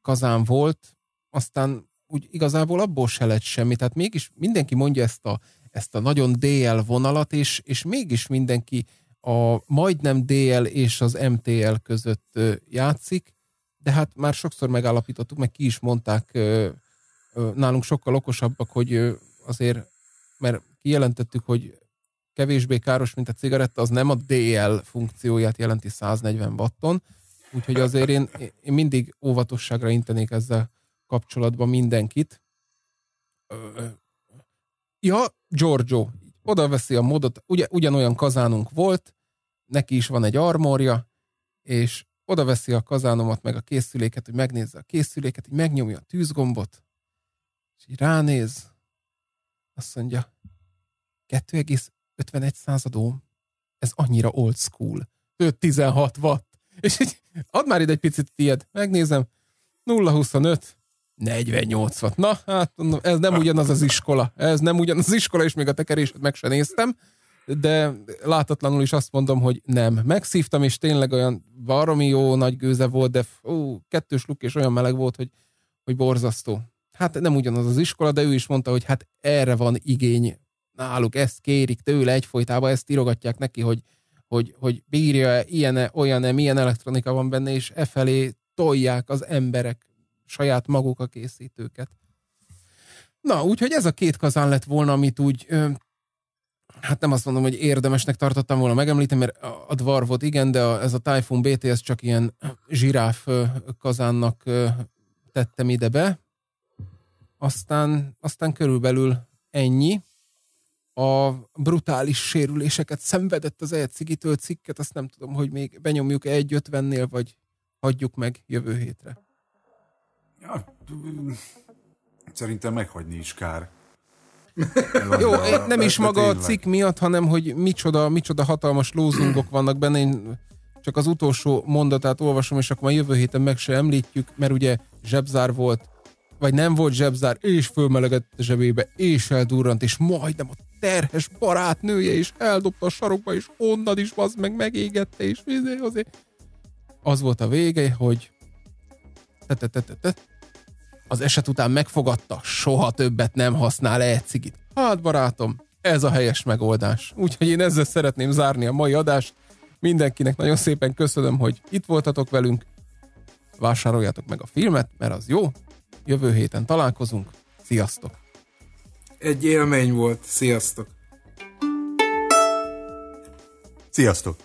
kazán volt, aztán úgy igazából abból se lett semmi, tehát mégis mindenki mondja ezt a, ezt a nagyon DL vonalat, és, és mégis mindenki a majdnem DL és az MTL között játszik, de hát már sokszor megállapítottuk, meg ki is mondták nálunk sokkal okosabbak, hogy azért, mert kijelentettük, hogy kevésbé káros, mint a cigaretta, az nem a DL funkcióját jelenti 140 watton, úgyhogy azért én, én mindig óvatosságra intenék ezzel kapcsolatban mindenkit. Ja, Giorgio, oda veszi a modot, ugye, ugyanolyan kazánunk volt, neki is van egy armorja, és oda veszi a kazánomat, meg a készüléket, hogy megnézze a készüléket, így megnyomja a tűzgombot, és így ránéz, azt mondja, 2,51 századom ez annyira old school, 16 watt, és így add már ide egy picit tiéd, megnézem, 0,25, 48 watt. Na, hát ez nem ugyanaz az iskola. Ez nem ugyanaz az iskola, és még a tekerését meg se néztem de látatlanul is azt mondom, hogy nem. Megszívtam, és tényleg olyan baromi jó nagy gőze volt, de ó, kettős luk és olyan meleg volt, hogy, hogy borzasztó. Hát nem ugyanaz az iskola, de ő is mondta, hogy hát erre van igény náluk, ezt kérik tőle egyfolytában, ezt írogatják neki, hogy, hogy, hogy bírja-e, ilyen-e, olyan-e, milyen elektronika van benne, és e felé tolják az emberek saját maguk a készítőket. Na, úgyhogy ez a két kazán lett volna, amit úgy ö, hát nem azt mondom, hogy érdemesnek tartottam volna megemlíteni, mert a volt igen, de a, ez a Typhoon BT, ez csak ilyen zsiráf kazánnak tettem ide be. Aztán, aztán körülbelül ennyi. A brutális sérüléseket szenvedett az cigitő cikket, azt nem tudom, hogy még benyomjuk egy 50-nél, vagy hagyjuk meg jövő hétre. Ja, szerintem meghagyni is kár. Jó, a, nem is maga a cikk miatt, hanem hogy micsoda, micsoda hatalmas lózungok vannak benne. Én csak az utolsó mondatát olvasom, és akkor már jövő héten meg se említjük, mert ugye zsebzár volt, vagy nem volt zsebzár, és fölmelegett a zsebébe, és eldurrant, és majdnem a terhes barátnője, is eldobta a sarokba, és onnan is az meg megégette, és azért az volt a vége, hogy az eset után megfogadta, soha többet nem használ -e egy cigit. Hát barátom, ez a helyes megoldás. Úgyhogy én ezzel szeretném zárni a mai adást. Mindenkinek nagyon szépen köszönöm, hogy itt voltatok velünk. Vásároljátok meg a filmet, mert az jó. Jövő héten találkozunk. Sziasztok! Egy élmény volt. Sziasztok! Sziasztok!